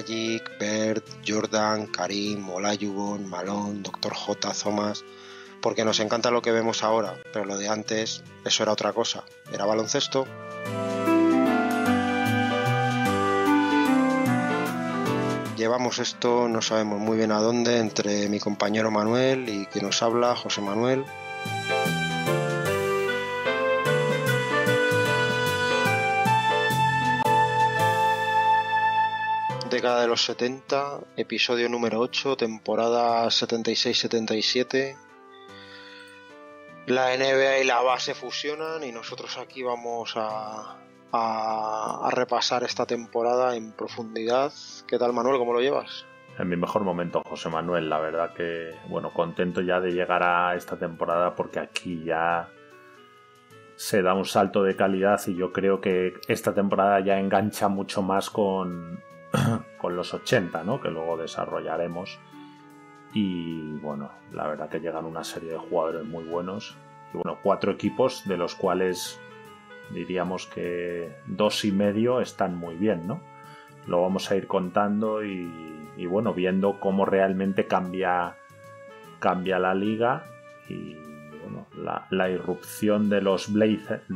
Magic, Bert, Jordan, Karim, Olajuwon, Malón, Doctor J, Thomas, porque nos encanta lo que vemos ahora, pero lo de antes, eso era otra cosa, era baloncesto. Llevamos esto, no sabemos muy bien a dónde, entre mi compañero Manuel y que nos habla, José Manuel. década de los 70, episodio número 8, temporada 76-77. La NBA y la base fusionan y nosotros aquí vamos a, a, a repasar esta temporada en profundidad. ¿Qué tal Manuel? ¿Cómo lo llevas? en mi mejor momento, José Manuel. La verdad que, bueno, contento ya de llegar a esta temporada porque aquí ya se da un salto de calidad y yo creo que esta temporada ya engancha mucho más con, con los 80, ¿no? que luego desarrollaremos. Y bueno, la verdad que llegan una serie de jugadores muy buenos. Y bueno, cuatro equipos de los cuales diríamos que dos y medio están muy bien, ¿no? Lo vamos a ir contando y, bueno, viendo cómo realmente cambia, cambia la liga y bueno, la, irrupción de los, de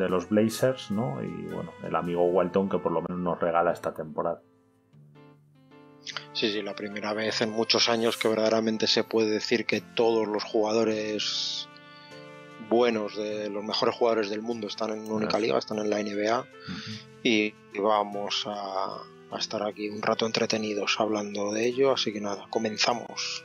los Blazers, ¿no? Y bueno, el amigo Walton que por lo menos nos regala esta temporada. Sí, sí, la primera vez en muchos años que verdaderamente se puede decir que todos los jugadores buenos, de los mejores jugadores del mundo están en una única liga, están en la NBA y vamos a estar aquí un rato entretenidos hablando de ello, así que nada, comenzamos.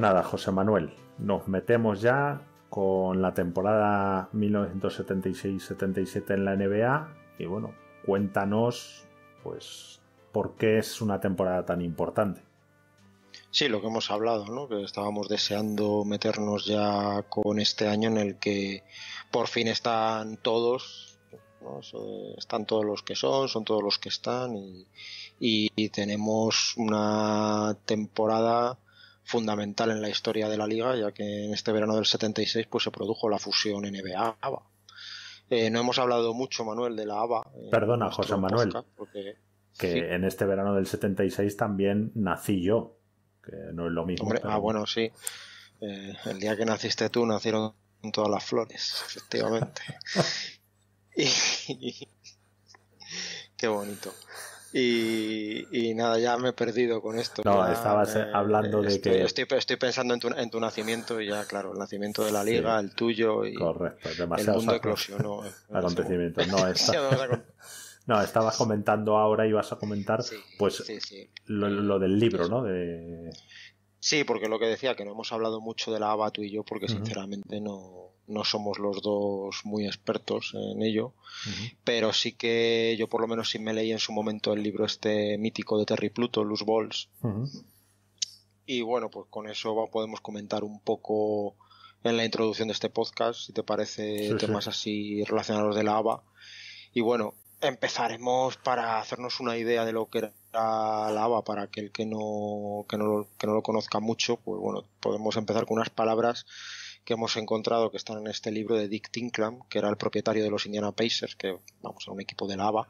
nada, José Manuel, nos metemos ya con la temporada 1976-77 en la NBA y bueno, cuéntanos pues por qué es una temporada tan importante. Sí, lo que hemos hablado, ¿no? que estábamos deseando meternos ya con este año en el que por fin están todos, están todos los que son, son todos los que están y tenemos una temporada fundamental en la historia de la liga, ya que en este verano del 76 pues, se produjo la fusión NBA-ABA. Eh, no hemos hablado mucho, Manuel, de la ABA. Perdona, José Manuel. Que en este verano del 76 también nací yo, que no es lo mismo. Ah, bueno, sí. Eh, el día que naciste tú nacieron todas las flores, efectivamente. Qué bonito. Y, nada, ya me he perdido con esto. No, estabas eh, hablando de que. Estoy, pensando en tu, en tu, nacimiento y ya, claro, el nacimiento de la liga, el tuyo y. Correcto, demasiado. El mundo eclosionó. Eh, no, no, está... no, estabas comentando ahora ibas a comentar, pues, lo, del libro, ¿no? De... Sí, porque lo que decía, que no hemos hablado mucho de la ABA tú y yo, porque sinceramente no no somos los dos muy expertos en ello, pero sí que yo por lo menos sí me leí en su momento el libro este mítico de Terry Pluto, Los Balls. Y bueno, pues con eso podemos comentar un poco en la introducción de este podcast, si te parece, temas así relacionados de la ABA. Y bueno, empezaremos para hacernos una idea de lo que era la ABA para aquel que no, que no, que no lo conozca mucho, pues bueno, podemos empezar con unas palabras que hemos encontrado que están en este libro de Dick Tinklam, que era el propietario de los Indiana Pacers, que vamos, era un equipo de la aba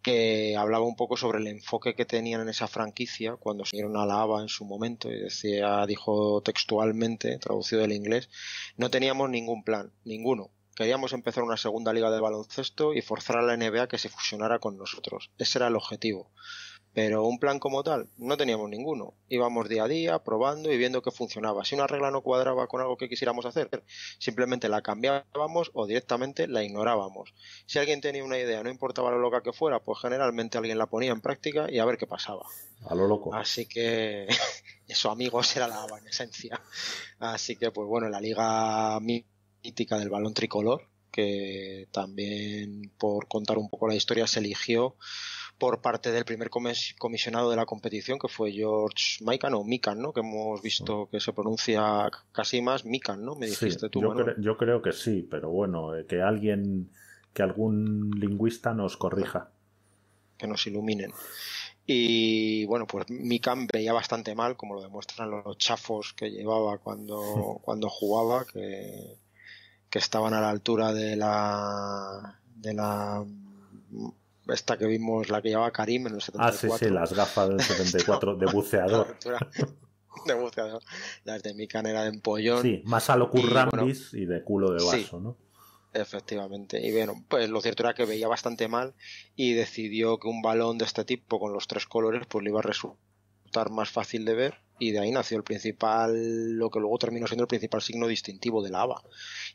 que hablaba un poco sobre el enfoque que tenían en esa franquicia cuando se unieron a la ABA en su momento y decía, dijo textualmente, traducido del inglés, no teníamos ningún plan, ninguno, Queríamos empezar una segunda liga de baloncesto y forzar a la NBA que se fusionara con nosotros. Ese era el objetivo. Pero un plan como tal, no teníamos ninguno. Íbamos día a día, probando y viendo que funcionaba. Si una regla no cuadraba con algo que quisiéramos hacer, simplemente la cambiábamos o directamente la ignorábamos. Si alguien tenía una idea, no importaba lo loca que fuera, pues generalmente alguien la ponía en práctica y a ver qué pasaba. A lo loco. Así que eso, amigos, era la en esencia. Así que, pues bueno, la liga mítica del balón tricolor, que también por contar un poco la historia se eligió por parte del primer comisionado de la competición, que fue George Mikan o Mikan, ¿no? Que hemos visto que se pronuncia casi más Mikan, ¿no? Me dijiste tú. Yo, yo creo que sí, pero bueno, eh, que alguien, que algún lingüista nos corrija. Que nos iluminen. Y bueno, pues Mikan veía bastante mal, como lo demuestran los chafos que llevaba cuando, cuando jugaba, que, que estaban a la altura de la, de la esta que vimos, la que llevaba Karim en el 74. Ah, sí, sí, las gafas del 74 de buceador. de buceador. Las de Mikan era de empollón. Sí, más a lo y, de culo de vaso, ¿no? Efectivamente. Y bueno, pues lo cierto era que veía bastante mal y decidió que un balón de este tipo con los tres colores pues le iba a resultar más fácil de ver y de ahí nació el principal, lo que luego terminó siendo el principal signo distintivo de la ABA.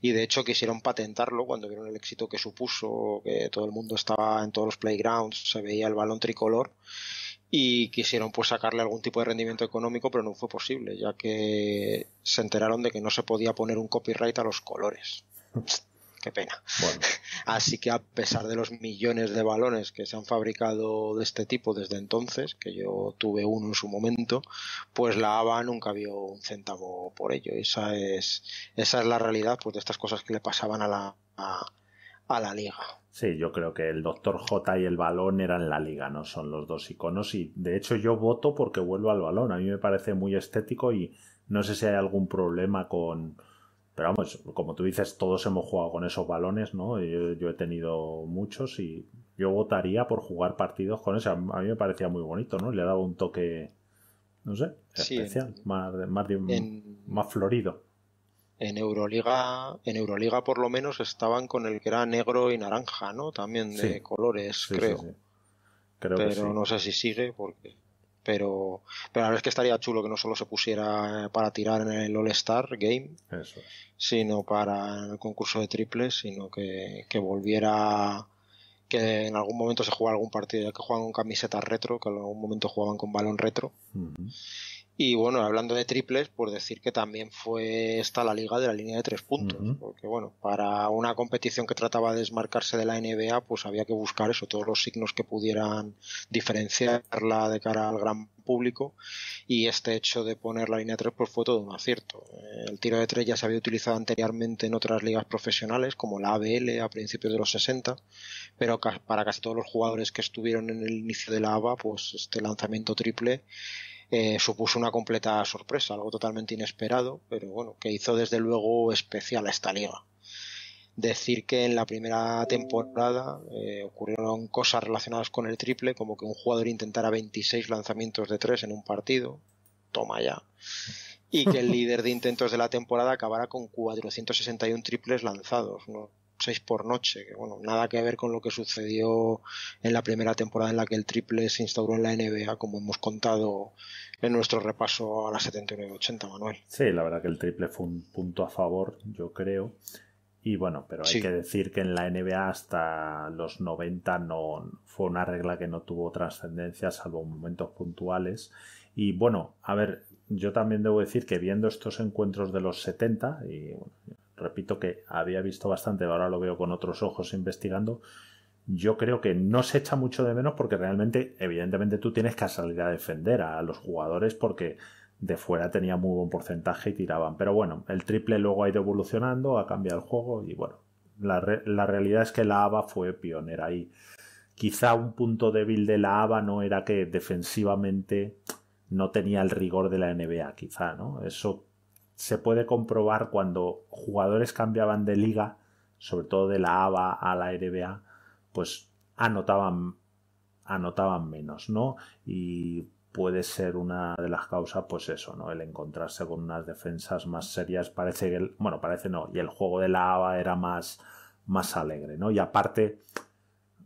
Y de hecho quisieron patentarlo cuando vieron el éxito que supuso, que todo el mundo estaba en todos los playgrounds, se veía el balón tricolor y quisieron pues sacarle algún tipo de rendimiento económico, pero no fue posible, ya que se enteraron de que no se podía poner un copyright a los colores qué pena. Así que a pesar de los millones de balones que se han fabricado de este tipo desde entonces, que yo tuve uno en su momento, pues la ABA nunca vio un centavo por ello. Esa es, esa es la realidad pues, de estas cosas que le pasaban a la, a, la liga. Sí, yo creo que el Doctor J y el balón eran la liga, ¿no? Son los dos iconos y de hecho yo voto porque vuelvo al balón. A mí me parece muy estético y no sé si hay algún problema con pero vamos, como tú dices, todos hemos jugado con esos balones, ¿no? Yo, he tenido muchos y yo votaría por jugar partidos con ese. A mí me parecía muy bonito, ¿no? Le ha dado un toque, no sé, especial, más, más, florido. En Euroliga, en Euroliga por lo menos estaban con el que era negro y naranja, ¿no? También de colores, creo. Creo Pero no sé si sigue porque pero, pero la verdad es que estaría chulo que no solo se pusiera eh, para tirar en el All Star Game, sino para el concurso de triples, sino que, volviera que en algún momento se jugara algún partido, ya que juegan con camisetas retro, que en algún momento jugaban con balón retro. Y bueno, hablando de triples, Por decir que también fue esta la liga de la línea de tres puntos, porque bueno, para una competición que trataba de desmarcarse de la NBA, pues había que buscar eso, todos los signos que pudieran diferenciarla de cara al gran público y este hecho de poner la línea tres pues fue todo un acierto. El tiro de tres ya se había utilizado anteriormente en otras ligas profesionales como la ABL a principios de los 60, pero para casi todos los jugadores que estuvieron en el inicio de la ABA, pues este lanzamiento triple eh, supuso una completa sorpresa, algo totalmente inesperado, pero bueno, que hizo desde luego especial a esta liga. Decir que en la primera temporada eh, ocurrieron cosas relacionadas con el triple, como que un jugador intentara 26 lanzamientos de tres en un partido, toma ya, y que el líder de intentos de la temporada acabara con 461 triples lanzados, ¿no? seis por noche, que bueno, nada que ver con lo que sucedió en la primera temporada en la que el triple se instauró en la NBA, como hemos contado en nuestro repaso a la 79-80, Manuel. Sí, la verdad que el triple fue un punto a favor, yo creo. Y bueno, pero hay que decir que en la NBA hasta los 90 no fue una regla que no tuvo trascendencia, salvo momentos puntuales. Y bueno, a ver, yo también debo decir que viendo estos encuentros de los 70, y bueno, repito que había visto bastante, ahora lo veo con otros ojos investigando, yo creo que no se echa mucho de menos porque realmente, evidentemente, tú tienes que salir a defender a los jugadores porque de fuera tenía muy buen porcentaje y tiraban. Pero bueno, el triple luego ha ido evolucionando, ha cambiado el juego y bueno, la, realidad es que la ABA fue pionera ahí. Quizá un punto débil de la ABA no era que defensivamente no tenía el rigor de la NBA, quizá, ¿no? Eso se puede comprobar cuando jugadores cambiaban de liga, sobre todo de la ABA a la NBA e, pues anotaban, anotaban menos, ¿no? Y puede ser una de las causas, pues eso, ¿no? El encontrarse con unas defensas más serias, parece que, el, bueno, parece no, y el juego de la ABA era más, más alegre, ¿no? Y aparte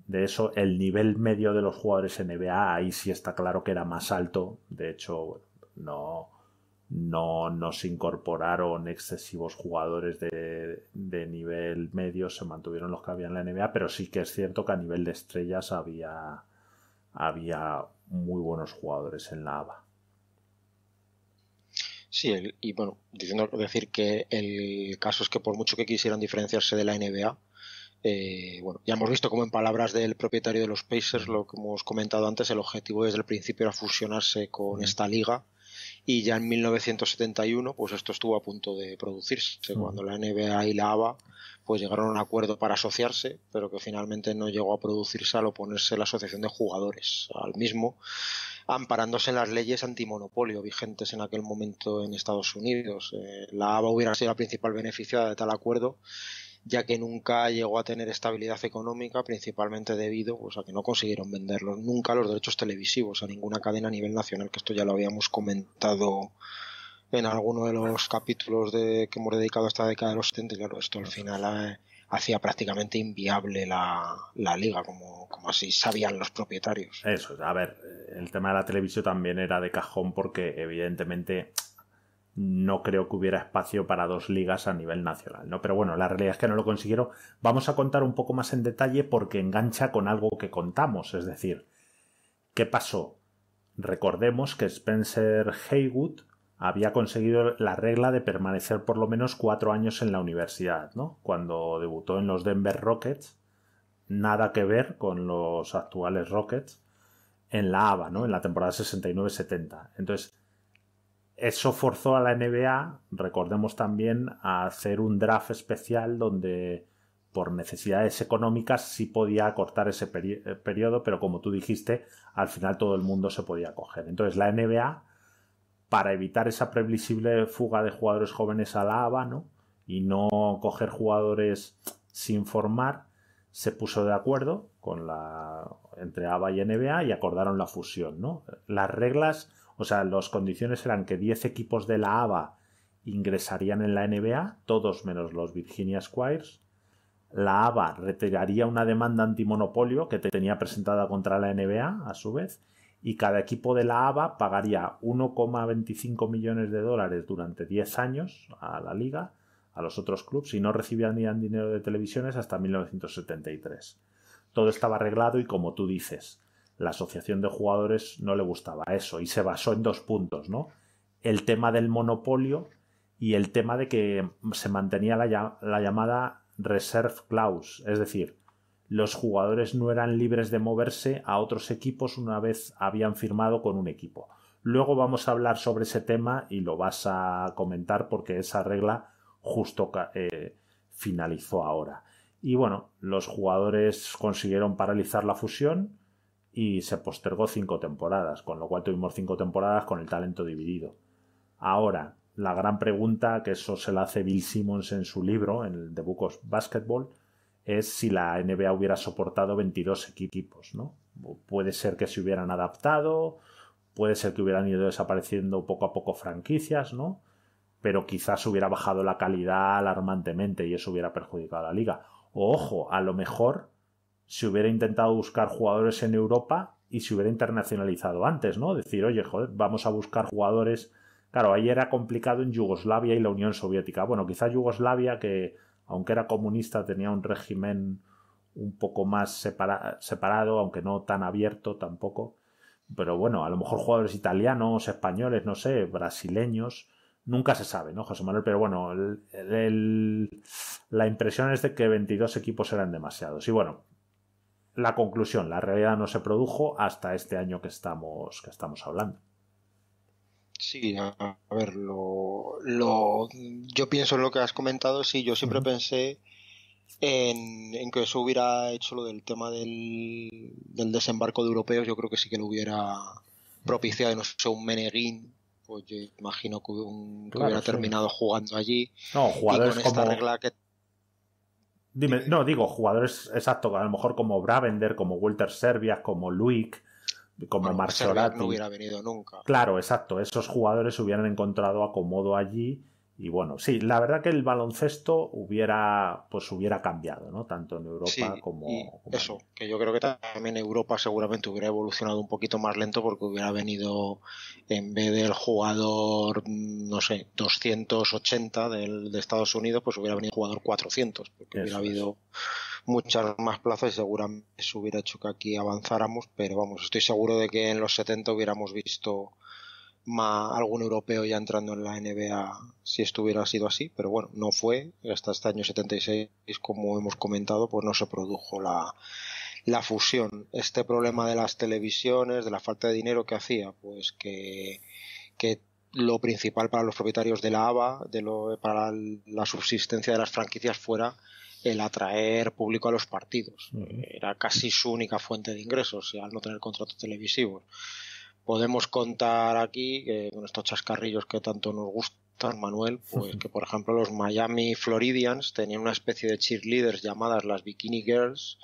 de eso, el nivel medio de los jugadores NBA, e ahí sí está claro que era más alto, de hecho, no no, se incorporaron excesivos jugadores de, nivel medio, se mantuvieron los que había en la NBA, pero sí que es cierto que a nivel de estrellas había, había muy buenos jugadores en la ABA. Sí, y bueno, diciendo, decir que el caso es que por mucho que quisieran diferenciarse de la NBA, eh, bueno, ya hemos visto como en palabras del propietario de los Pacers, lo que hemos comentado antes, el objetivo desde el principio era fusionarse con esta liga y ya en 1971 pues esto estuvo a punto de producirse cuando la NBA y la ABA pues llegaron a un acuerdo para asociarse pero que finalmente no llegó a producirse al oponerse la asociación de jugadores al mismo amparándose en las leyes antimonopolio vigentes en aquel momento en Estados Unidos eh, la ABA hubiera sido la principal beneficiada de tal acuerdo ya que nunca llegó a tener estabilidad económica, principalmente debido pues, a que no consiguieron venderlos nunca los derechos televisivos a ninguna cadena a nivel nacional, que esto ya lo habíamos comentado en alguno de los capítulos de, que hemos dedicado a esta década de los 70, y claro, esto al final eh, hacía prácticamente inviable la, la liga, como, como, así sabían los propietarios. Eso, a ver, el tema de la televisión también era de cajón porque evidentemente no creo que hubiera espacio para dos ligas a nivel nacional, ¿no? Pero bueno, la realidad es que no lo consiguieron. Vamos a contar un poco más en detalle porque engancha con algo que contamos, es decir, ¿qué pasó? Recordemos que Spencer Haywood había conseguido la regla de permanecer por lo menos cuatro años en la universidad, ¿no? Cuando debutó en los Denver Rockets, nada que ver con los actuales Rockets, en la ABA, ¿no? En la temporada 69-70. Entonces, eso forzó a la NBA, recordemos también, a hacer un draft especial donde por necesidades económicas sí podía acortar ese eh, periodo, pero como tú dijiste, al final todo el mundo se podía coger. Entonces la NBA, para evitar esa previsible fuga de jugadores jóvenes a la ABA ¿no? Y no coger jugadores sin formar, se puso de acuerdo con la entre ABA y NBA y acordaron la fusión, ¿no? Las reglas o sea, las condiciones eran que 10 equipos de la ABA ingresarían en la NBA, todos menos los Virginia Squires. La ABA retiraría una demanda antimonopolio que tenía presentada contra la NBA, a su vez, y cada equipo de la ABA pagaría 1,25 millones de dólares durante 10 años a la liga, a los otros clubes, y no recibirían dinero de televisiones hasta 1973. Todo estaba arreglado y como tú dices, la asociación de jugadores no le gustaba eso y se basó en dos puntos, ¿no? El tema del monopolio y el tema de que se mantenía la, llamada reserve clause, es decir, los jugadores no eran libres de moverse a otros equipos una vez habían firmado con un equipo. Luego vamos a hablar sobre ese tema y lo vas a comentar porque esa regla justo eh, finalizó ahora. Y bueno, los jugadores consiguieron paralizar la fusión, y se postergó cinco temporadas, con lo cual tuvimos cinco temporadas con el talento dividido. Ahora, la gran pregunta, que eso se la hace Bill Simmons en su libro, en el de Bucos Basketball, es si la NBA hubiera soportado 22 equipos, ¿no? Puede ser que se hubieran adaptado, puede ser que hubieran ido desapareciendo poco a poco franquicias, ¿no? Pero quizás hubiera bajado la calidad alarmantemente y eso hubiera perjudicado a la liga. ojo, a lo mejor se hubiera intentado buscar jugadores en Europa y se hubiera internacionalizado antes, ¿no? Decir, oye, joder, vamos a buscar jugadores. Claro, ahí era complicado en Yugoslavia y la Unión Soviética. Bueno, quizá Yugoslavia, que aunque era comunista, tenía un régimen un poco más separado, aunque no tan abierto tampoco. Pero bueno, a lo mejor jugadores italianos, españoles, no sé, brasileños, nunca se sabe, ¿no, José Manuel? Pero bueno, la impresión es de que 22 equipos eran demasiados. Y bueno, la conclusión, la realidad no se produjo hasta este año que estamos, que estamos hablando. Sí, a, ver, lo, yo pienso en lo que has comentado, sí, yo siempre pensé en, que eso hubiera hecho lo del tema del, del, desembarco de europeos, yo creo que sí que lo hubiera propiciado, no sé, un Meneguín, pues yo imagino que, hubiera terminado jugando allí. No, con esta regla que no, digo, jugadores exacto, a lo mejor como Bravender, como Walter Servias, como Luik, como pues Marcelato. No hubiera venido nunca. Claro, exacto. Esos jugadores hubieran encontrado acomodo allí y bueno, sí, la verdad que el baloncesto hubiera, pues hubiera cambiado, ¿no? Tanto en Europa como, y Eso, que yo creo que también Europa seguramente hubiera evolucionado un poquito más lento porque hubiera venido, en vez del jugador, no sé, 280 del, de Estados Unidos, pues hubiera venido jugador 400, porque hubiera habido muchas más plazas y seguramente se hubiera hecho que aquí avanzáramos, pero vamos, estoy seguro de que en los 70 hubiéramos visto ma, algún europeo ya entrando en la NBA si estuviera sido así, pero bueno, no fue. Hasta este año 76, como hemos comentado, pues no se produjo la, fusión. Este problema de las televisiones, de la falta de dinero que hacía, pues que, que lo principal para los propietarios de la ABA, de lo, para la subsistencia de las franquicias fuera el atraer público a los partidos. Mm. Era casi su única fuente de ingresos, al no tener contratos televisivos podemos contar aquí que con estos chascarrillos que tanto nos gustan, Manuel, pues que por ejemplo los Miami Floridians tenían una especie de cheerleaders llamadas las Bikini Girls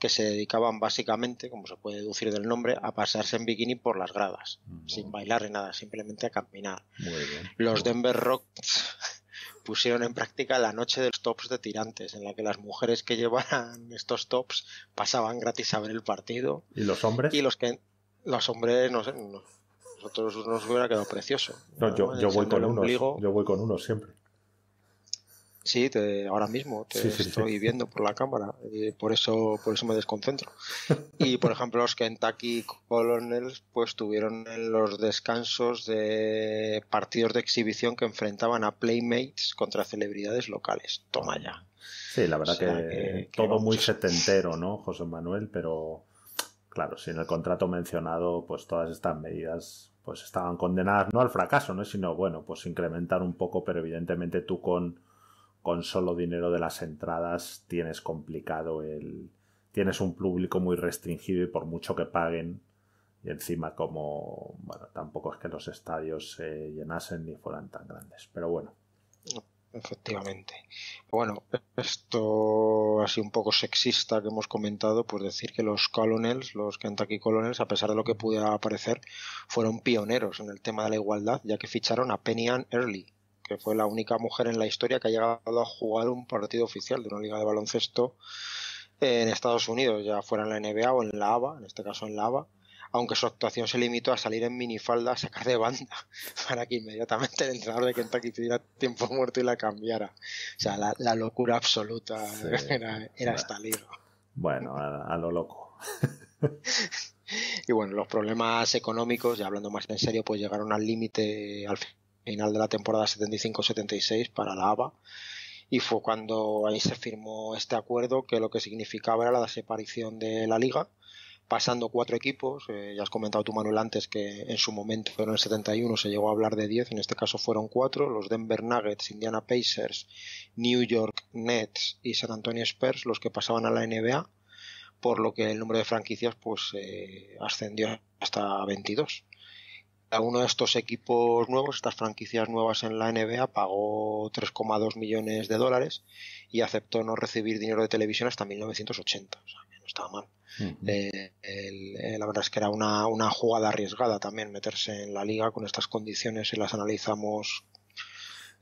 que se dedicaban básicamente, como se puede deducir del nombre, a pasarse en bikini por las gradas, sin bailar ni nada, simplemente a caminar. Muy bien. Los Denver Rocks pusieron en práctica la noche de los tops de tirantes, en la que las mujeres que llevaban estos tops pasaban gratis a ver el partido. ¿Y los hombres? Y los que los hombres no sé, nosotros nos hubiera quedado precioso. No, yo, yo voy con unos. Yo voy con unos siempre. Sí, ahora mismo te estoy viendo por la cámara, por eso por eso me desconcentro. Y por ejemplo, los Kentucky Colonels pues tuvieron en los descansos de partidos de exhibición que enfrentaban a playmates contra celebridades locales. Toma ya. Sí, la verdad que, todo muy setentero, ¿no, José Manuel? Pero Claro, si en el contrato mencionado, pues todas estas medidas pues estaban condenadas no al fracaso, ¿no? sino bueno, pues incrementar un poco, pero evidentemente tú con, con solo dinero de las entradas tienes complicado el... tienes un público muy restringido y por mucho que paguen, y encima como, bueno, tampoco es que los estadios se llenasen ni fueran tan grandes, pero bueno. Efectivamente. Bueno, esto así un poco sexista que hemos comentado, pues decir que los Colonels, los Kentucky Colonels, a pesar de lo que pudiera parecer, fueron pioneros en el tema de la igualdad, ya que ficharon a Penny Ann Early, que fue la única mujer en la historia que ha llegado a jugar un partido oficial de una liga de baloncesto en Estados Unidos, ya fuera en la NBA o en la ABA, en este caso en la ABA, aunque su actuación se limitó a salir en minifalda a sacar de banda para que inmediatamente el entrenador de Kentucky tuviera tiempo muerto y la cambiara. O sea, la, locura absoluta era, hasta bueno. Bueno, a, lo loco. y bueno, los problemas económicos, ya hablando más en serio, pues llegaron al límite al final de la temporada 75-76 para la ABA y fue cuando ahí se firmó este acuerdo que lo que significaba era la desaparición de la liga pasando cuatro equipos. Eh, ya has comentado tú, Manuel, antes que en su momento, fueron el 71 se llegó a hablar de 10, en este caso fueron cuatro, los Denver Nuggets, Indiana Pacers, New York Nets y San Antonio Spurs, los que pasaban a la NBA, por lo que el número de franquicias pues eh, ascendió hasta 22 uno de estos equipos nuevos, estas franquicias nuevas en la NBA, pagó 3,2 millones de dólares y aceptó no recibir dinero de televisión hasta 1980. O sea, no estaba mal. Eh, eh, la verdad es que era una, jugada arriesgada también meterse en la liga con estas condiciones y las analizamos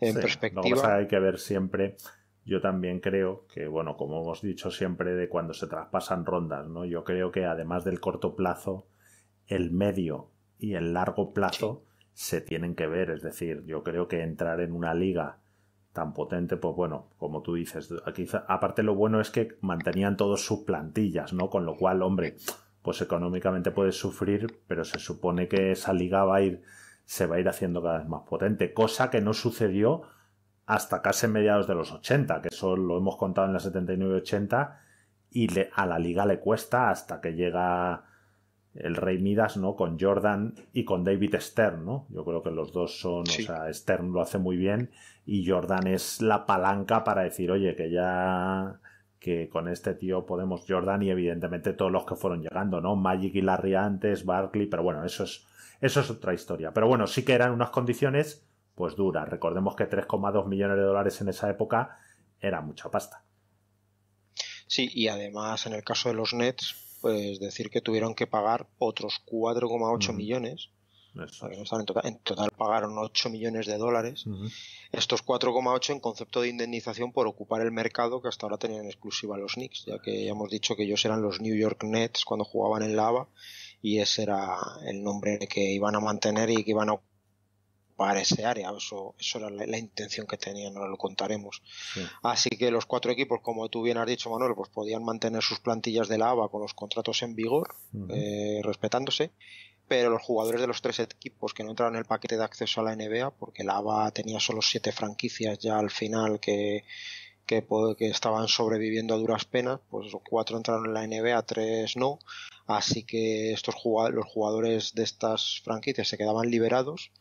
en perspectiva. hay que ver siempre. Yo también creo que, bueno, como hemos dicho siempre, de cuando se traspasan rondas, ¿no? Yo creo que además del corto plazo, el medio y en largo plazo se tienen que ver. Es decir, yo creo que entrar en una liga tan potente, pues bueno, como tú dices, quizá, aparte lo bueno es que mantenían todos sus plantillas, ¿no? Con lo cual, hombre, pues económicamente puedes sufrir, pero se supone que esa liga va a ir, se va a ir haciendo cada vez más potente, cosa que no sucedió hasta casi mediados de los 80, que eso lo hemos contado en la 79-80, y a la liga le cuesta hasta que llega el Rey Midas, ¿no? Con Jordan y con David Stern, ¿no? Yo creo que los dos son, o sea, Stern lo hace muy bien y Jordan es la palanca para decir, oye, que ya que con este tío podemos Jordan y evidentemente todos los que fueron llegando, ¿no? Magic y Larry antes, Barkley, pero bueno, eso es eso es otra historia. Pero bueno, sí que eran unas condiciones pues duras. Recordemos que 3,2 millones de dólares en esa época era mucha pasta. Sí, y además en el caso de los Nets, pues decir que tuvieron que pagar otros 4,8 millones. En, total, pagaron 8 millones de dólares. Estos 4,8 en concepto de indemnización por ocupar el mercado que hasta ahora tenían exclusiva los Knicks, ya que ya hemos dicho que ellos eran los New York Nets cuando jugaban en Lava y ese era el nombre que iban a mantener y que iban a para ese área. Eso, era la, intención que tenían, ahora lo contaremos. Así que los cuatro equipos, como tú bien has dicho, Manuel, pues podían mantener sus plantillas de la ABA con los contratos en vigor, eh, respetándose. Pero los jugadores de los tres equipos que no entraron en el paquete de acceso a la NBA, porque la ABA tenía solo siete franquicias ya al final que, que, que estaban sobreviviendo a duras penas, pues los cuatro entraron en la NBA, tres no. Así que estos jugadores, los jugadores de estas franquicias se quedaban liberados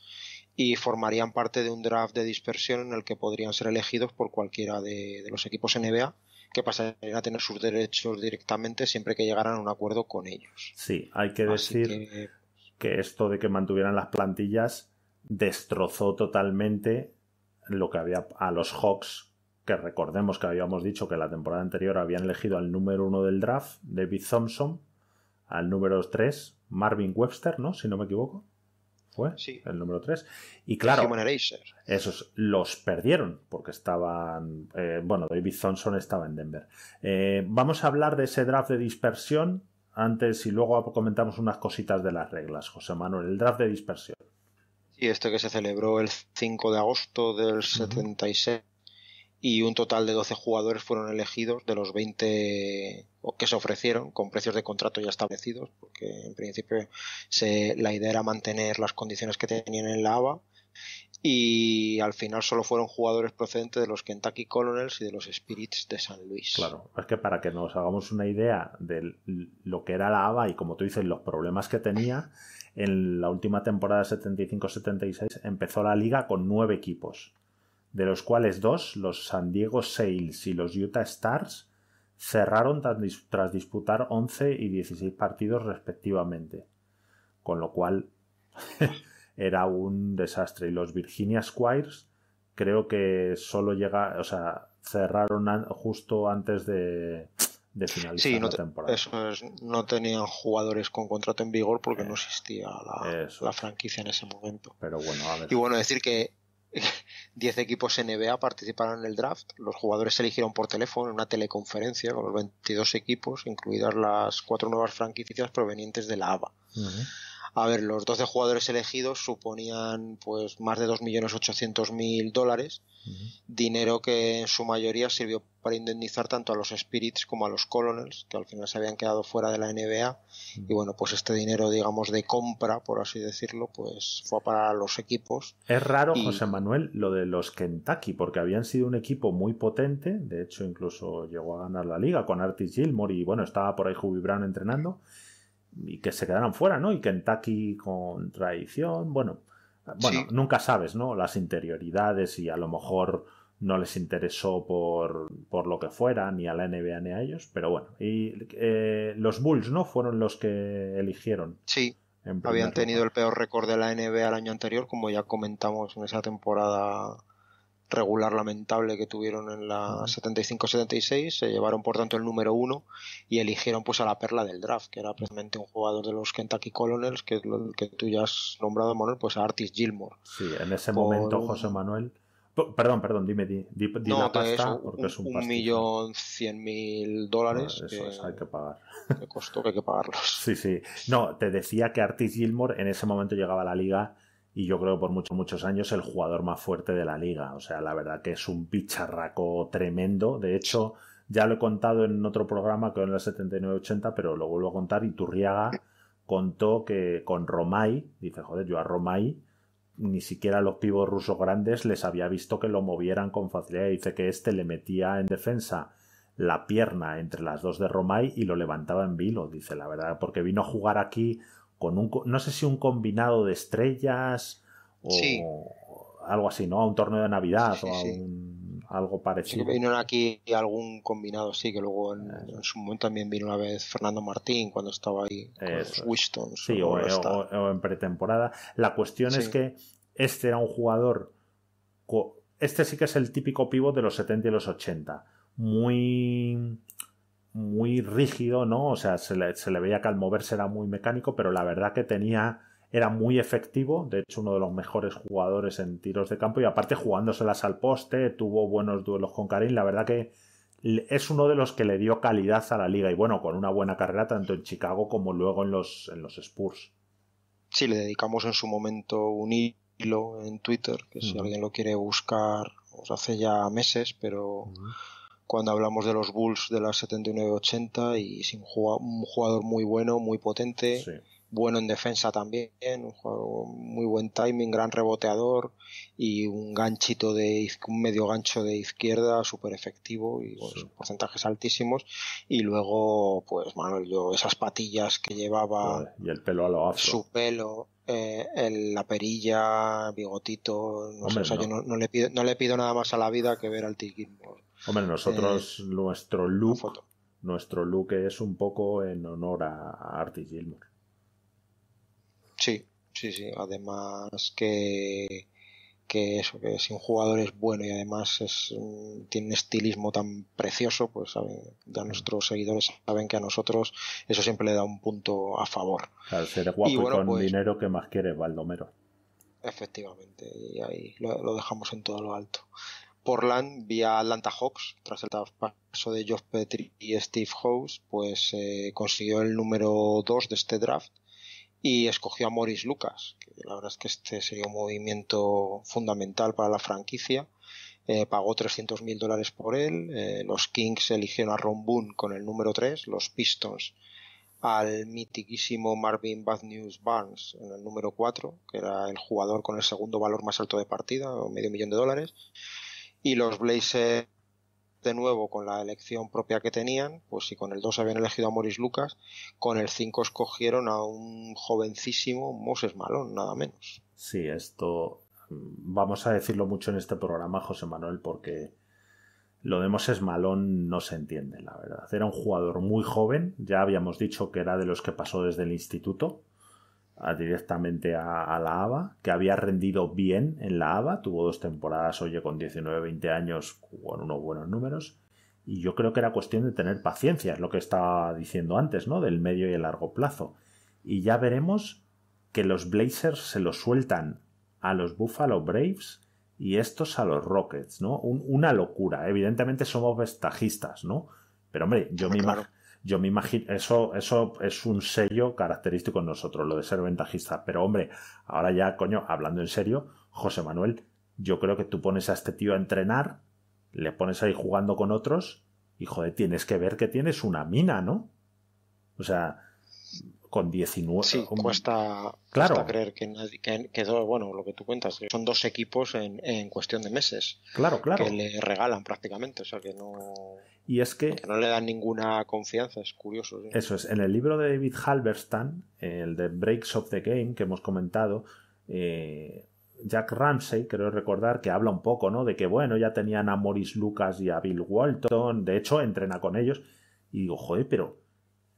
y formarían parte de un draft de dispersión en el que podrían ser elegidos por cualquiera de, los equipos NBA que pasarían a tener sus derechos directamente siempre que llegaran a un acuerdo con ellos. Sí, hay que decir que... esto de que mantuvieran las plantillas destrozó totalmente lo que había a los Hawks que recordemos que habíamos dicho que la temporada anterior habían elegido al número uno del draft, David Thompson, al número tres, Marvin Webster, ¿no? Si no me equivoco fue el número 3. Y claro, esos los perdieron porque estaban, eh, bueno, David Thompson estaba en Denver. Eh, vamos a hablar de ese draft de dispersión antes y luego comentamos unas cositas de las reglas, José Manuel, el draft de dispersión. Sí, este que se celebró el 5 de agosto del 76 y un total de 12 jugadores fueron elegidos de los 20 que se ofrecieron con precios de contrato ya establecidos, porque en principio se, la idea era mantener las condiciones que tenían en la ABA y al final solo fueron jugadores procedentes de los Kentucky Colonels y de los Spirits de San Luis. Claro, es que para que nos hagamos una idea de lo que era la ABA y como tú dices, los problemas que tenía, en la última temporada 75-76 empezó la liga con nueve equipos, de los cuales dos, los San Diego Sails y los Utah Stars, cerraron tras disputar 11 y 16 partidos respectivamente, con lo cual era un desastre. Y los Virginia Squires creo que solo llega, o sea, cerraron justo antes de, finalizar la temporada. Eso no tenían jugadores con contrato en vigor porque no eh, existía la, franquicia en ese momento. Pero bueno, Y bueno, decir que 10 equipos NBA participaron en el draft. Los jugadores se eligieron por teléfono en una teleconferencia con los 22 equipos, incluidas las cuatro nuevas franquicias provenientes de la ABA. A ver, los 12 jugadores elegidos suponían pues más de 2.800.000 dólares, mil dólares, dinero que en su mayoría sirvió para indemnizar tanto a los Spirits como a los Colonels, que al final se habían quedado fuera de la NBA. Y bueno, pues este dinero, digamos, de compra, por así decirlo, pues fue para los equipos. Es raro, José Manuel, lo de los Kentucky, porque habían sido un equipo muy potente, de hecho incluso llegó a ganar la liga con Artis Gilmore y bueno, estaba por ahí Jubi Brown entrenando y que se quedaron fuera, ¿no? Y Kentucky con tradición, bueno, bueno, nunca sabes, ¿no? Las interioridades y a lo mejor no les interesó por, por, lo que fuera, ni a la NBA ni a ellos, pero bueno. Y eh, los Bulls, ¿no? Fueron los que eligieron. Sí. Habían tenido el peor récord de la NBA el año anterior, como ya comentamos en esa temporada regular lamentable que tuvieron en la 75-76, se llevaron por tanto el número uno y eligieron pues a la perla del draft, que era precisamente un jugador de los Kentucky Colonels, que que tú ya has nombrado, Manuel, pues a Artis Gilmore. Sí, en ese momento José Manuel... Perdón, perdón, dime, di, pues, pasta, un, porque es un, millón cien mil dólares. eso es, hay que pagar. costó que hay que pagarlos. Sí, sí. No, te decía que Artis Gilmore en ese momento llegaba a la liga y yo creo por muchos, muchos años el jugador más fuerte de la liga. O sea, la verdad que es un picharraco tremendo. De hecho, ya lo he contado en otro programa que en el 79-80, pero lo vuelvo a contar. Y Turriaga contó que con Romay, dice, joder, yo a Romay ni siquiera los pibos rusos grandes les había visto que lo movieran con facilidad. Dice que este le metía en defensa la pierna entre las dos de Romay y lo levantaba en vilo, dice la verdad, porque vino a jugar aquí no sé si un combinado de estrellas o algo así, ¿no? A un torneo de Navidad o algo parecido. Sí, vinieron aquí algún combinado, sí, que luego eh. en, su momento también vino una vez Fernando Martín cuando estaba ahí con los Sí, o, o, en pretemporada. La cuestión es que este era un jugador, este sí que es el típico pivot de los 70 y los 80, muy muy rígido, ¿no? O sea, se le, veía que al moverse era muy mecánico, pero la verdad que tenía era muy efectivo, de hecho uno de los mejores jugadores en tiros de campo y aparte jugándoselas al poste, tuvo buenos duelos con Karim, la verdad que es uno de los que le dio calidad a la liga y bueno, con una buena carrera tanto en Chicago como luego en los, en los Spurs. Sí, le dedicamos en su momento un hilo en Twitter, que si alguien lo quiere buscar, os hace ya meses, pero cuando hablamos de los Bulls de la 79-80 y sin un jugador muy bueno, muy potente, bueno en defensa también, un jugador muy buen timing, gran reboteador y un ganchito de un medio gancho de izquierda súper efectivo y porcentajes altísimos y luego pues bueno yo esas patillas que llevaba el pelo su pelo eh, la perilla, bigotito, no, sé, Yo no, le pido, no le pido nada más a la vida que ver al Tiki. Hombre, eh, nosotros, nuestro look, nuestro look es un poco en honor a Artie Gilmore. Sí, sí, sí. Además que, que eso, que si un jugador es bueno y además es, tiene un estilismo tan precioso, pues a mm. nuestros seguidores saben que a nosotros eso siempre le da un punto a favor. Al ser guapo y, con pues dinero que más quiere Baldomero. Efectivamente, y ahí lo dejamos en todo lo alto. Portland vía Atlanta Hawks, tras el paso de Geoff Petrie y Steve House, pues eh, consiguió el número 2 de este draft y escogió a Morris Lucas, que la verdad es que este sería un movimiento fundamental para la franquicia. Eh, pagó 300.000 dólares por él, eh, los Kings eligieron a Ron Boone con el número 3, los Pistons al mitiquísimo Marvin Bad Barnes en el número 4, que era el jugador con el segundo valor más alto de partida, medio millón de dólares y los Blazers de nuevo con la elección propia que tenían, pues si con el 2 habían elegido a Morris Lucas, con el 5 escogieron a un jovencísimo Moses Malón, nada menos. Sí, esto mm, vamos a decirlo mucho en este programa, José Manuel, porque lo de Moses Malón no se entiende, la verdad. Era un jugador muy joven, ya habíamos dicho que era de los que pasó desde el instituto, directamente a, la ABA, que había rendido bien en la ABA, tuvo dos temporadas, oye, con 19-20 años, con unos buenos números, y yo creo que era cuestión de tener paciencia, es lo que estaba diciendo antes, ¿no? Del medio y el largo plazo. Y ya veremos que los Blazers se los sueltan a los Buffalo Braves y estos a los Rockets, ¿no? una locura. Evidentemente somos vestajistas, ¿no? Pero hombre, yo me, yo me imagino, eso, eso es un sello característico en nosotros, lo de ser ventajista. Pero hombre, ahora ya, coño, hablando en serio, José Manuel, yo creo que tú pones a este tío a entrenar, le pones ahí jugando con otros, y joder, tienes que ver que tienes una mina, ¿no? O sea, con 19. Sí, cuesta, creer que, que, bueno, lo que tú cuentas, son dos equipos en, cuestión de meses. Claro, claro. Que le regalan prácticamente, o sea que no. Y es que. no le dan ninguna confianza, es curioso. Eso es, en el libro de David Halberstam, el de Breaks of the Game, que hemos comentado, eh, Jack Ramsey, creo recordar, que habla un poco, ¿no? De que, bueno, ya tenían a Morris Lucas y a Bill Walton, de hecho, entrena con ellos. Y digo, joder, pero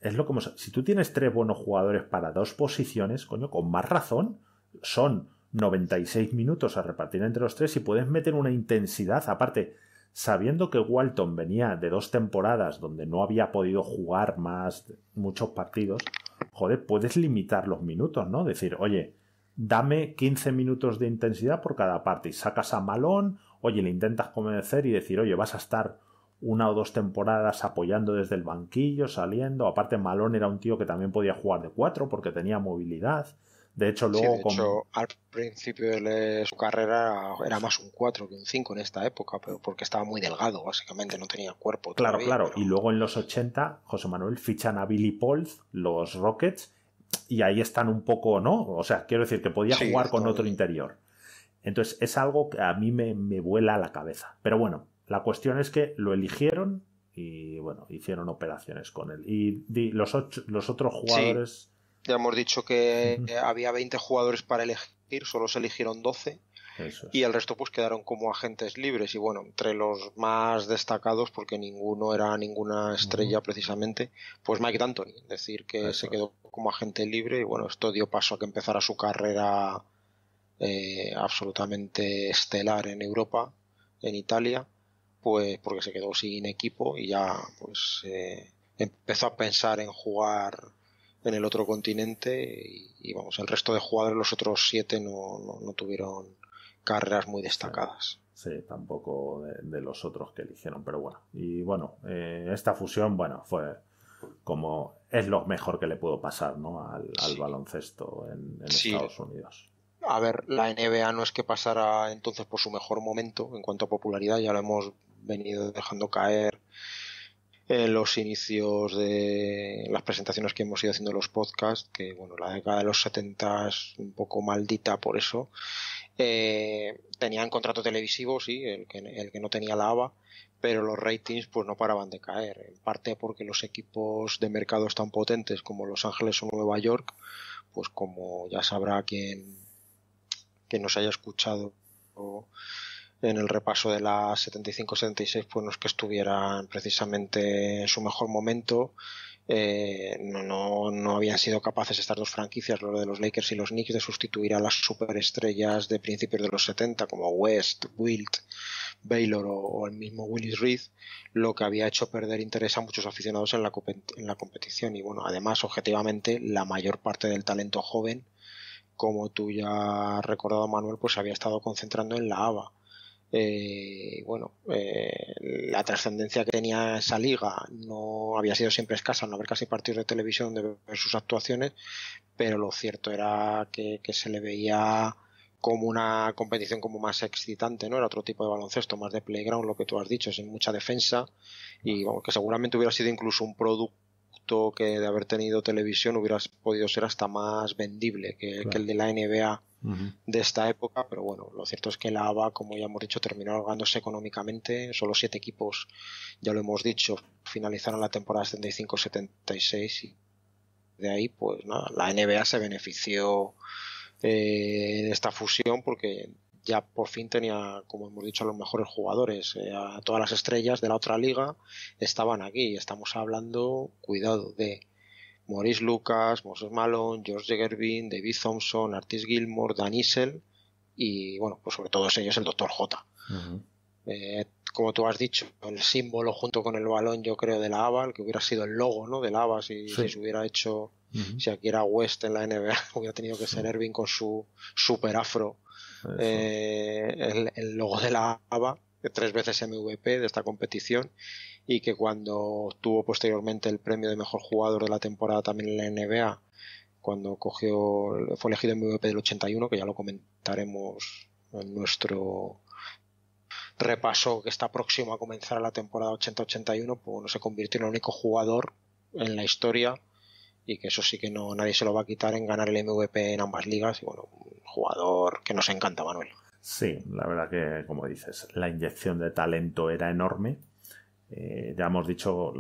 es lo como si tú tienes tres buenos jugadores para dos posiciones, coño, con más razón, son 96 minutos a repartir entre los tres y puedes meter una intensidad. Aparte, sabiendo que Walton venía de dos temporadas donde no había podido jugar más muchos partidos, joder, puedes limitar los minutos, ¿no? Decir, oye, dame 15 minutos de intensidad por cada parte y sacas a Malón, oye, le intentas convencer y decir, oye, vas a estar una o dos temporadas apoyando desde el banquillo, saliendo. Aparte, Malón era un tío que también podía jugar de cuatro porque tenía movilidad. De hecho, luego. al principio de su carrera era más un 4 que un 5 en esta época, pero porque estaba muy delgado, básicamente, no tenía cuerpo. Claro, claro. Y luego en los 80, José Manuel fichan a Billy Pauls, los Rockets, y ahí están un poco, ¿no? O sea, quiero decir que podía jugar con otro interior. Entonces, es algo que a mí me, me vuela la cabeza. Pero bueno, la cuestión es que lo eligieron y bueno, hicieron operaciones con él. Y los, los otros jugadores... ya hemos dicho que eh, había 20 jugadores para elegir, solo se eligieron 12. Y el resto pues quedaron como agentes libres y bueno, entre los más destacados, porque ninguno era ninguna estrella precisamente, pues Mike D'Antoni, decir, que se quedó como agente libre y bueno, esto dio paso a que empezara su carrera eh, absolutamente estelar en Europa, en Italia pues porque se quedó sin equipo y ya pues eh, empezó a pensar en jugar en el otro continente y, vamos, el resto de jugadores, los otros siete, no, tuvieron carreras muy destacadas. Sí, tampoco de, los otros que eligieron, pero bueno. Y bueno, eh, esta fusión, bueno, fue como es lo mejor que le pudo pasar al, baloncesto en, Estados Unidos. A ver, la NBA no es que pasara entonces por su mejor momento en cuanto a popularidad, ya lo hemos venido dejando caer en los inicios de las presentaciones que hemos ido haciendo los podcasts, que bueno, la década de los 70 es un poco maldita por eso. Eh, tenían contrato televisivo, sí, el que, no tenía la ABA, pero los ratings pues no paraban de caer, en parte porque los equipos de mercados tan potentes como Los Ángeles o Nueva York, pues como ya sabrá quien, quien nos haya escuchado o en el repaso de la 75-76, pues no es que estuvieran precisamente en su mejor momento. Eh, no, no, habían sido capaces estas dos franquicias, lo de los Lakers y los Knicks, de sustituir a las superestrellas de principios de los 70 como West, Wilt, Baylor o, el mismo Willis Reed, lo que había hecho perder interés a muchos aficionados en la, en la competición. Y bueno, además, objetivamente, la mayor parte del talento joven, como tú ya has recordado Manuel, pues se había estado concentrando en la ABA eh, bueno, eh, la trascendencia que tenía esa liga no había sido siempre escasa, no haber casi partidos de televisión de ver sus actuaciones, pero lo cierto era que, se le veía como una competición como más excitante, ¿no? Era otro tipo de baloncesto, más de playground, lo que tú has dicho, sin mucha defensa y que seguramente hubiera sido incluso un producto que de haber tenido televisión hubiera podido ser hasta más vendible que el de la NBA de esta época, pero bueno, lo cierto es que la ABA, como ya hemos dicho, terminó ahogándose económicamente, solo siete equipos, ya lo hemos dicho, finalizaron la temporada 75-76 y de ahí, pues la NBA se benefició eh, de esta fusión porque ya por fin tenía, como hemos dicho, a los mejores jugadores, eh, a todas las estrellas de la otra liga estaban aquí. Estamos hablando, cuidado, de Maurice Lucas, Moses Malone, George Gervin, David Thompson, Artis Gilmore, Dan y, bueno, pues sobre todos ellos el Dr. J. Eh, como tú has dicho, el símbolo junto con el balón, yo creo, de la ABA, que hubiera sido el logo ¿no? de la ABA si, se hubiera hecho, si aquí era West en la NBA, hubiera tenido que ser Irving con su super afro, eh, el, el, logo de la ABA, tres veces MVP de esta competición, y que cuando tuvo posteriormente el premio de mejor jugador de la temporada también en la NBA, cuando cogió, fue elegido MVP del 81, que ya lo comentaremos en nuestro repaso que está próximo a comenzar la temporada 80-81, pues no se convirtió en el único jugador en la historia y que eso sí que no nadie se lo va a quitar en ganar el MVP en ambas ligas y bueno, un jugador que nos encanta Manuel. Sí, la verdad que como dices, la inyección de talento era enorme eh, ya hemos dicho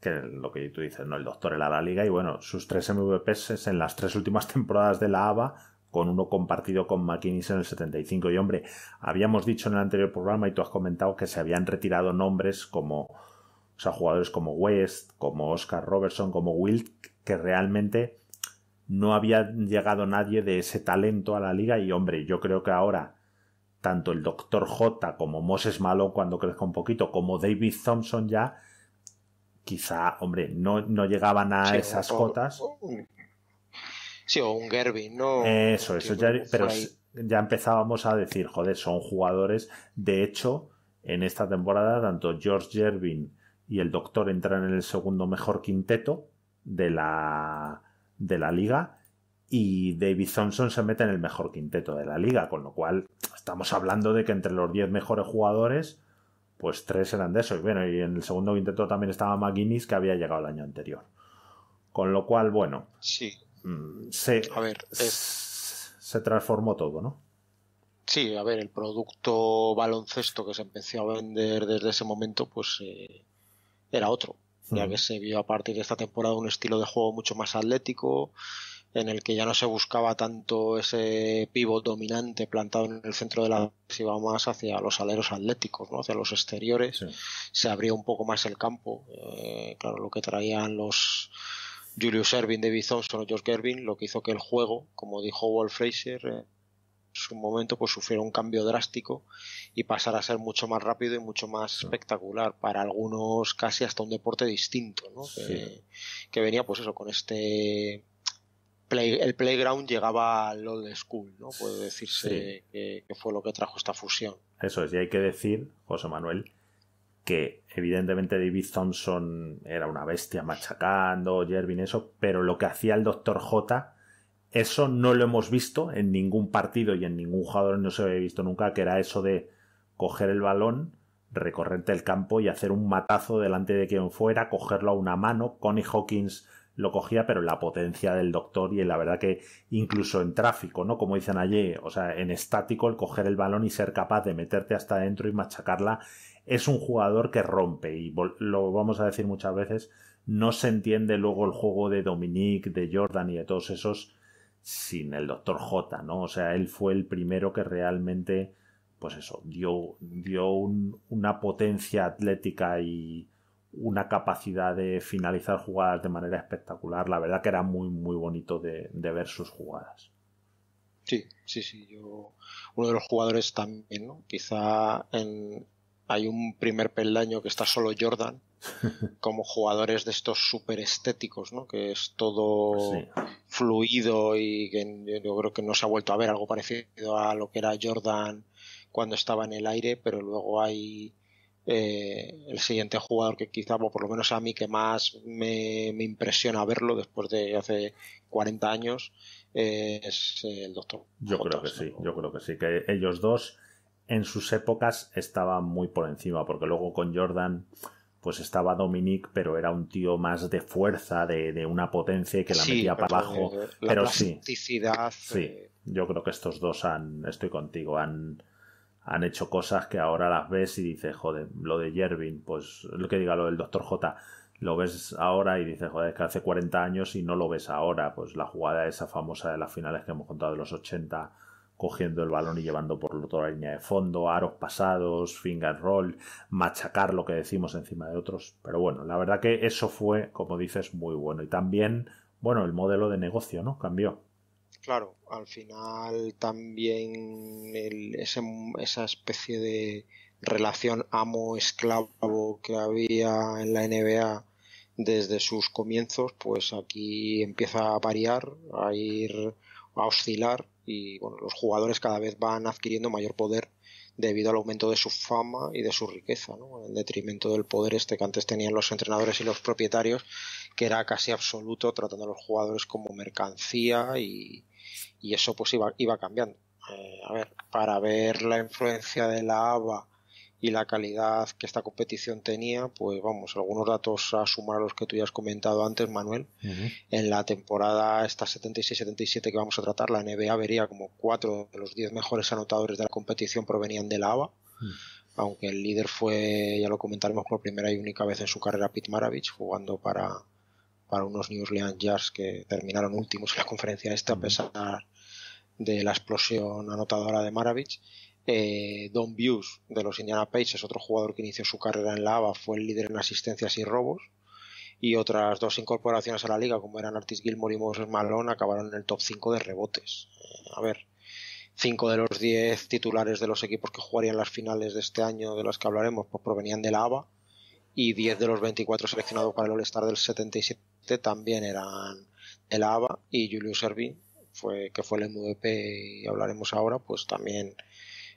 que lo que tú dices, ¿no? El doctor era la liga y bueno, sus tres MVPs en las tres últimas temporadas de la ABA con uno compartido con McInnes en el 75. Y hombre, habíamos dicho en el anterior programa y tú has comentado que se habían retirado nombres como, o sea, jugadores como West, como Oscar Robertson, como Wilt, que realmente no había llegado nadie de ese talento a la liga y hombre, yo creo que ahora tanto el Dr. J como Moses Malone cuando crezca un poquito, como David Thompson ya, quizá, hombre, no, llegaban a esas Jotas sí, o un Gervin, ¿no? Eso, eso ya, pero ya empezábamos a decir, joder, son jugadores. De hecho, en esta temporada, tanto George Gervin y el Doctor entran en el segundo mejor quinteto de la, de la liga y David Thompson se mete en el mejor quinteto de la liga, con lo cual estamos hablando de que entre los 10 mejores jugadores, pues tres eran de esos. Bueno, y en el segundo quinteto también estaba McGuinness, que había llegado el año anterior. Con lo cual, bueno. Sí. Mm, se, a ver, se transformó todo, ¿no? Sí, a ver, el producto baloncesto que se empezó a vender desde ese momento, pues eh, era otro, ya que se vio a partir de esta temporada un estilo de juego mucho más atlético, en el que ya no se buscaba tanto ese pivot dominante plantado en el centro de la Si iba más hacia los aleros atléticos, ¿no? hacia los exteriores, se abrió un poco más el campo, eh, claro, lo que traían los Julius Erving, David Thompson o George Gervin, lo que hizo que el juego, como dijo Walt Fraser, eh, en su momento pues sufriera un cambio drástico y pasara a ser mucho más rápido y mucho más espectacular para algunos casi hasta un deporte distinto ¿no? que, venía pues eso con este el playground llegaba al old school, ¿no? Puede decirse que, fue lo que trajo esta fusión. Eso es, y hay que decir, José Manuel, que evidentemente David Thompson era una bestia machacando, Jervin, eso, pero lo que hacía el Dr. J, eso no lo hemos visto en ningún partido y en ningún jugador no se había visto nunca, que era eso de coger el balón, recorrer el campo y hacer un matazo delante de quien fuera, cogerlo a una mano. Connie Hawkins lo cogía, pero la potencia del doctor y la verdad que incluso en tráfico, ¿no? Como dicen allí, o sea, en estático, el coger el balón y ser capaz de meterte hasta adentro y machacarla, es un jugador que rompe y lo vamos a decir muchas veces, no se entiende luego el juego de Dominique, de Jordan y de todos esos sin el doctor J, ¿no? O sea, él fue el primero que realmente, pues eso, dio, dio una potencia atlética y, una capacidad de finalizar jugadas de manera espectacular. La verdad que era muy, muy bonito de, ver sus jugadas. Sí, sí, sí. Yo, uno de los jugadores también, ¿no? Quizá en, hay un primer peldaño que está solo Jordan, como jugadores de estos súper estéticos, ¿no? Que es todo pues fluido y que yo creo que no se ha vuelto a ver algo parecido a lo que era Jordan cuando estaba en el aire, pero luego hay eh, el siguiente jugador que quizá, por lo menos a mí, que más me, impresiona verlo después de hace 40 años, eh, es el doctor. Yo creo que sí, yo creo que sí, que ellos dos en sus épocas estaban muy por encima, porque luego con Jordan pues estaba Dominic, pero era un tío más de fuerza, de, una potencia que la metía para abajo. Eh, pero sí, sí, yo creo que estos dos han, estoy contigo, han, han hecho cosas que ahora las ves y dices, joder, lo de Jervin, pues lo que diga lo del Dr. J, lo ves ahora y dices, joder, es que hace 40 años y no lo ves ahora. Pues la jugada esa famosa de las finales que hemos contado de los 80, cogiendo el balón y llevando por toda la línea de fondo, aros pasados, finger roll, machacar lo que decimos encima de otros. Pero bueno, la verdad que eso fue, como dices, muy bueno. Y también, bueno, el modelo de negocio, ¿no? Cambió. Claro, al final también esa especie de relación amo-esclavo que había en la NBA desde sus comienzos, pues aquí empieza a variar, a ir a oscilar y bueno, los jugadores cada vez van adquiriendo mayor poder debido al aumento de su fama y de su riqueza, ¿no? en detrimento del poder este que antes tenían los entrenadores y los propietarios, que era casi absoluto, tratando a los jugadores como mercancía y, y eso pues iba, cambiando. Eh, a ver, para ver la influencia de la ABA y la calidad que esta competición tenía, pues vamos, algunos datos a sumar a los que tú ya has comentado antes, Manuel. En la temporada esta 76-77 que vamos a tratar, la NBA vería como cuatro de los diez mejores anotadores de la competición provenían de la ABA. Mm. Aunque el líder fue, ya lo comentaremos por primera y única vez en su carrera, Pete Maravich, jugando para, para unos New Orleans Jazz que terminaron últimos en la conferencia esta a pesar de la explosión anotadora de Maravich. Eh, Don Buse de los Indiana Pacers, otro jugador que inició su carrera en la ABA, fue el líder en asistencias y robos. Y otras dos incorporaciones a la liga, como eran Artis Gilmore y Moses Malone, acabaron en el top 5 de rebotes. Eh, a ver, 5 de los 10 titulares de los equipos que jugarían las finales de este año, de las que hablaremos, pues provenían de la ABA y 10 de los 24 seleccionados para el All-Star del 77 también eran el ABA y Julius Erving, fue, que fue el MVP y hablaremos ahora, pues también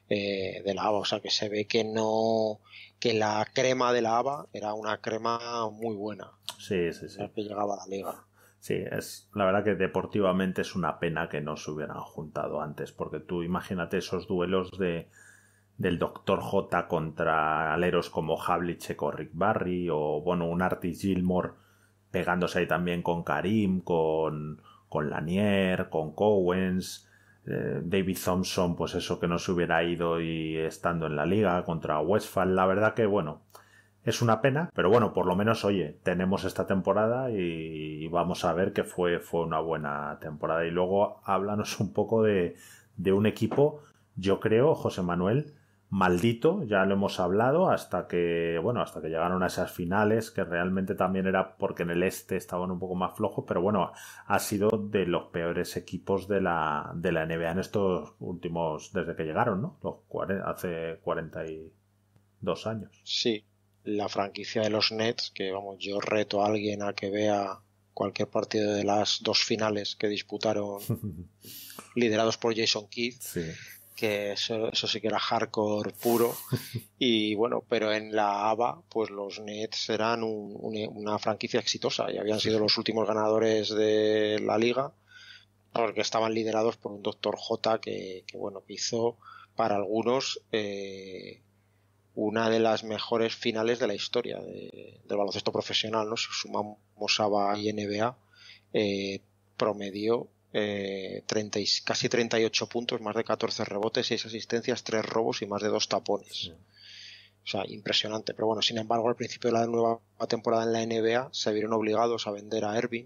eh, de la ABA. O sea que se ve que no, que la crema de la ABA era una crema muy buena. Sí, sí, sí. llegaba liga. Sí, es la verdad que deportivamente es una pena que no se hubieran juntado antes, porque tú imagínate esos duelos de del Dr. J contra aleros como Havlicek o Rick Barry, o bueno, un Artis Gilmore pegándose ahí también con Karim, con, con Lanier, con Cowens, eh, David Thompson, pues eso que no se hubiera ido y estando en la liga contra Westphal, la verdad que bueno, es una pena, pero bueno, por lo menos, oye, tenemos esta temporada y vamos a ver que fue, fue una buena temporada. Y luego háblanos un poco de, de un equipo, yo creo, José Manuel, maldito, ya lo hemos hablado, hasta que, bueno, hasta que llegaron a esas finales, que realmente también era porque en el este estaban un poco más flojos, pero bueno, ha sido de los peores equipos de la, de la NBA en estos últimos, desde que llegaron, ¿no? Los hace 42 años. Sí, la franquicia de los Nets, que vamos, yo reto a alguien a que vea cualquier partido de las dos finales que disputaron liderados por Jason Kidd. Sí que eso, sí que era hardcore puro. Y bueno, pero en la ABA, pues los Nets eran una franquicia exitosa y habían sido los últimos ganadores de la liga, porque estaban liderados por un doctor J que, bueno, hizo para algunos eh, una de las mejores finales de la historia del baloncesto profesional, ¿no? Si sumamos ABA y NBA, Promedio eh, promedió eh, casi 38 puntos, más de 14 rebotes, 6 asistencias, 3 robos y más de 2 tapones. O sea, impresionante. Pero bueno, sin embargo, al principio de la nueva temporada en la NBA se vieron obligados a vender a Irving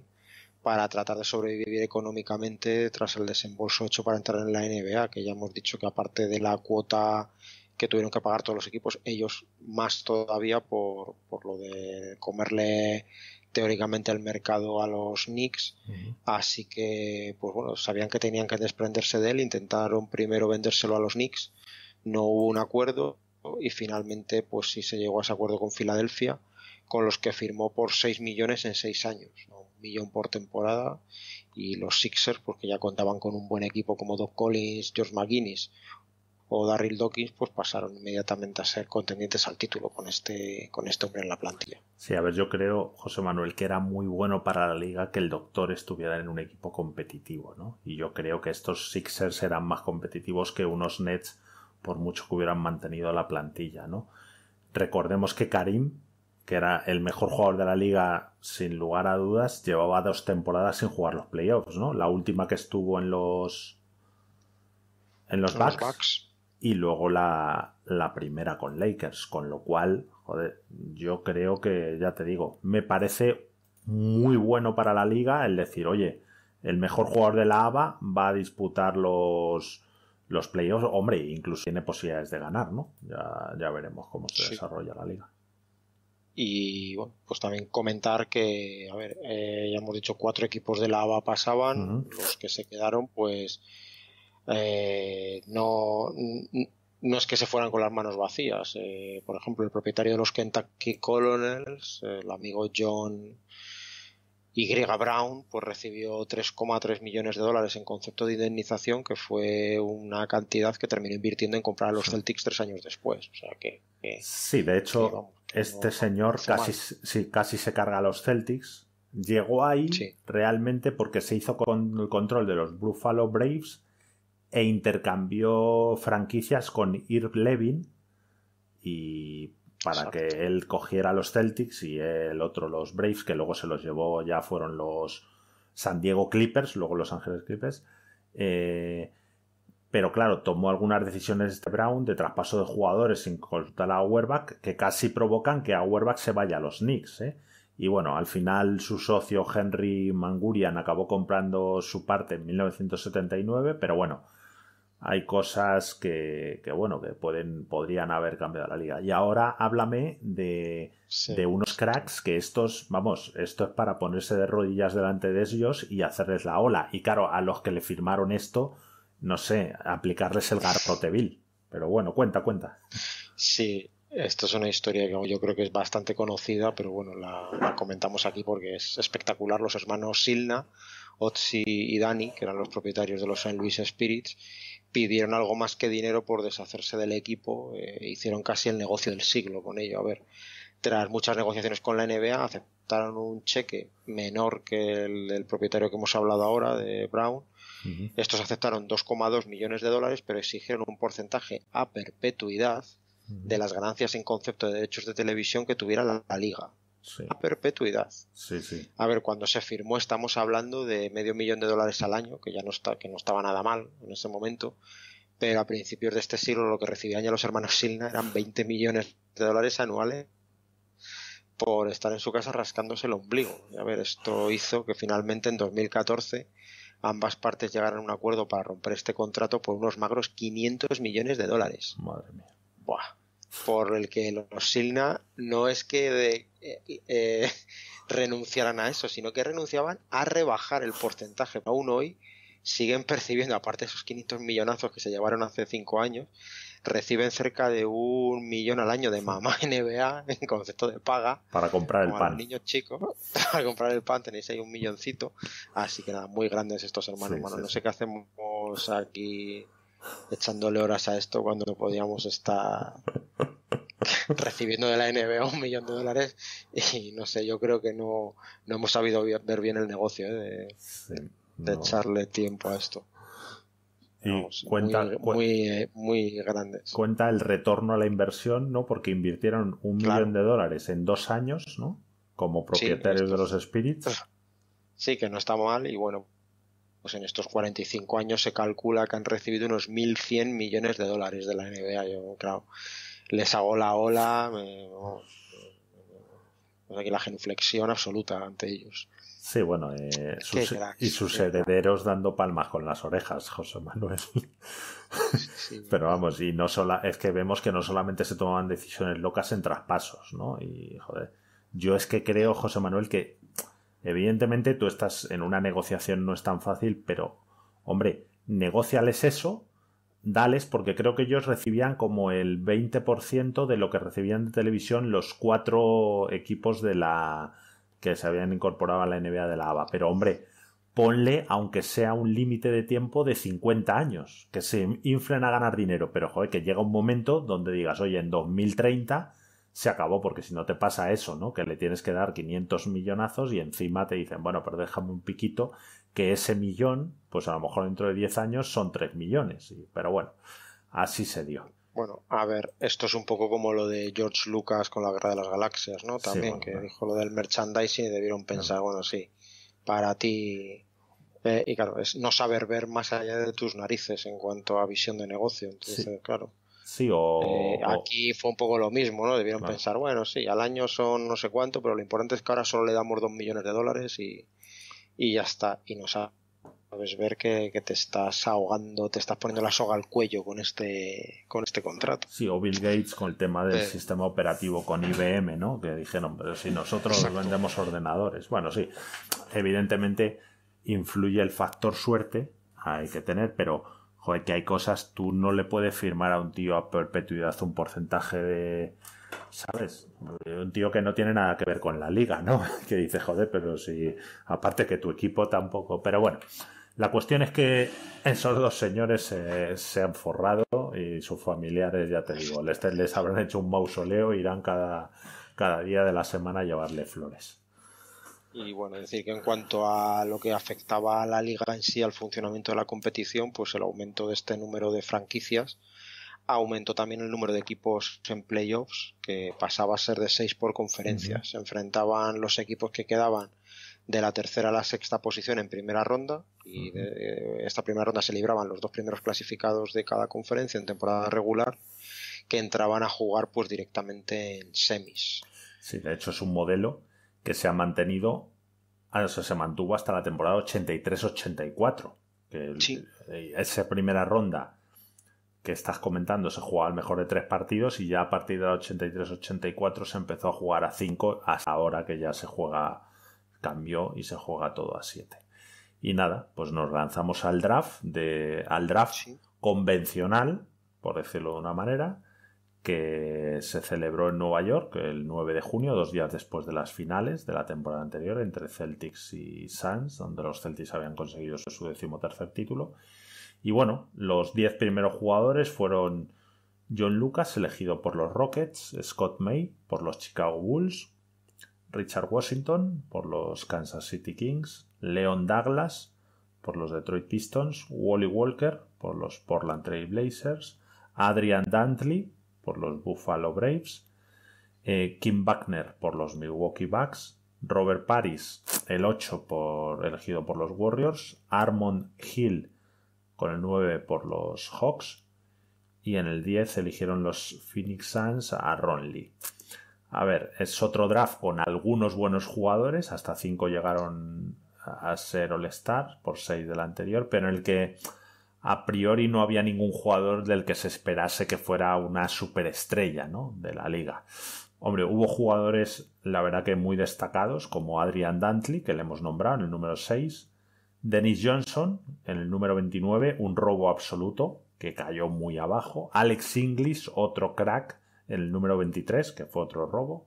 para tratar de sobrevivir económicamente tras el desembolso hecho para entrar en la NBA, que ya hemos dicho que aparte de la cuota que tuvieron que pagar todos los equipos, ellos más todavía por, por lo de comerle teóricamente al mercado a los Knicks, así que pues bueno, sabían que tenían que desprenderse de él, intentaron primero vendérselo a los Knicks, no hubo un acuerdo y finalmente pues sí se llegó a ese acuerdo con Filadelfia, con los que firmó por 6 millones en 6 años, un millón por temporada y los Sixers porque pues ya contaban con un buen equipo como Doc Collins, George McGuinness o Darryl Dawkins pues pasaron inmediatamente a ser contendientes al título con este, con este hombre en la plantilla. Sí, a ver, yo creo, José Manuel, que era muy bueno para la liga que el Doctor estuviera en un equipo competitivo, ¿no? Y yo creo que estos Sixers eran más competitivos que unos Nets por mucho que hubieran mantenido la plantilla, ¿no? Recordemos que Karim, que era el mejor jugador de la liga sin lugar a dudas, llevaba dos temporadas sin jugar los playoffs, ¿no? La última que estuvo en los en los, backs y luego la, la primera con Lakers, con lo cual, joder, yo creo que, ya te digo, me parece muy bueno para la liga el decir, oye, el mejor jugador de la ABA va a disputar los, los playoffs, hombre, incluso tiene posibilidades de ganar, ¿no? Ya, veremos cómo se desarrolla la liga. Y bueno, pues también comentar que, a ver, eh, ya hemos dicho, cuatro equipos de la ABA pasaban, los que se quedaron, pues eh, no no, es que se fueran con las manos vacías. Eh, por ejemplo, el propietario de los Kentucky Colonels, el amigo John Y. Brown, pues recibió 3,3 millones de dólares en concepto de indemnización, que fue una cantidad que terminó invirtiendo en comprar a los Celtics tres años después. O sea que, sí, de hecho, este señor casi, si casi se carga a los Celtics. Llegó ahí realmente porque se hizo con el control de los Buffalo Braves e intercambió franquicias con Irv Levin y para que él cogiera los Celtics y el otro los Braves, que luego se los llevó, ya fueron los San Diego Clippers, luego los Ángeles Clippers. Eh, pero claro, tomó algunas decisiones de Brown de traspaso de jugadores sin consultar a Auerbach que casi provocan que Auerbach se vaya a los Knicks. ¿eh? Y bueno, al final su socio Henry Mangurian acabó comprando su parte en 1979, pero bueno, hay cosas que, bueno, que pueden, podrían haber cambiado la liga. Y ahora háblame de, unos cracks que estos, vamos, esto es para ponerse de rodillas delante de ellos y hacerles la ola. Y claro, a los que le firmaron esto, no sé, aplicarles el garrote vil. Pero bueno, cuenta, cuenta. Sí, esto es una historia que yo creo que es bastante conocida, pero bueno, la, comentamos aquí porque es espectacular. Los hermanos Silna, Otzi y Dani, que eran los propietarios de los San Louis Spirits, pidieron algo más que dinero por deshacerse del equipo, eh, hicieron casi el negocio del siglo con ello. A ver, tras muchas negociaciones con la NBA, aceptaron un cheque menor que el del propietario que hemos hablado ahora, de Brown. Estos aceptaron 2,2 millones de dólares, pero exigieron un porcentaje a perpetuidad de las ganancias en concepto de derechos de televisión que tuviera la liga a perpetuidad. A ver, cuando se firmó estamos hablando de medio millón de dólares al año, que ya no está, que no estaba nada mal en ese momento, pero a principios de este siglo lo que recibían ya los hermanos Silna eran 20 millones de dólares anuales por estar en su casa rascándose el ombligo. a ver, esto hizo que finalmente en 2014 ambas partes llegaran a un acuerdo para romper este contrato por unos magros 500 millones de dólares. Madre mía. Buah por el que los Silna no es que eh, eh renunciaran a eso, sino que renunciaban a rebajar el porcentaje. Aún hoy siguen percibiendo, aparte de esos 500 millonazos que se llevaron hace 5 años, reciben cerca de un millón al año de mamá NBA en concepto de paga. Para comprar el pan. niños chicos, para comprar el pan tenéis ahí un milloncito. Así que nada, muy grandes estos hermanos. no sé qué hacemos aquí echándole horas a esto cuando no podíamos estar recibiendo de la NBA un millón de dólares y no sé, yo creo que no, no hemos sabido ver bien el negocio ¿eh? de, echarle tiempo a esto. cuenta, muy, muy, eh, Cuenta el retorno a la inversión, ¿no? Porque invirtieron un millón de dólares en dos años, ¿no? Como propietarios de los Spirits. Sí, que no está mal y bueno, pues en estos 45 años se calcula que han recibido unos 1.100 millones de dólares de la NBA. Yo, claro, les hago la ola, la genuflexión absoluta ante ellos. Sí, bueno, y sus herederos dando palmas con las orejas, José Manuel. Pero vamos, y no sola, es que vemos que no solamente se tomaban decisiones locas en traspasos, ¿no? Y joder, yo es que creo, José Manuel, que Evidentemente tú estás en una negociación, no es tan fácil, pero hombre, negociales eso, dales, porque creo que ellos recibían como el 20% de lo que recibían de televisión los cuatro equipos de la que se habían incorporado a la NBA de la ABA. Pero hombre, ponle, aunque sea un límite de tiempo de 50 años, que se inflen a ganar dinero, pero joder, que llega un momento donde digas, oye, en 2030 se acabó, porque si no te pasa eso, ¿no? Que le tienes que dar 500 millonazos y encima te dicen, bueno, pero déjame un piquito, que ese millón, pues a lo mejor dentro de 10 años son 3 millones. Pero bueno, así se dio. Bueno, a ver, esto es un poco como lo de George Lucas con la Guerra de las Galaxias, ¿no? También, que dijo lo del merchandising y debieron pensar, bueno, sí, para ti. Eh", y claro, es no saber ver más allá de tus narices en cuanto a visión de negocio. Entonces, claro. Sí, eh, o, Aquí fue un poco lo mismo, ¿no? Debieron pensar, bueno, sí, al año son no sé cuánto, pero lo importante es que ahora solo le damos dos millones de dólares y, y ya está. Y no sabes ver que, te estás ahogando, te estás poniendo la soga al cuello con este, con este contrato. Sí, o Bill Gates con el tema del sistema operativo con IBM, ¿no? Que dijeron, pero si nosotros vendemos ordenadores. Bueno, sí, evidentemente influye el factor suerte, hay que tener, pero joder, que hay cosas, tú no le puedes firmar a un tío a perpetuidad un porcentaje de, ¿sabes? Un tío que no tiene nada que ver con la liga, ¿no? Que dice, joder, pero si, aparte que tu equipo tampoco, pero bueno. La cuestión es que esos dos señores se han forrado y sus familiares, ya te digo, les, les habrán hecho un mausoleo, irán cada, cada día de la semana a llevarle flores. Y bueno, decir que en cuanto a lo que afectaba a la liga en sí, al funcionamiento de la competición, pues el aumento de este número de franquicias aumentó también el número de equipos en playoffs, que pasaba a ser de seis por conferencia. Se enfrentaban los equipos que quedaban de la tercera a la sexta posición en primera ronda, y eh, esta primera ronda se libraban los dos primeros clasificados de cada conferencia en temporada regular, que entraban a jugar pues directamente en semis. Sí, de hecho es un modelo que se ha mantenido, ah, o se mantuvo hasta la temporada 83-84. Sí. Eh, esa primera ronda que estás comentando se jugaba al mejor de tres partidos y ya a partir de la 83-84 se empezó a jugar a 5 hasta ahora que ya se juega, cambió y se juega todo a 7. Y nada, pues nos lanzamos al draft, de, al draft convencional, por decirlo de una manera, que se celebró en Nueva York el 9 de junio, dos días después de las finales de la temporada anterior entre Celtics y Suns, donde los Celtics habían conseguido su decimotercer título. Y bueno, los diez primeros jugadores fueron John Lucas, elegido por los Rockets, Scott May, por los Chicago Bulls, Richard Washington, por los Kansas City Kings, Leon Douglas, por los Detroit Pistons, Wally Walker, por los Portland Trail Blazers, Adrian Dantley, por los Buffalo Braves, eh, Kim Buckner por los Milwaukee Bucks, Robert Paris, el 8 por, elegido por los Warriors, Armond Hill con el 9 por los Hawks y en el 10 eligieron los Phoenix Suns a Ron Lee. A ver, es otro draft con algunos buenos jugadores, hasta 5 llegaron a ser All-Star por 6 del anterior, pero en el que a priori no había ningún jugador del que se esperase que fuera una superestrella ¿no? de la liga. Hombre, hubo jugadores, la verdad que muy destacados, como Adrian Dantley, que le hemos nombrado en el número 6, Dennis Johnson, en el número 29, un robo absoluto, que cayó muy abajo, Alex Inglis, otro crack, en el número 23, que fue otro robo,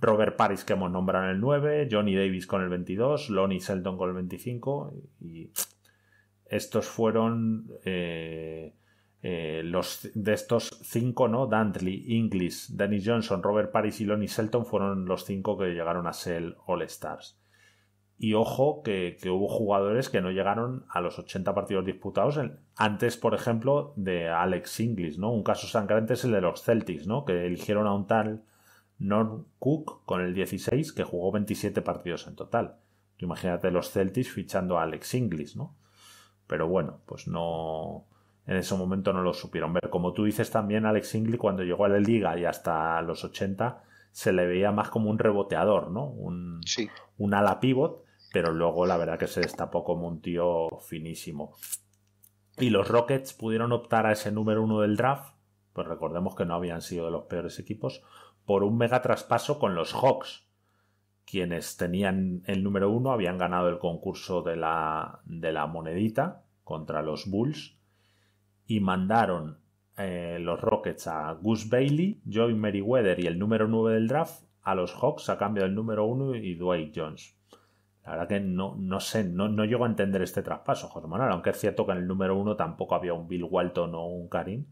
Robert Paris, que hemos nombrado en el 9, Johnny Davis con el 22, Lonnie Seldon con el 25, y estos fueron eh, eh, los de estos cinco, ¿no? Dantley, Inglis, Danny Johnson, Robert Paris y Lonnie Shelton fueron los cinco que llegaron a ser All Stars. Y ojo que, hubo jugadores que no llegaron a los 80 partidos disputados antes, por ejemplo, de Alex Inglis, ¿no? Un caso sangrante es el de los Celtics, ¿no? Que eligieron a un tal Norm Cook con el 16 que jugó 27 partidos en total. Imagínate los Celtics fichando a Alex Inglis, ¿no? Pero bueno, pues no. En ese momento no lo supieron ver. Como tú dices también, Alex Ingley cuando llegó a la liga y hasta los 80 se le veía más como un reboteador, ¿no? Un, un ala pivot, pero luego la verdad que se destapó como un tío finísimo. Y los Rockets pudieron optar a ese número uno del draft, pues recordemos que no habían sido de los peores equipos, por un mega traspaso con los Hawks quienes tenían el número uno habían ganado el concurso de la, de la monedita contra los Bulls y mandaron eh, los Rockets a Gus Bailey, Joey Meriwether y el número 9 del draft a los Hawks a cambio del número uno y Dwight Jones. La verdad que no, no sé, no, no, llego a entender este traspaso, José aunque es cierto que en el número uno tampoco había un Bill Walton o un Karim.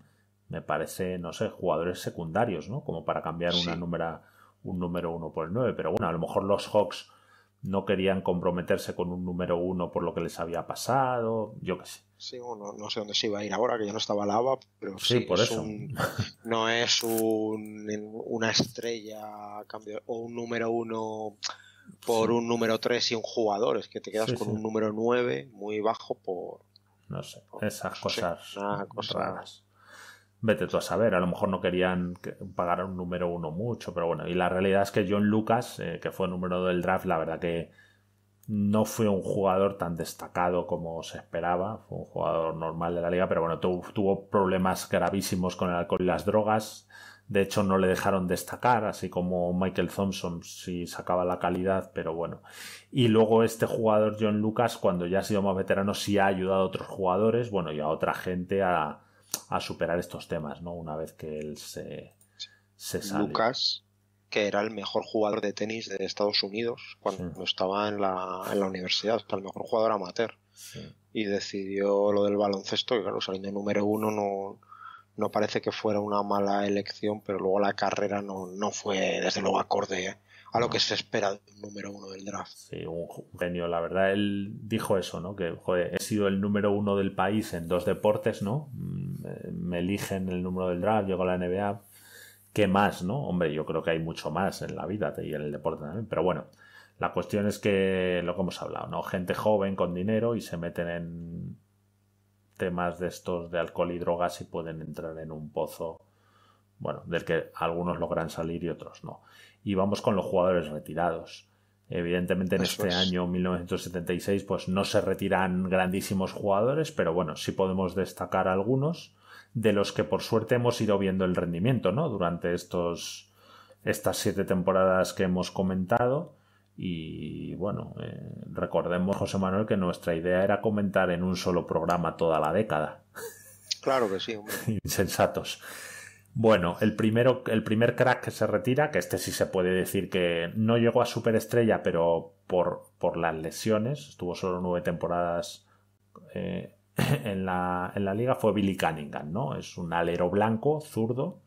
Me parece, no sé, jugadores secundarios, ¿no? Como para cambiar una, número un número uno por el 9. Pero bueno, a lo mejor los Hawks no querían comprometerse con un número uno por lo que les había pasado, yo qué sé. Sí, bueno, no sé dónde se iba a ir ahora, que ya no estaba al pero sí, por eso. no es una estrella cambio, o un número uno por un número tres y un jugador, es que te quedas con un número 9 muy bajo por... No sé, esas cosas, cosas raras vete tú a saber, a lo mejor no querían pagar un número uno mucho, pero bueno, y la realidad es que John Lucas, eh, que fue número del draft, la verdad que no fue un jugador tan destacado como se esperaba, fue un jugador normal de la liga, pero bueno, tuvo problemas gravísimos con el alcohol y las drogas, de hecho no le dejaron destacar, así como Michael Thompson si sacaba la calidad, pero bueno. Y luego este jugador John Lucas, cuando ya ha sido más veterano, sí ha ayudado a otros jugadores, bueno, y a otra gente a a superar estos temas, ¿no? Una vez que él se, sale. Lucas, que era el mejor jugador de tenis de Estados Unidos cuando estaba en la, en la universidad, el mejor jugador amateur. Y decidió lo del baloncesto, y claro, saliendo número uno no, no parece que fuera una mala elección, pero luego la carrera no, no fue desde luego acorde ¿eh? a lo que se espera del número uno del draft. Sí, un genio, la verdad. Él dijo eso, ¿no? Que, joder, he sido el número uno del país en dos deportes, ¿no? Mm, eh, me eligen el número del draft, llego a la NBA. ¿Qué más, no? Hombre, yo creo que hay mucho más en la vida y en el deporte también, pero bueno. La cuestión es que, lo que hemos hablado, ¿no? Gente joven con dinero y se meten en temas de estos de alcohol y drogas y pueden entrar en un pozo, bueno, del que algunos logran salir y otros no y vamos con los jugadores retirados. Evidentemente en este año 1976 pues no se retiran grandísimos jugadores, pero bueno, sí podemos destacar algunos de los que por suerte hemos ido viendo el rendimiento, ¿no? Durante estos estas siete temporadas que hemos comentado. Y bueno, eh, recordemos, José Manuel, que nuestra idea era comentar en un solo programa toda la década. Claro que sí, hombre. Insensatos. Bueno, el, primero, el primer crack que se retira, que este sí se puede decir que no llegó a superestrella, pero por, por las lesiones, estuvo solo nueve temporadas eh, en, la, liga, fue Billy Cunningham, ¿no? Es un alero blanco, zurdo,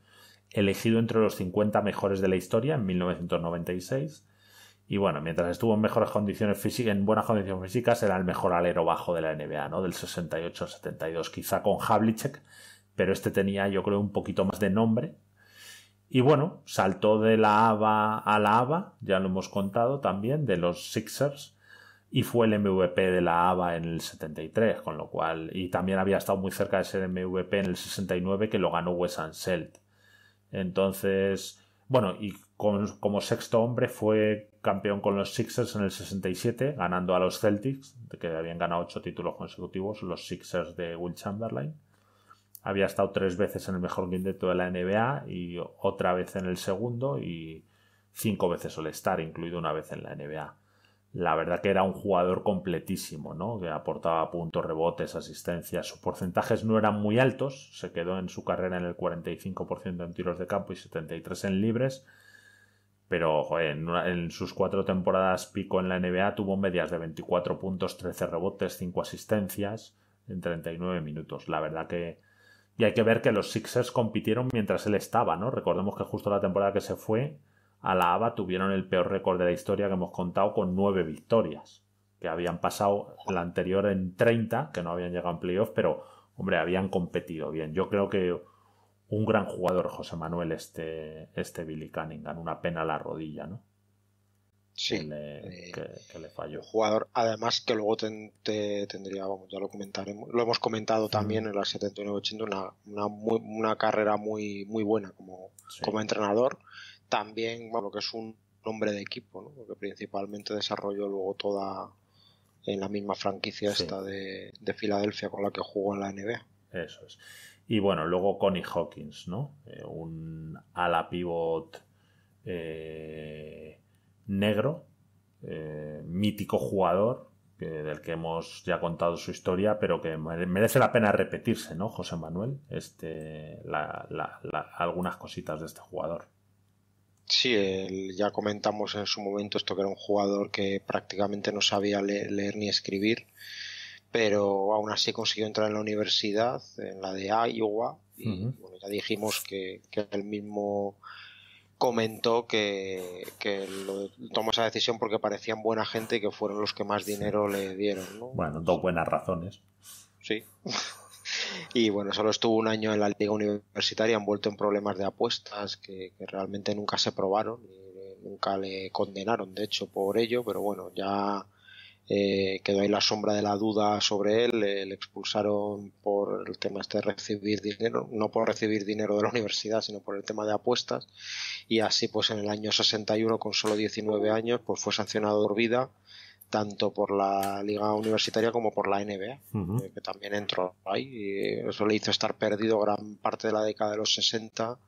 elegido entre los 50 mejores de la historia en 1996. Y bueno, mientras estuvo en mejores condiciones físicas, en buenas condiciones físicas, era el mejor alero bajo de la NBA, ¿no? Del 68 al 72, quizá con Havlicek, pero este tenía yo creo un poquito más de nombre. Y bueno, saltó de la ABA a la ABA, ya lo hemos contado también, de los Sixers, y fue el MVP de la ABA en el 73, con lo cual, y también había estado muy cerca de ser MVP en el 69, que lo ganó Wes Anselt. Entonces, bueno, y como sexto hombre fue campeón con los Sixers en el 67, ganando a los Celtics, que habían ganado ocho títulos consecutivos, los Sixers de Will Chamberlain había estado tres veces en el mejor quinteto de la NBA y otra vez en el segundo y cinco veces suele estar, incluido una vez en la NBA. La verdad que era un jugador completísimo, ¿no? Que aportaba puntos, rebotes, asistencias. Sus porcentajes no eran muy altos. Se quedó en su carrera en el 45% en tiros de campo y 73 en libres. Pero en, en, sus cuatro temporadas pico en la NBA tuvo medias de 24 puntos, 13 rebotes, 5 asistencias en 39 minutos. La verdad que y hay que ver que los Sixers compitieron mientras él estaba, ¿no? Recordemos que justo la temporada que se fue a la ABA tuvieron el peor récord de la historia que hemos contado con nueve victorias. Que habían pasado la anterior en 30, que no habían llegado en playoff, pero, hombre, habían competido bien. Yo creo que un gran jugador, José Manuel, este, este Billy Cunningham. Una pena la rodilla, ¿no? sí, eh, eh, que, le, falló. jugador, además, que luego te, tendría, vamos, ya lo comentaremos, lo hemos comentado también en la 79-80, una, una, carrera muy, muy buena como, como entrenador. También, bueno, que es un nombre de equipo, ¿no? porque principalmente desarrolló luego toda en la misma franquicia esta de, Filadelfia con la que jugó en la NBA. Eso es. Y bueno, luego Connie Hawkins, ¿no? Eh, un ala pivot eh, negro, eh, mítico jugador, del que hemos ya contado su historia, pero que merece la pena repetirse, ¿no, José Manuel? Este, algunas cositas de este jugador. Sí, ya comentamos en su momento esto que era un jugador que prácticamente no sabía leer, ni escribir, pero aún así consiguió entrar en la universidad, en la de Iowa, y bueno, ya dijimos que, que el mismo comentó que, tomó esa decisión porque parecían buena gente y que fueron los que más dinero le dieron. Bueno, dos buenas razones. Sí. y bueno, solo estuvo un año en la liga universitaria envuelto en problemas de apuestas que, que realmente nunca se probaron y nunca le condenaron, de hecho, por ello, pero bueno, ya eh, quedó ahí la sombra de la duda sobre él, le expulsaron por el tema este de recibir dinero, no por recibir dinero de la universidad, sino por el tema de apuestas, y así pues en el año 61 con solo 19 años pues fue sancionado por vida tanto por la liga universitaria como por la NBA, eh, que también entró ahí, y eso le hizo estar perdido gran parte de la década de los 60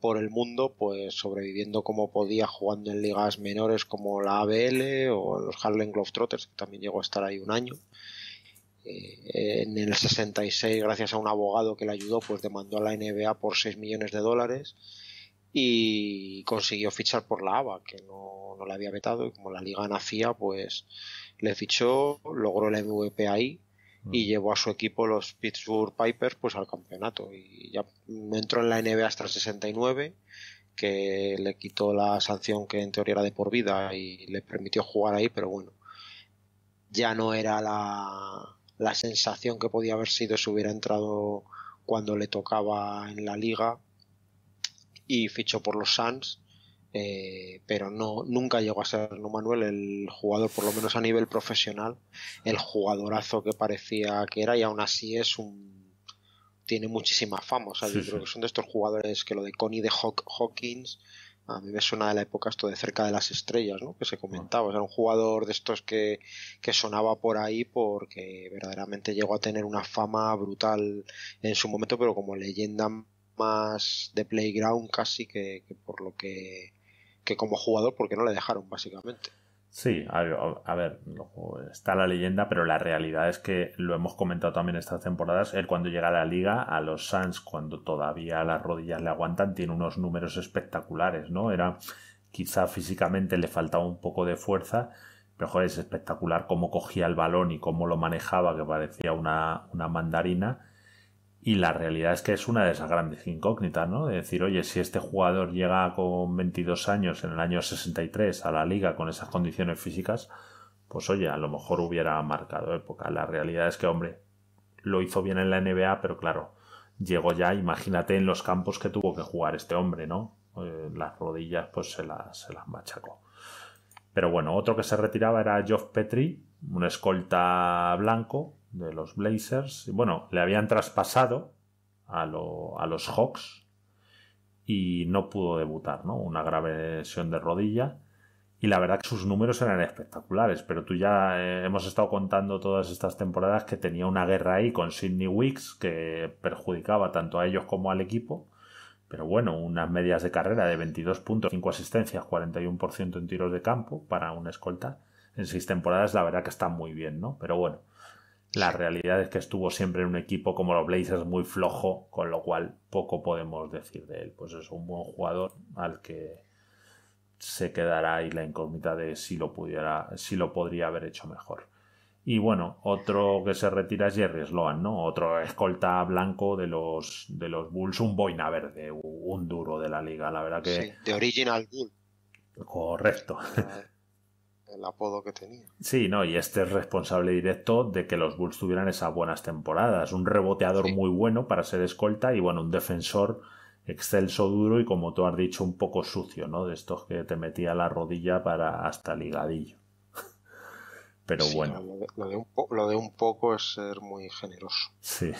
por el mundo, pues sobreviviendo como podía, jugando en ligas menores como la ABL o los Harlem Globetrotters, que también llegó a estar ahí un año. Eh, en el 66, gracias a un abogado que le ayudó, pues demandó a la NBA por 6 millones de dólares y consiguió fichar por la ABA, que no, no le había vetado, y como la liga nacía, pues le fichó, logró el MVP ahí, y llevó a su equipo, los Pittsburgh Pipers, pues al campeonato. Y ya entró en la NBA hasta el 69, que le quitó la sanción que en teoría era de por vida y le permitió jugar ahí, pero bueno, ya no era la, la sensación que podía haber sido si hubiera entrado cuando le tocaba en la liga y fichó por los Suns eh, pero no nunca llegó a ser no Manuel el jugador por lo menos a nivel profesional el jugadorazo que parecía que era y aún así es un tiene muchísima fama o sea yo creo que son de estos jugadores que lo de Connie de Hawkins a mí me suena de la época esto de cerca de las estrellas, ¿no? Que se comentaba. O era un jugador de estos que, que, sonaba por ahí porque verdaderamente llegó a tener una fama brutal en su momento, pero como leyenda más de playground casi que por lo que que como jugador porque no le dejaron, básicamente. Sí, a, ver, está la leyenda, pero la realidad es que lo hemos comentado también estas temporadas. Él cuando llega a la liga, a los Suns, cuando todavía las rodillas le aguantan, tiene unos números espectaculares, ¿no? Era quizá físicamente le faltaba un poco de fuerza, pero es espectacular cómo cogía el balón y cómo lo manejaba, que parecía una, una mandarina y la realidad es que es una de esas grandes incógnitas, ¿no? De decir, oye, si este jugador llega con 22 años en el año 63 a la liga con esas condiciones físicas, pues oye, a lo mejor hubiera marcado época. La realidad es que, hombre, lo hizo bien en la NBA, pero claro, llegó ya, imagínate en los campos que tuvo que jugar este hombre, ¿no? Eh, las rodillas pues se las, se las machacó. Pero bueno, otro que se retiraba era Geoff Petrie, un escolta blanco, de los Blazers. Bueno, le habían traspasado a, los Hawks y no pudo debutar, ¿no? Una grave lesión de rodilla. Y la verdad que sus números eran espectaculares, pero tú ya eh, hemos estado contando todas estas temporadas que tenía una guerra ahí con Sidney Wicks que perjudicaba tanto a ellos como al equipo. Pero bueno, unas medias de carrera de 22 puntos, 5 asistencias, 41% en tiros de campo para una escolta en seis temporadas, la verdad que está muy bien, ¿no? Pero bueno, la realidad es que estuvo siempre en un equipo como los Blazers muy flojo, con lo cual poco podemos decir de él. Pues es un buen jugador al que se quedará ahí la incógnita de si lo pudiera, si lo podría haber hecho mejor. Y bueno, otro que se retira es Jerry Sloan, ¿no? Otro escolta blanco de los, de los Bulls, un boina verde, un duro de la liga, la verdad que. Sí, de Original Bull. Correcto el apodo que tenía. Sí, no, y este es responsable directo de que los Bulls tuvieran esas buenas temporadas. Un reboteador muy bueno para ser escolta y bueno, un defensor excelso duro y como tú has dicho, un poco sucio, ¿no? De estos que te metía la rodilla para hasta ligadillo. Pero bueno. Lo de, un lo de, un poco es ser muy generoso. Sí.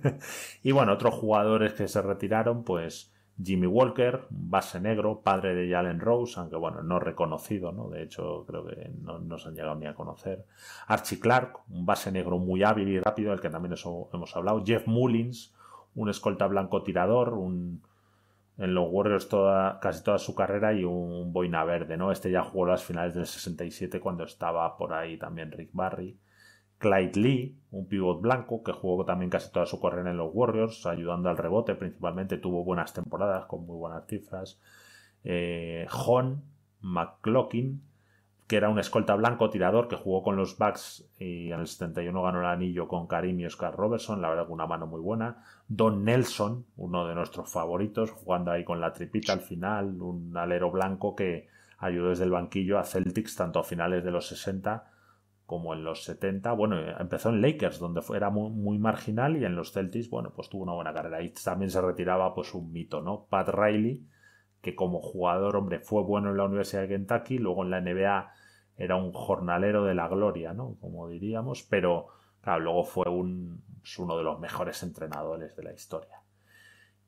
y bueno, otros jugadores que se retiraron, pues Jimmy Walker, base negro, padre de Jalen Rose, aunque bueno, no reconocido, ¿no? De hecho, creo que no, se han llegado ni a conocer. Archie Clark, un base negro muy hábil y rápido, del que también hemos hablado. Jeff Mullins, un escolta blanco tirador, un, en los Warriors toda, casi toda su carrera y un boina verde, ¿no? Este ya jugó las finales del 67 cuando estaba por ahí también Rick Barry. Clyde Lee, un pivot blanco que jugó también casi toda su carrera en los Warriors, ayudando al rebote principalmente, tuvo buenas temporadas con muy buenas cifras. Eh, John McLaughlin, que era un escolta blanco tirador que jugó con los Bucks y en el 71 ganó el anillo con Karim y Oscar Robertson, la verdad que una mano muy buena. Don Nelson, uno de nuestros favoritos, jugando ahí con la tripita al final, un alero blanco que ayudó desde el banquillo a Celtics tanto a finales de los 60 como en los 70, bueno, eh, empezó en Lakers, donde era muy, marginal, y en los Celtics, bueno, pues tuvo una buena carrera. Y también se retiraba, pues, un mito, ¿no? Pat Riley, que como jugador, hombre, fue bueno en la Universidad de Kentucky, luego en la NBA era un jornalero de la gloria, ¿no? Como diríamos, pero, claro, luego fue un, uno de los mejores entrenadores de la historia.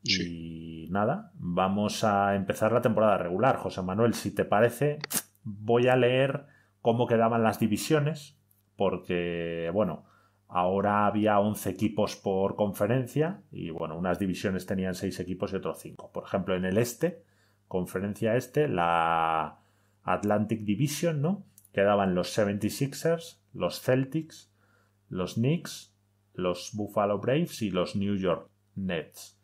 Y nada, vamos a empezar la temporada regular. José Manuel, si te parece, voy a leer cómo quedaban las divisiones, porque, bueno, ahora había 11 equipos por conferencia y, bueno, unas divisiones tenían 6 equipos y otros 5. Por ejemplo, en el este, conferencia este, la Atlantic Division, ¿no? Quedaban los 76ers, los Celtics, los Knicks, los Buffalo Braves y los New York Nets.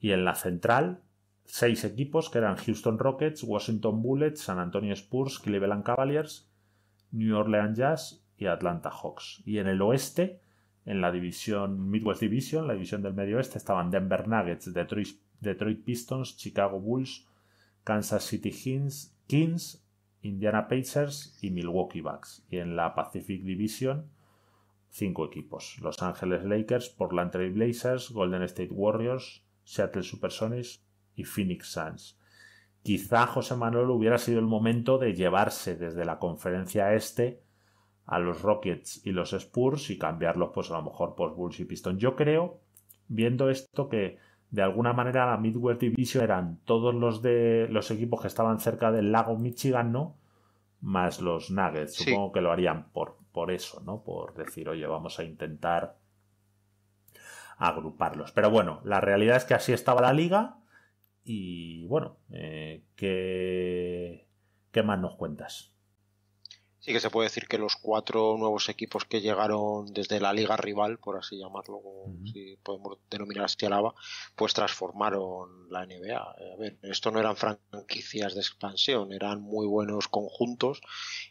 Y en la central, 6 equipos que eran Houston Rockets, Washington Bullets, San Antonio Spurs, Cleveland Cavaliers, New Orleans Jazz y Atlanta Hawks. Y en el oeste, en la división Midwest Division, la división del medio oeste, estaban Denver Nuggets, Detroit, Pistons, Chicago Bulls, Kansas City Kings, Kings, Indiana Pacers y Milwaukee Bucks. Y en la Pacific Division, cinco equipos: Los Angeles Lakers, Portland Trail Blazers, Golden State Warriors, Seattle Supersonics y Phoenix Suns quizá José Manuel hubiera sido el momento de llevarse desde la conferencia este a los Rockets y los Spurs y cambiarlos pues a lo mejor por Bulls y Pistons. Yo creo, viendo esto, que de alguna manera la Midwest Division eran todos los de los equipos que estaban cerca del lago Michigan, ¿no? Más los Nuggets. Supongo que lo harían por, por eso, ¿no? Por decir, oye, vamos a intentar agruparlos. Pero bueno, la realidad es que así estaba la liga y bueno, eh, ¿qué, ¿qué más nos cuentas? Sí que se puede decir que los cuatro nuevos equipos que llegaron desde la liga rival, por así llamarlo, si podemos denominar así AVA, pues transformaron la NBA. A ver, esto no eran franquicias de expansión, eran muy buenos conjuntos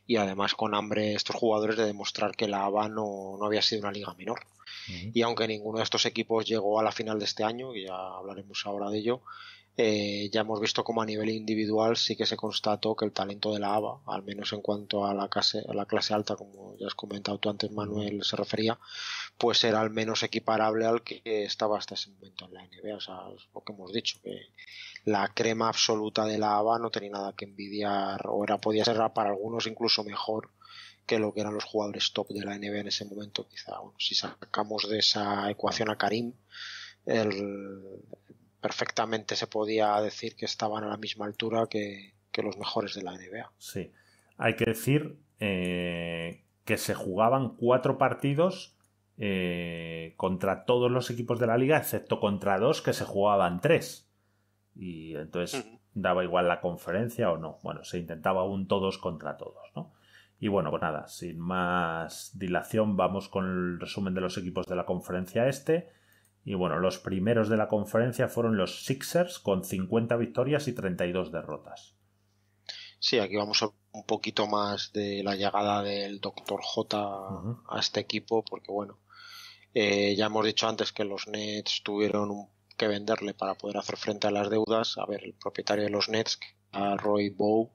y además con hambre estos jugadores de demostrar que la ABA no, había sido una liga menor. Y aunque ninguno de estos equipos llegó a la final de este año, y ya hablaremos ahora de ello, eh, ya hemos visto cómo a nivel individual sí que se constató que el talento de la ABA, al menos en cuanto a la clase, la clase alta, como ya has comentado tú antes, Manuel, se refería, pues era al menos equiparable al que estaba hasta ese momento en la NBA. O sea, es lo que hemos dicho, que la crema absoluta de la ABA no tenía nada que envidiar, o era, podía ser para algunos incluso mejor que lo que eran los jugadores top de la NBA en ese momento. Quizá, bueno, si sacamos de esa ecuación a Karim, el, perfectamente se podía decir que estaban a la misma altura que, los mejores de la NBA. Sí, hay que decir eh, que se jugaban cuatro partidos eh, contra todos los equipos de la liga, excepto contra dos que se jugaban tres. Y entonces daba igual la conferencia o no. Bueno, se intentaba un todos contra todos, ¿no? Y bueno, pues nada, sin más dilación, vamos con el resumen de los equipos de la conferencia este. Y bueno, los primeros de la conferencia fueron los Sixers con 50 victorias y 32 derrotas. Sí, aquí vamos a un poquito más de la llegada del Dr. J a este equipo, porque bueno, eh, ya hemos dicho antes que los Nets tuvieron que venderle para poder hacer frente a las deudas. A ver, el propietario de los Nets, Roy Bow,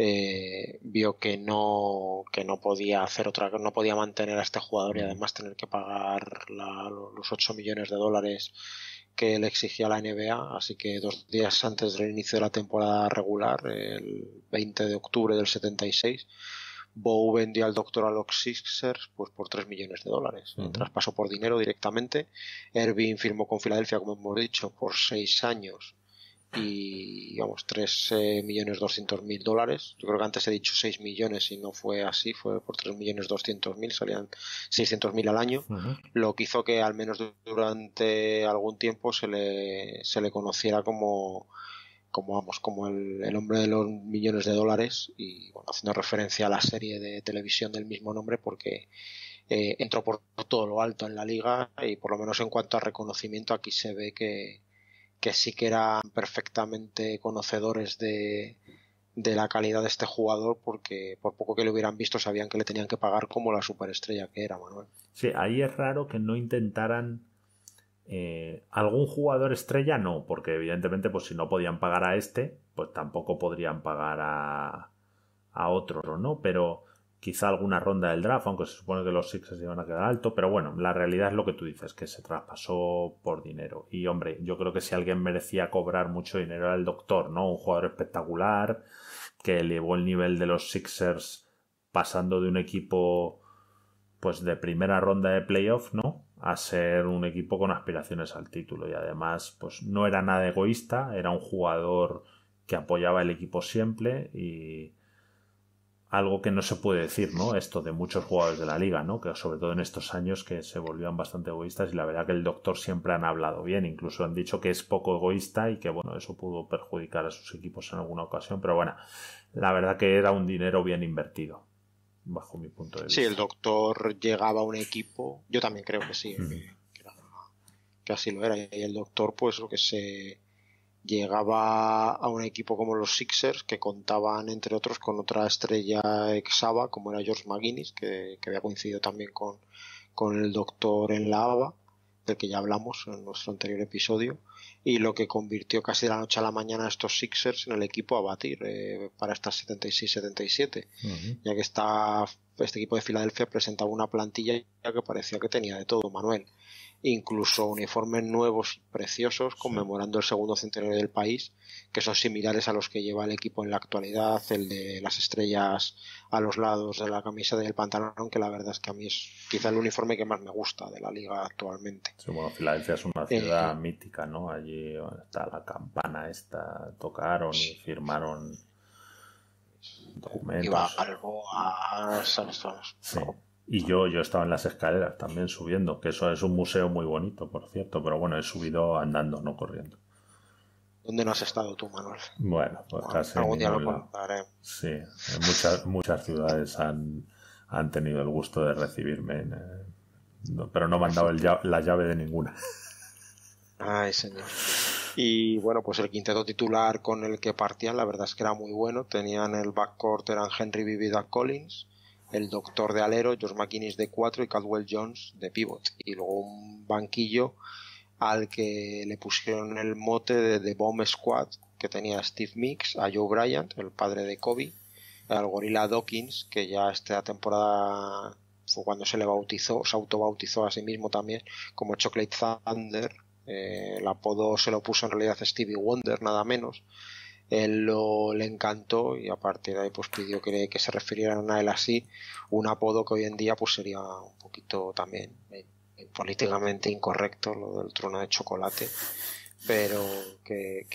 eh, vio que no, que no podía hacer otra, no podía mantener a este jugador y además tener que pagar los 8 millones de dólares que le exigía la NBA, así que dos días antes del inicio de la temporada regular, el 20 de octubre del 76, Bow vendió al doctor a los Sixers pues, por 3 millones de dólares. el traspaso por dinero directamente. Ervin firmó con Filadelfia, como hemos dicho, por 6 años y vamos, 3.200.000 eh, millones mil dólares. Yo creo que antes he dicho 6 millones y no fue así, fue por 3.200.000 millones salían 600.000 mil al año, lo que hizo que al menos durante algún tiempo se le, se le conociera como como vamos, como el, el, hombre de los millones de dólares y bueno, haciendo referencia a la serie de televisión del mismo nombre porque eh, entró por todo lo alto en la liga y por lo menos en cuanto a reconocimiento aquí se ve que, que sí que eran perfectamente conocedores de, la calidad de este jugador porque por poco que lo hubieran visto sabían que le tenían que pagar como la superestrella que era Manuel. Sí, ahí es raro que no intentaran eh, algún jugador estrella, no, porque evidentemente pues si no podían pagar a este, pues tampoco podrían pagar a, a otro, ¿no? Pero quizá alguna ronda del draft, aunque se supone que los Sixers iban a quedar alto, pero bueno, la realidad es lo que tú dices, que se traspasó por dinero. Y hombre, yo creo que si alguien merecía cobrar mucho dinero era el doctor, ¿no? Un jugador espectacular que elevó el nivel de los Sixers pasando de un equipo pues de primera ronda de playoff, ¿no? A ser un equipo con aspiraciones al título y además pues no era nada egoísta, era un jugador que apoyaba el equipo siempre y algo que no se puede decir, ¿no? Esto de muchos jugadores de la liga, ¿no? Que sobre todo en estos años que se volvían bastante egoístas y la verdad que el doctor siempre han hablado bien, incluso han dicho que es poco egoísta y que bueno, eso pudo perjudicar a sus equipos en alguna ocasión, pero bueno, la verdad que era un dinero bien invertido, bajo mi punto de vista. Sí, el doctor llegaba a un equipo, yo también creo que sí, ¿eh? que, que, así lo era, y el doctor pues lo que se llegaba a un equipo como los Sixers, que contaban, entre otros, con otra estrella exaba como era George McGuinness, que, había coincidido también con, con el doctor en la ABA, del que ya hablamos en nuestro anterior episodio y lo que convirtió casi de la noche a la mañana a estos Sixers en el equipo a batir eh, para estas 76-77, ya que está este equipo de Filadelfia presentaba una plantilla que parecía que tenía de todo, Manuel. Incluso uniformes nuevos preciosos conmemorando el segundo centenario del país, que son similares a los que lleva el equipo en la actualidad, el de las estrellas a los lados de la camisa del pantalón, que la verdad es que a mí es quizá el uniforme que más me gusta de la liga actualmente. Filadelfia es una este. ciudad mítica, ¿no? allí está la campana esta, tocaron y firmaron documentos. Iba sí. Y yo, yo estaba en las escaleras también subiendo, que eso es un museo muy bonito, por cierto, pero bueno, he subido andando, no corriendo. ¿Dónde no has estado tú, Manuel? Bueno, pues casi. Sí, muchas, muchas ciudades han, tenido el gusto de recibirme, eh, pero no me han dado la llave de ninguna. Ay, señor. Y bueno, pues el quinteto titular con el que partían, la verdad es que era muy bueno. Tenían el backcourt, eran Henry Vivida Collins, el doctor de alero, George McInnes de 4 y Caldwell Jones de pivot. Y luego un banquillo al que le pusieron el mote de The Bomb Squad, que tenía Steve Mix, a Joe Bryant, el padre de Kobe, al gorila Dawkins, que ya esta temporada fue cuando se le bautizó, se autobautizó a sí mismo también como Chocolate Thunder eh, el apodo se lo puso en realidad Stevie Wonder, nada menos. Él lo, le encantó y a partir de ahí pues pidió que, que se refirieran a él así. Un apodo que hoy en día pues sería un poquito también eh, políticamente incorrecto, lo del trono de chocolate pero que,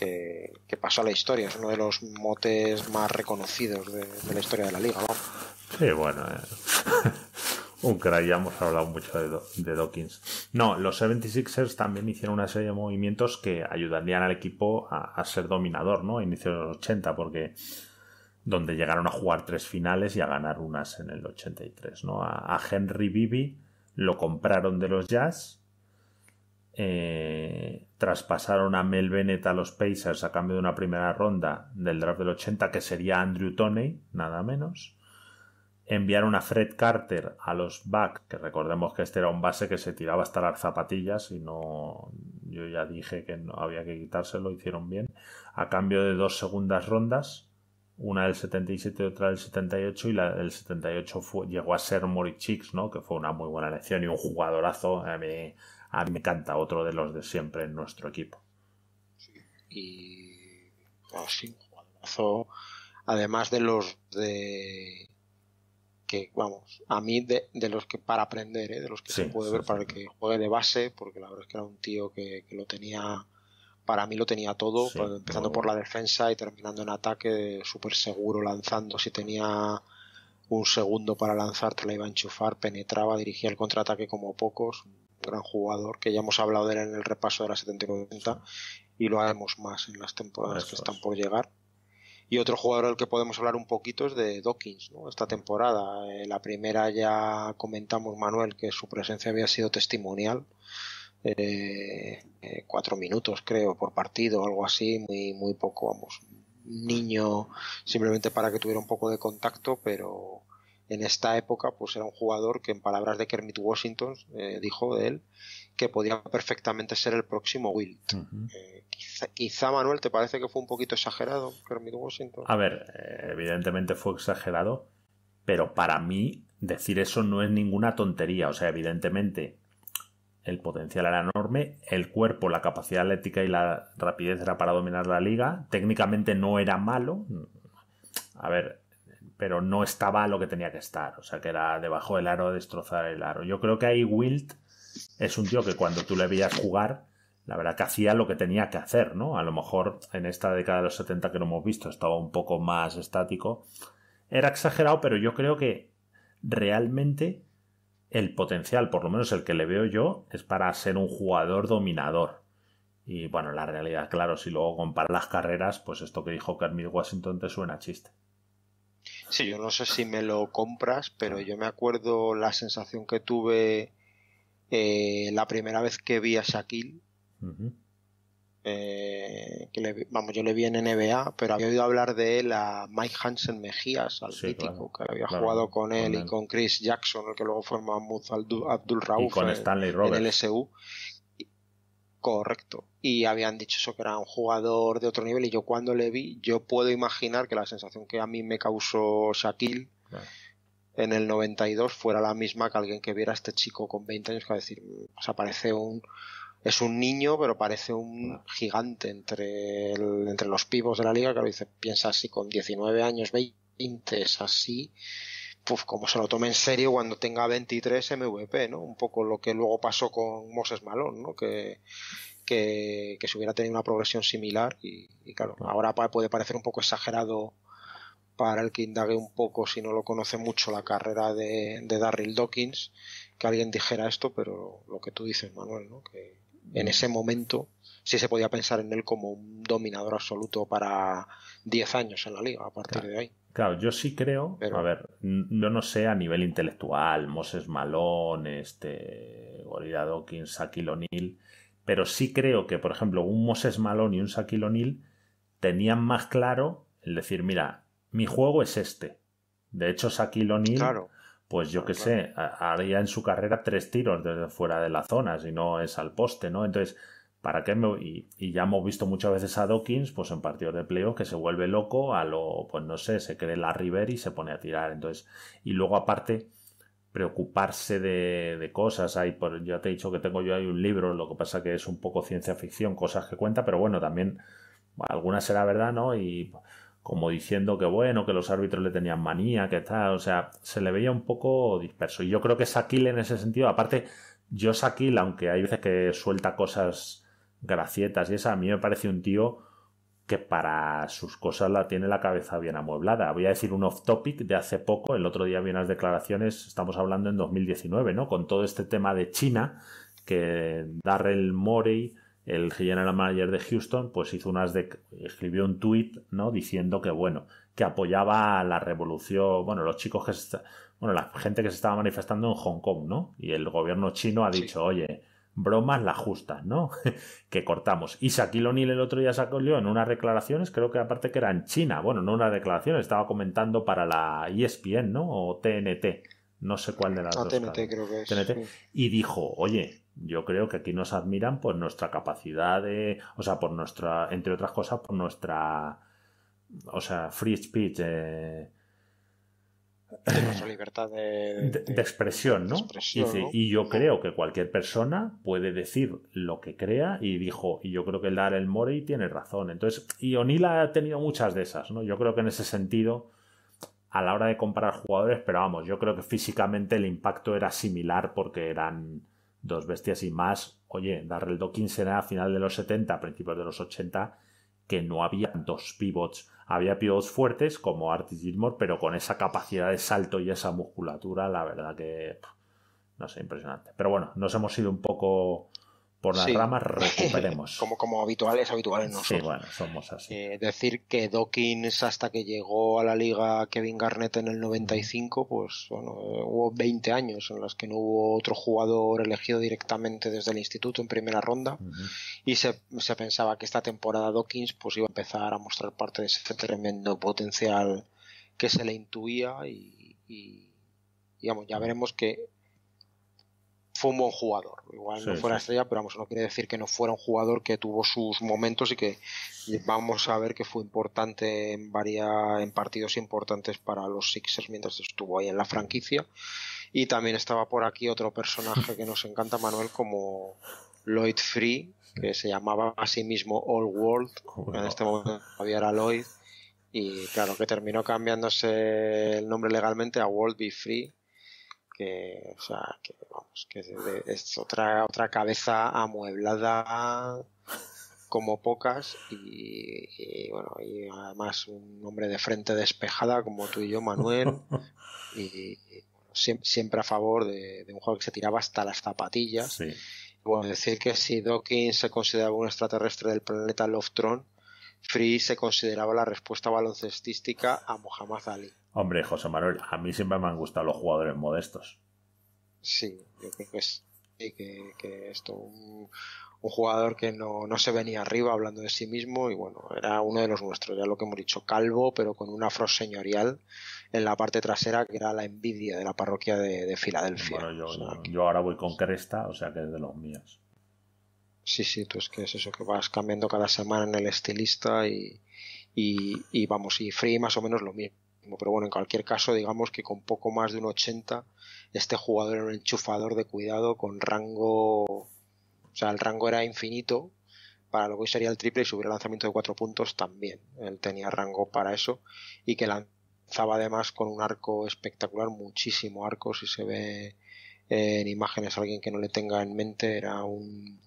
pasó a la historia. Es uno de los motes más reconocidos de, la historia de la liga. Sí, bueno. Eh. Un hemos hablado mucho de, Dawkins. No, los 76ers también hicieron una serie de movimientos que ayudarían al equipo a, ser dominador, ¿no? A inicios de los 80, porque donde llegaron a jugar tres finales y a ganar unas en el 83, ¿no? A, Henry Bibi lo compraron de los Jazz, eh, traspasaron a Mel Bennett a los Pacers a cambio de una primera ronda del draft del 80, que sería Andrew Toney, nada menos enviaron a Fred Carter a los back, que recordemos que este era un base que se tiraba hasta las zapatillas y no, yo ya dije que no había que quitárselo, hicieron bien, a cambio de dos segundas rondas, una del 77 y otra del 78 y la del 78 llegó a ser Morichix, ¿no? que fue una muy buena elección y un jugadorazo, a mí, me encanta, otro de los de siempre en nuestro equipo. Sí. Y, ah, jugadorazo, además de los de que, vamos, a mí de, los que para aprender, ¿eh? de los que se puede ver para el que juegue de base, porque la verdad es que era un tío que, lo tenía, para mí lo tenía todo, pues, empezando por la defensa y terminando en ataque, súper seguro, lanzando si tenía un segundo para lanzar, te la iba a enchufar, penetraba, dirigía el contraataque como pocos, un gran jugador, que ya hemos hablado de él en el repaso de la 70 y lo haremos más en las temporadas que están por llegar. Y otro jugador del que podemos hablar un poquito es de Dawkins, ¿no? Esta temporada. Eh, la primera ya comentamos, Manuel, que su presencia había sido testimonial. Eh, eh cuatro minutos, creo, por partido, o algo así, muy, muy poco, vamos. Niño, simplemente para que tuviera un poco de contacto, pero en esta época, pues era un jugador que, en palabras de Kermit Washington, eh, dijo de él, que podía perfectamente ser el próximo Wilt. Eh, quizá, Manuel, ¿te parece que fue un poquito exagerado Kermit Washington? A ver, eh, evidentemente fue exagerado, pero para mí decir eso no es ninguna tontería. O sea, evidentemente el potencial era enorme, el cuerpo, la capacidad atlética y la rapidez era para dominar la liga. Técnicamente no era malo. A ver, pero no estaba lo que tenía que estar. O sea, que era debajo del aro, destrozar el aro. Yo creo que ahí Wilt es un tío que cuando tú le veías jugar, la verdad que hacía lo que tenía que hacer, ¿no? A lo mejor en esta década de los 70 que no hemos visto estaba un poco más estático. Era exagerado, pero yo creo que realmente el potencial, por lo menos el que le veo yo, es para ser un jugador dominador. Y bueno, la realidad, claro, si luego comparas las carreras, pues esto que dijo Carmel Washington te suena chiste. Sí, yo no sé si me lo compras, pero yo me acuerdo la sensación que tuve eh, la primera vez que vi a Shaquille, eh, que vamos, yo le vi en NBA, pero había oído hablar de él a Mike Hansen Mejías, al crítico... que había jugado con, él, y con Chris Jackson, el que luego fue Mahmoud Abdul, Abdul con Stanley Roberts. en el SU. Correcto. Y habían dicho eso, que era un jugador de otro nivel. Y yo cuando le vi, yo puedo imaginar que la sensación que a mí me causó Shaquille en el 92 fuera la misma que alguien que viera a este chico con 20 años que va a decir, mm, o sea, parece un es un niño, pero parece un gigante entre el, entre los pibos de la liga, que lo dice, piensa así con 19 años, 20 es así, pues como se lo tome en serio cuando tenga 23 MVP, ¿no? Un poco lo que luego pasó con Moses Malone, ¿no? Que, que, se hubiera tenido una progresión similar y claro, ahora puede parecer un poco exagerado para el que indague un poco, si no lo conoce mucho, la carrera de, de Darryl Dawkins, que alguien dijera esto, pero lo que tú dices, Manuel, ¿no? que en ese momento sí se podía pensar en él como un dominador absoluto para 10 años en la liga a partir de ahí. Claro, yo sí creo, a ver, no no sé a nivel intelectual, Moses Malone, este, Gorilla Dawkins, Shaquille O'Neal, pero sí creo que, por ejemplo, un Moses Malone y un Shaquille O'Neal tenían más claro el decir, mira, mi juego es este. De hecho, Saki Lonil, pues yo ah, qué sé, haría en su carrera tres tiros desde fuera de la zona, si no es al poste, ¿no? Entonces, ¿para qué me... Y, ya hemos visto muchas veces a Dawkins, pues en partidos de playoff, que se vuelve loco, a lo, pues no sé, se cree la River y se pone a tirar. Entonces, y luego aparte, preocuparse de, de cosas. ahí por, ya te he dicho que tengo yo ahí un libro, lo que pasa que es un poco ciencia ficción, cosas que cuenta, pero bueno, también alguna será verdad, ¿no? Y como diciendo que bueno, que los árbitros le tenían manía, que tal, o sea, se le veía un poco disperso. Y yo creo que Sakil en ese sentido, aparte, yo Sakil, aunque hay veces que suelta cosas gracietas y esa, a mí me parece un tío que para sus cosas la tiene la cabeza bien amueblada. Voy a decir un off topic de hace poco, el otro día vi unas declaraciones, estamos hablando en 2019, ¿no? Con todo este tema de China, que Darrell Morey el general manager de Houston, pues hizo unas de, escribió un tuit, ¿no? Diciendo que, bueno, que apoyaba la revolución, bueno, los chicos que bueno, la gente que se estaba manifestando en Hong Kong, ¿no? Y el gobierno chino ha dicho, oye, bromas la justas, ¿no? que cortamos. Y Shaquille O'Neal el otro día sacó en unas declaraciones, creo que aparte que era en China, bueno, no una declaración, estaba comentando para la ESPN, ¿no? O TNT, no sé cuál de las ah, dos. TNT, creo que es, Y dijo, oye, yo creo que aquí nos admiran por nuestra capacidad de, o sea, por nuestra, entre otras cosas, por nuestra, o sea, free speech. Eh, nuestra libertad de, expresión, ¿no? y, yo creo que cualquier persona puede decir lo que crea y dijo, y yo creo que el el Morey tiene razón. Entonces, y O'Neill ha tenido muchas de esas, ¿no? Yo creo que en ese sentido, a la hora de comparar jugadores, pero vamos, yo creo que físicamente el impacto era similar porque eran dos bestias y más, oye, Darrell Dawkins era a final de los 70, principios de los 80, que no había dos pivots. Había pivots fuertes como Artis Gilmore, pero con esa capacidad de salto y esa musculatura, la verdad que no sé, impresionante. Pero bueno, nos hemos ido un poco por las ramas recuperemos. como, como habituales, habituales nosotros. Sí, bueno, somos así. Eh, decir que Dawkins, hasta que llegó a la liga Kevin Garnett en el 95, pues bueno, hubo 20 años en los que no hubo otro jugador elegido directamente desde el instituto en primera ronda. Y se, pensaba que esta temporada Dawkins pues iba a empezar a mostrar parte de ese tremendo potencial que se le intuía y, digamos, ya veremos que fue un buen jugador. Igual no fuera estrella, pero vamos, no quiere decir que no fuera un jugador que tuvo sus momentos y que vamos a ver que fue importante en varias, en partidos importantes para los Sixers mientras estuvo ahí en la franquicia. Y también estaba por aquí otro personaje que nos encanta, Manuel, como Lloyd Free, que se llamaba a sí mismo All World. Oh, en este momento todavía era Lloyd. Y claro, que terminó cambiándose el nombre legalmente a World Be Free que, o sea, que vamos, que es, otra, otra cabeza amueblada como pocas y, bueno, y además un hombre de frente despejada como tú y yo, Manuel, y, siempre, a favor de, un juego que se tiraba hasta las zapatillas. Bueno, decir que si Dawkins se consideraba un extraterrestre del planeta Loftron, Free se consideraba la respuesta baloncestística a Muhammad Ali. Hombre, José Manuel, a mí siempre me han gustado los jugadores modestos. Sí, yo creo que es que esto, un, jugador que no, no se venía arriba hablando de sí mismo y bueno, era uno de los nuestros, ya lo que hemos dicho, calvo, pero con una afro señorial en la parte trasera que era la envidia de la parroquia de, Filadelfia. Bueno, yo, ahora voy con cresta, o sea que es de los míos. Sí, sí, pues que es eso, que vas cambiando cada semana en el estilista y, y, y vamos, y Free más o menos lo mismo pero bueno, en cualquier caso, digamos que con poco más de un 80, este jugador era un enchufador de cuidado con rango, o sea, el rango era infinito para lo que sería el triple y subir el lanzamiento de cuatro puntos también. Él tenía rango para eso y que lanzaba además con un arco espectacular, muchísimo arco, si se ve en imágenes alguien que no le tenga en mente, era un,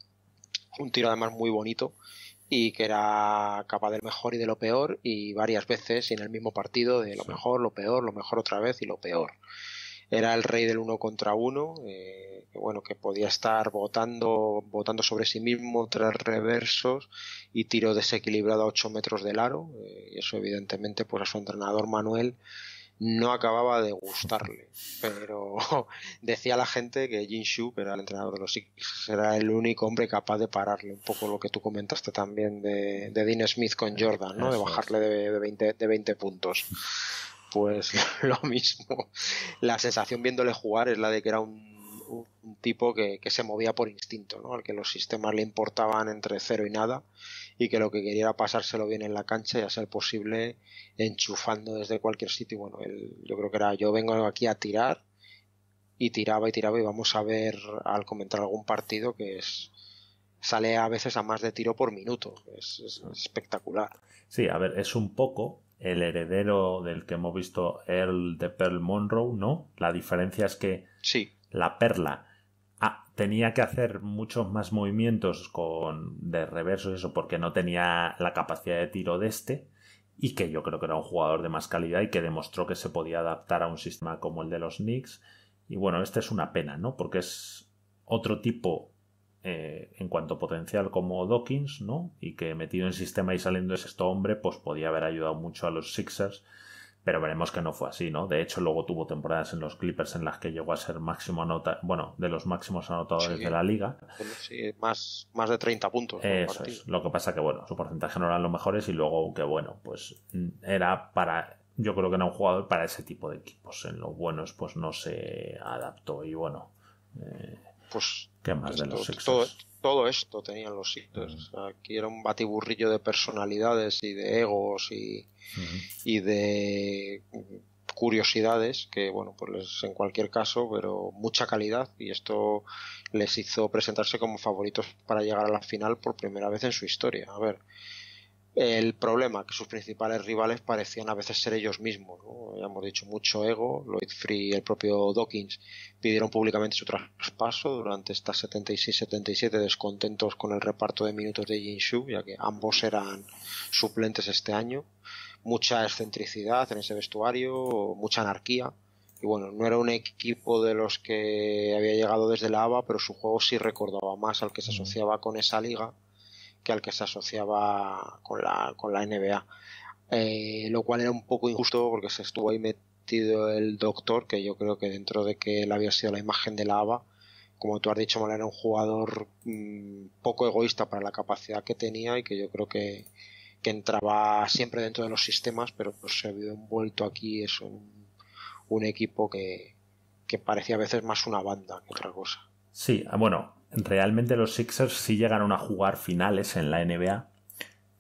un tiro además muy bonito y que era capaz del mejor y de lo peor y varias veces en el mismo partido de lo mejor, lo peor, lo mejor otra vez y lo peor. Era el rey del uno contra uno, eh, que bueno, que podía estar votando, votando sobre sí mismo tres reversos y tiro desequilibrado a ocho metros del aro. Eh, y eso evidentemente pues a su entrenador Manuel no acababa de gustarle. Pero decía la gente que Jin Shu, era el entrenador de los Six, era el único hombre capaz de pararle. Un poco lo que tú comentaste también de, de Dean Smith con Jordan, ¿no? de bajarle de, de, 20, de 20 puntos. Pues lo mismo. La sensación viéndole jugar es la de que era un tipo que, que, se movía por instinto, ¿no? al que los sistemas le importaban entre cero y nada y que lo que quería era pasárselo bien en la cancha y a posible enchufando desde cualquier sitio. Bueno, él, yo creo que era yo vengo aquí a tirar y tiraba y tiraba y vamos a ver al comentar algún partido que es sale a veces a más de tiro por minuto. Es, espectacular. Sí, a ver, es un poco el heredero del que hemos visto el de Pearl Monroe, ¿no? La diferencia es que sí. la perla ah, tenía que hacer muchos más movimientos con, de reverso eso porque no tenía la capacidad de tiro de este y que yo creo que era un jugador de más calidad y que demostró que se podía adaptar a un sistema como el de los Knicks. Y bueno, este es una pena, ¿no? Porque es otro tipo eh, en cuanto potencial como Dawkins, ¿no? Y que metido en sistema y saliendo es sexto hombre, pues podía haber ayudado mucho a los Sixers pero veremos que no fue así, ¿no? De hecho, luego tuvo temporadas en los Clippers en las que llegó a ser máximo anota, bueno, de los máximos anotadores de la liga. Sí, más, más de 30 puntos. Eso es. Lo que pasa que, bueno, su porcentaje no eran los mejores y luego que, bueno, pues mm, era para, yo creo que era un jugador para ese tipo de equipos. En los buenos, pues no se adaptó y, bueno. Eh, pues todo, esto tenían los sitios. Mm. aquí era un batiburrillo de personalidades y de egos y, mm. y de curiosidades que, bueno, pues en cualquier caso, pero mucha calidad y esto les hizo presentarse como favoritos para llegar a la final por primera vez en su historia. A ver, el problema que sus principales rivales parecían a veces ser ellos mismos. Ya hemos dicho mucho ego. Lloyd Free y el propio Dawkins pidieron públicamente su traspaso durante estas 76-77 descontentos con el reparto de minutos de Jin Shu, ya que ambos eran suplentes este año. Mucha excentricidad en ese vestuario, mucha anarquía. Y bueno, no era un equipo de los que había llegado desde la ABA, pero su juego sí recordaba más al que se asociaba con esa liga que al que se asociaba con la, NBA. Eh, lo cual era un poco injusto porque se estuvo ahí metido el doctor, que yo creo que dentro de que él había sido la imagen de la ABA, como tú has dicho, mal era un jugador mm, poco egoísta para la capacidad que tenía y que yo creo que, entraba siempre dentro de los sistemas, pero pues se había envuelto aquí es un, equipo que, que parecía a veces más una banda que otra cosa. Sí, ah, bueno, realmente los Sixers sí llegaron a jugar finales en la NBA,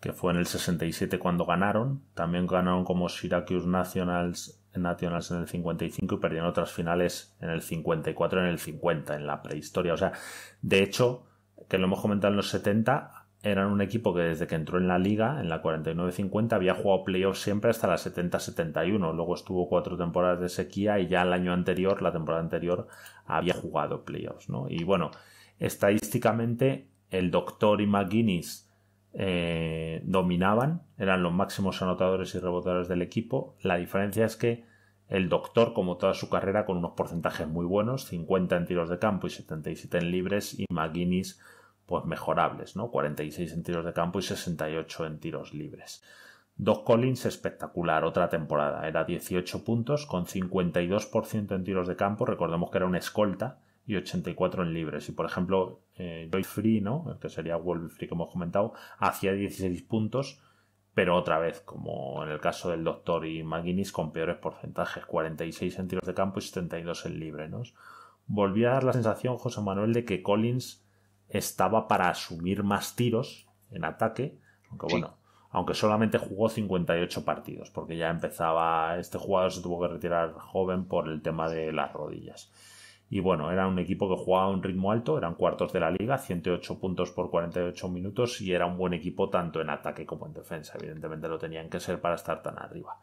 que fue en el 67 cuando ganaron. También ganaron como Syracuse Nationals, en el 55 y perdieron otras finales en el 54 y en el 50, en la prehistoria. O sea, de hecho, que lo hemos comentado en los 70, eran un equipo que desde que entró en la liga, en la 49-50, había jugado playoffs siempre hasta la 70-71. Luego estuvo cuatro temporadas de sequía y ya el año anterior, la temporada anterior, había jugado playoffs, ¿no? Y bueno, Estadísticamente, el Doctor y McGuinness eh, dominaban, eran los máximos anotadores y rebotadores del equipo. La diferencia es que el Doctor, como toda su carrera, con unos porcentajes muy buenos, 50 en tiros de campo y 77 en libres, y McGuinness, pues mejorables, ¿no? 46 en tiros de campo y 68 en tiros libres. Doc Collins, espectacular, otra temporada. Era 18 puntos con 52% en tiros de campo. Recordemos que era una escolta y 84 en libres. Y por ejemplo, eh, Joy Free, ¿no? que sería Wolf Free, como hemos comentado, hacía 16 puntos, pero otra vez, como en el caso del Doctor y McGuinness, con peores porcentajes: 46 en tiros de campo y 72 en libre ¿no? Volvía a dar la sensación, José Manuel, de que Collins estaba para asumir más tiros en ataque, aunque bueno. Aunque solamente jugó 58 partidos, porque ya empezaba. Este jugador se tuvo que retirar joven por el tema de las rodillas. Y bueno, era un equipo que jugaba a un ritmo alto, eran cuartos de la liga, 108 puntos por 48 minutos y era un buen equipo tanto en ataque como en defensa. Evidentemente lo tenían que ser para estar tan arriba.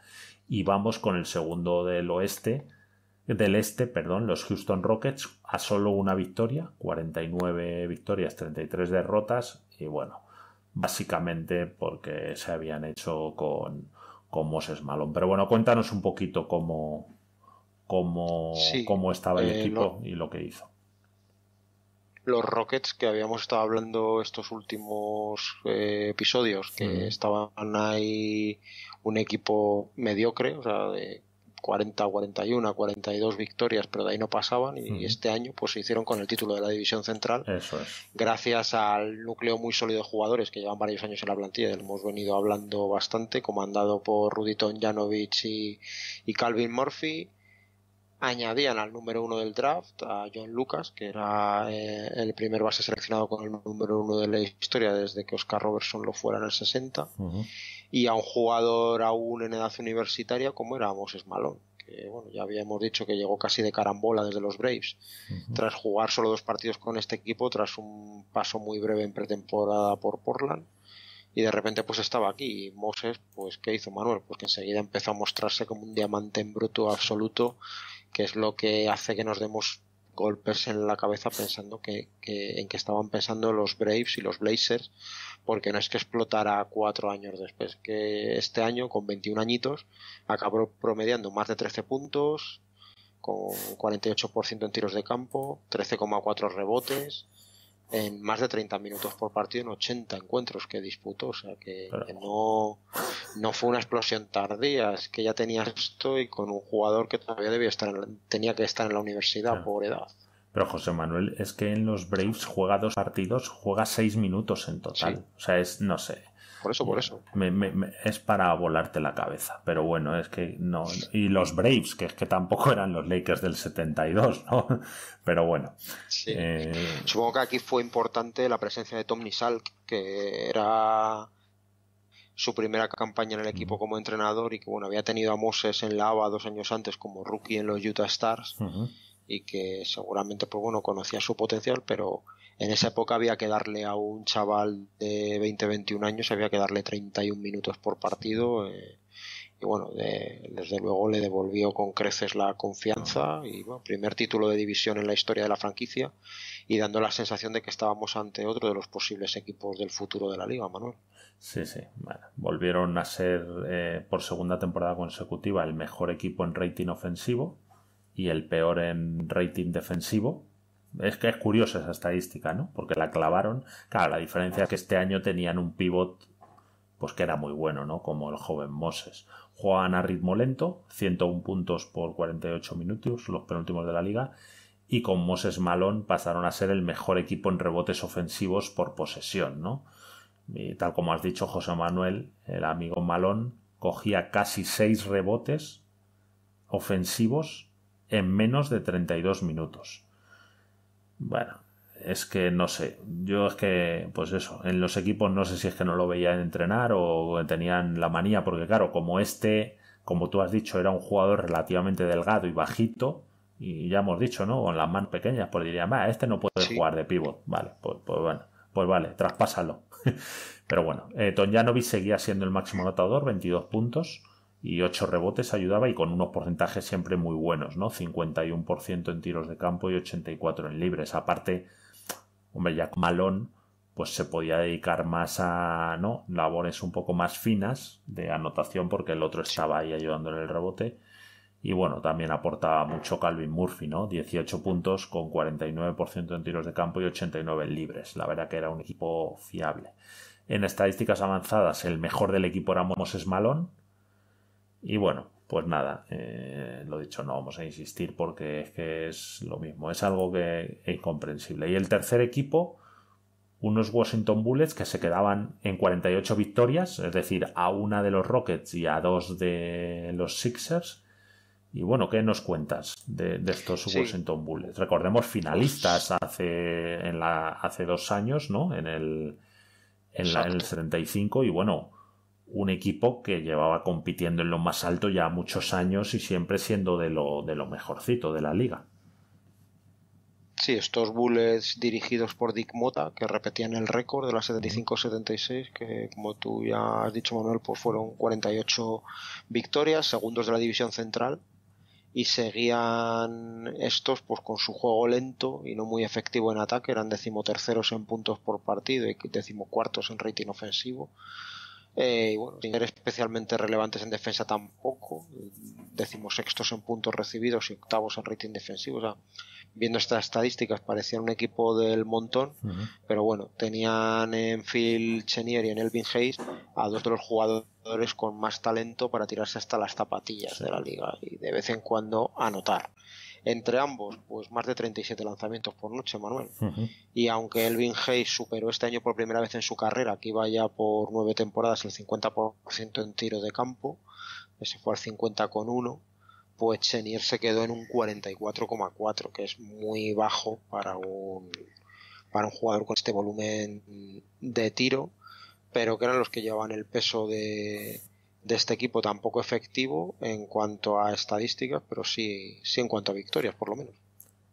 Y vamos con el segundo del oeste, del este, perdón, los Houston Rockets a solo una victoria, 49 victorias, 33 derrotas y bueno, básicamente porque se habían hecho con, con Moses Malone. Pero bueno, cuéntanos un poquito cómo, cómo, estaba el eh, equipo y lo que hizo los Rockets que habíamos estado hablando estos últimos eh, episodios, que estaban ahí un equipo mediocre, o sea, de 40, 41, 42 victorias, pero de ahí no pasaban, y este año pues se hicieron con el título de la División Central, Eso es. gracias al núcleo muy sólido de jugadores que llevan varios años en la plantilla, hemos venido hablando bastante, comandado por Ruditon, Janovic y Calvin Murphy, añadían al número uno del draft a John Lucas, que era eh, el primer base seleccionado con el número uno de la historia desde que Oscar Robertson lo fuera en el 60, y a un jugador aún en edad universitaria como era Moses Malone. Que, bueno, ya habíamos dicho que llegó casi de carambola desde los Braves, tras jugar solo dos partidos con este equipo, tras un paso muy breve en pretemporada por Portland, y de repente pues estaba aquí y Moses pues qué hizo Manuel porque pues enseguida empezó a mostrarse como un diamante en bruto absoluto que es lo que hace que nos demos golpes en la cabeza pensando que, que, en que estaban pensando los Braves y los Blazers porque no es que explotara cuatro años después que este año con 21 añitos acabó promediando más de 13 puntos con 48% en tiros de campo 13,4 rebotes en más de 30 minutos por partido en 80 encuentros que disputó. O sea que, no, no fue una explosión tardía, es que ya tenía esto y con un jugador que todavía debía estar tenía que estar en la universidad por edad. Pero José Manuel, es que en los Braves juega dos partidos, juega seis minutos en total. O sea, es, no sé. Por eso, por eso. es para volarte la cabeza, pero bueno, es que no. Y los Braves, que es que tampoco eran los Lakers del 72, ¿no? Pero bueno. Eh, Supongo que aquí fue importante la presencia de Tom Nisalk, que era su primera campaña en el equipo como entrenador y que bueno había tenido a Moses en la ABA dos años antes como rookie en los Utah Stars y que seguramente, pues bueno, conocía su potencial, pero en esa época había que darle a un chaval de 20, 21 años, había que darle 31 minutos por partido. Eh, y bueno, desde luego le devolvió con creces la confianza y primer título de división en la historia de la franquicia y dando la sensación de que estábamos ante otro de los posibles equipos del futuro de la liga, Manuel. Sí, sí, volvieron a ser eh, por segunda temporada consecutiva el mejor equipo en rating ofensivo y el peor en rating defensivo. Es que es curiosa esa estadística, ¿no? Porque la clavaron. Claro, la diferencia es que este año tenían un pivot pues que era muy bueno, ¿no? Como el joven Moses. Juegan a ritmo lento, 101 puntos por 48 minutos, los penúltimos de la liga, y con Moses Malón pasaron a ser el mejor equipo en rebotes ofensivos por posesión, ¿no? Y tal como has dicho José Manuel, el amigo Malón cogía casi 6 rebotes ofensivos en menos de 32 minutos. Bueno, es que no sé, yo es que, pues eso, en los equipos no sé si es que no lo veían entrenar o tenían la manía, porque claro, como este, como tú has dicho, era un jugador relativamente delgado y bajito, y ya hemos dicho, ¿no? Con las manos pequeñas, pues diría, este no puede jugar de pivot, vale, pues, pues, bueno, pues vale, traspásalo. Pero bueno, eh, seguía siendo el máximo anotador, 22 puntos y 8 rebotes ayudaba y con unos porcentajes siempre muy buenos, ¿no? 51% en tiros de campo y 84 en libres. Aparte, hombre, ya malón pues se podía dedicar más a no labores un poco más finas de anotación porque el otro estaba ahí ayudándole el rebote. Y bueno, también aportaba mucho Calvin Murphy, ¿no? 18 puntos con 49% en tiros de campo y 89 en libres. La verdad que era un equipo fiable. En estadísticas avanzadas, el mejor del equipo era es Malone, y bueno, pues nada, eh, lo dicho, no vamos a insistir porque es que es lo mismo, es algo que es incomprensible. Y el tercer equipo, unos Washington Bullets que se quedaban en 48 victorias, es decir, a una de los Rockets y a dos de los Sixers. Y bueno, ¿qué nos cuentas de, estos Washington Bullets? Recordemos finalistas hace, en la, hace dos años, ¿no? En el, en, en el 35 y bueno, un equipo que llevaba compitiendo en lo más alto ya muchos años y siempre siendo de lo, de lo mejorcito de la liga. Sí, estos Bullets dirigidos por Dick Mota, que repetían el récord de la 75-76, que como tú ya has dicho Manuel, pues fueron 48 victorias, segundos de la división central, y seguían estos pues con su juego lento y no muy efectivo en ataque, eran decimoterceros en puntos por partido y decimocuartos en rating ofensivo eh, y bueno, sin ser especialmente relevantes en defensa tampoco, decimos sextos en puntos recibidos y octavos en rating defensivo. O sea, viendo estas estadísticas parecían un equipo del montón, pero bueno, tenían en Phil Chenier y en Elvin Hayes a dos de los jugadores con más talento para tirarse hasta las zapatillas de la liga y de vez en cuando anotar entre ambos, pues más de 37 lanzamientos por noche, Manuel. Y aunque Elvin Hayes superó este año por primera vez en su carrera, que iba ya por nueve temporadas el 50% en tiro de campo, ese fue al 50,1, pues Chenier se quedó en un 44,4, que es muy bajo para un, para un jugador con este volumen de tiro, pero que eran los que llevaban el peso de, de este equipo tampoco efectivo en cuanto a estadísticas, pero sí, sí en cuanto a victorias, por lo menos.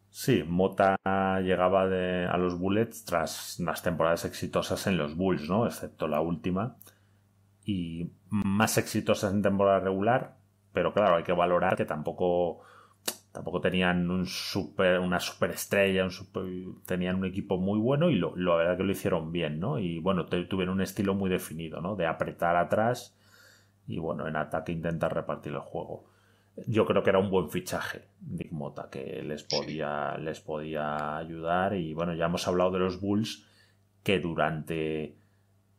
Sí, Mota llegaba de, a los Bullets tras unas temporadas exitosas en los Bulls, ¿no? Excepto la última. Y más exitosas en temporada regular, pero claro, hay que valorar que tampoco, tampoco tenían un super, una superestrella, un tenían un equipo muy bueno y lo, la verdad que lo hicieron bien, ¿no? Y bueno, tuvieron un estilo muy definido, ¿no? De apretar atrás y bueno, en ataque intenta repartir el juego. Yo creo que era un buen fichaje, Dick Mota, que les podía, les podía ayudar. Y bueno, ya hemos hablado de los Bulls, que durante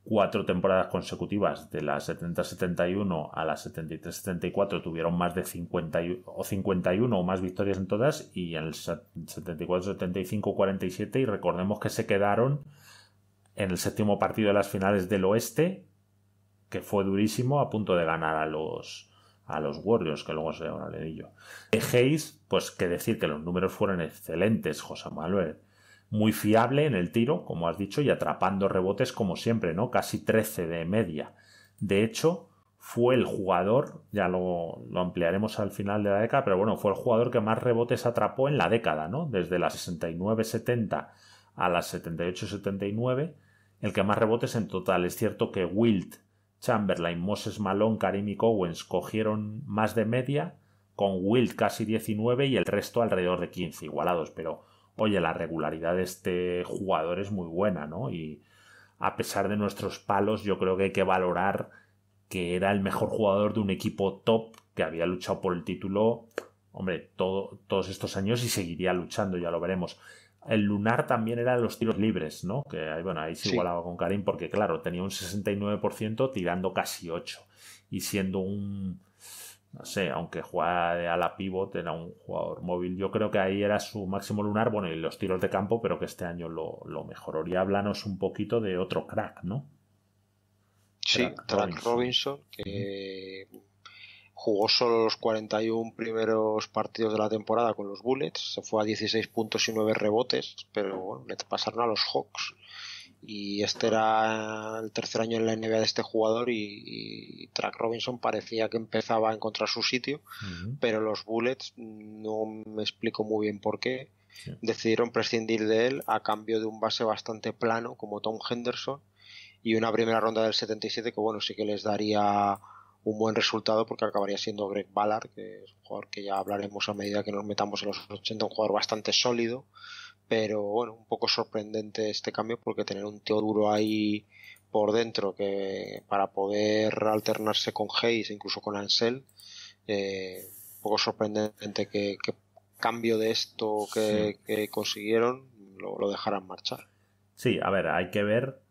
cuatro temporadas consecutivas, de la 70-71 a la 73-74, tuvieron más de 50 o 51 o más victorias en todas, y en el 74-75-47, y recordemos que se quedaron en el séptimo partido de las finales del oeste que fue durísimo a punto de ganar a los, a los Warriors, que luego se un al De Hayes, pues que decir que los números fueron excelentes, José Manuel. Muy fiable en el tiro, como has dicho, y atrapando rebotes como siempre, ¿no? Casi 13 de media. De hecho, fue el jugador, ya lo, lo ampliaremos al final de la década, pero bueno, fue el jugador que más rebotes atrapó en la década, ¿no? Desde la 69-70 a la 78-79, el que más rebotes en total. Es cierto que Wilt Chamberlain, Moses Malone, Karim Cowens cogieron más de media, con Wilt casi 19 y el resto alrededor de 15 igualados. Pero, oye, la regularidad de este jugador es muy buena, ¿no? Y a pesar de nuestros palos, yo creo que hay que valorar que era el mejor jugador de un equipo top que había luchado por el título, hombre, todo, todos estos años y seguiría luchando, ya lo veremos. El lunar también era de los tiros libres, ¿no? Que bueno, ahí se igualaba con Karim porque, claro, tenía un 69% tirando casi 8 y siendo un, no sé, aunque jugaba de ala pivot, era un jugador móvil. Yo creo que ahí era su máximo lunar, bueno, y los tiros de campo, pero que este año lo, mejoró. Y háblanos un poquito de otro crack, ¿no? Sí, Trent Robinson, que jugó solo los 41 primeros partidos de la temporada con los Bullets, se fue a 16 puntos y 9 rebotes, pero bueno, le pasaron a los Hawks. Y este era el tercer año en la NBA de este jugador y, Track Robinson parecía que empezaba a encontrar su sitio, pero los Bullets, no me explico muy bien por qué, decidieron prescindir de él a cambio de un base bastante plano como Tom Henderson y una primera ronda del 77 que bueno, sí que les daría un buen resultado porque acabaría siendo Greg Ballard, que es un jugador que ya hablaremos a medida que nos metamos en los 80, un jugador bastante sólido, pero bueno, un poco sorprendente este cambio porque tener un tío duro ahí por dentro que para poder alternarse con Hayes e incluso con Ansel, eh, un poco sorprendente que, cambio de esto que, consiguieron lo dejaran marchar. Sí, a ver, hay que ver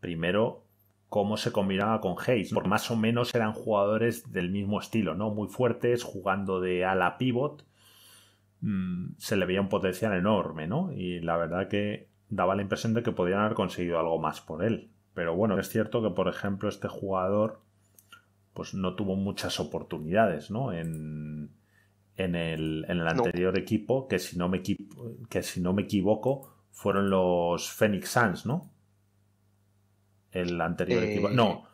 primero cómo se combinaba con Hayes, Por más o menos eran jugadores del mismo estilo, ¿no? Muy fuertes, jugando de ala pivot, mm, se le veía un potencial enorme, ¿no? Y la verdad que daba la impresión de que podían haber conseguido algo más por él. Pero bueno, es cierto que, por ejemplo, este jugador pues no tuvo muchas oportunidades, ¿no? En, en el, anterior equipo, que si, no me, que si no me equivoco, fueron los Phoenix Suns, ¿no? el anterior equipo. Eh, no,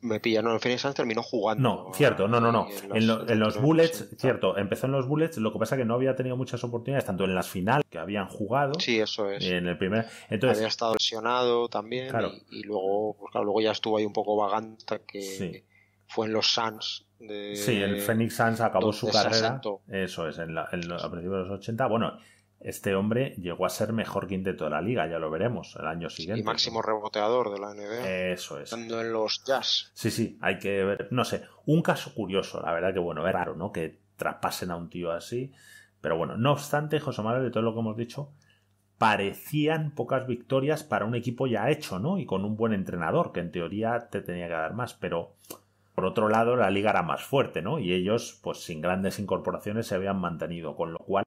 me pilla. No, Phoenix Suns terminó jugando. No, cierto, no, no, no. En los, Bullets, cierto, empezó en los Bullets, lo que pasa es que no había tenido muchas oportunidades, tanto en las finales que habían jugado. Sí, eso es. En el primer. Entonces, había estado lesionado también. Claro. Y, luego, pues claro, luego ya estuvo ahí un poco vagante que fue en los Suns. De, sí, el Phoenix Suns acabó su carrera. Eso es, en la, a principios de los 80. Bueno, este hombre llegó a ser mejor quinteto de la liga, ya lo veremos el año siguiente. Y máximo reboteador de la NBA. Eso es. Estando en los Jazz. Sí, sí, hay que ver, no sé, un caso curioso, la verdad que bueno, era raro, ¿no? Que traspasen a un tío así, pero bueno, no obstante, José Manuel, de todo lo que hemos dicho, parecían pocas victorias para un equipo ya hecho, ¿no? Y con un buen entrenador, que en teoría te tenía que dar más, pero por otro lado, la liga era más fuerte, ¿no? Y ellos, pues sin grandes incorporaciones, se habían mantenido, con lo cual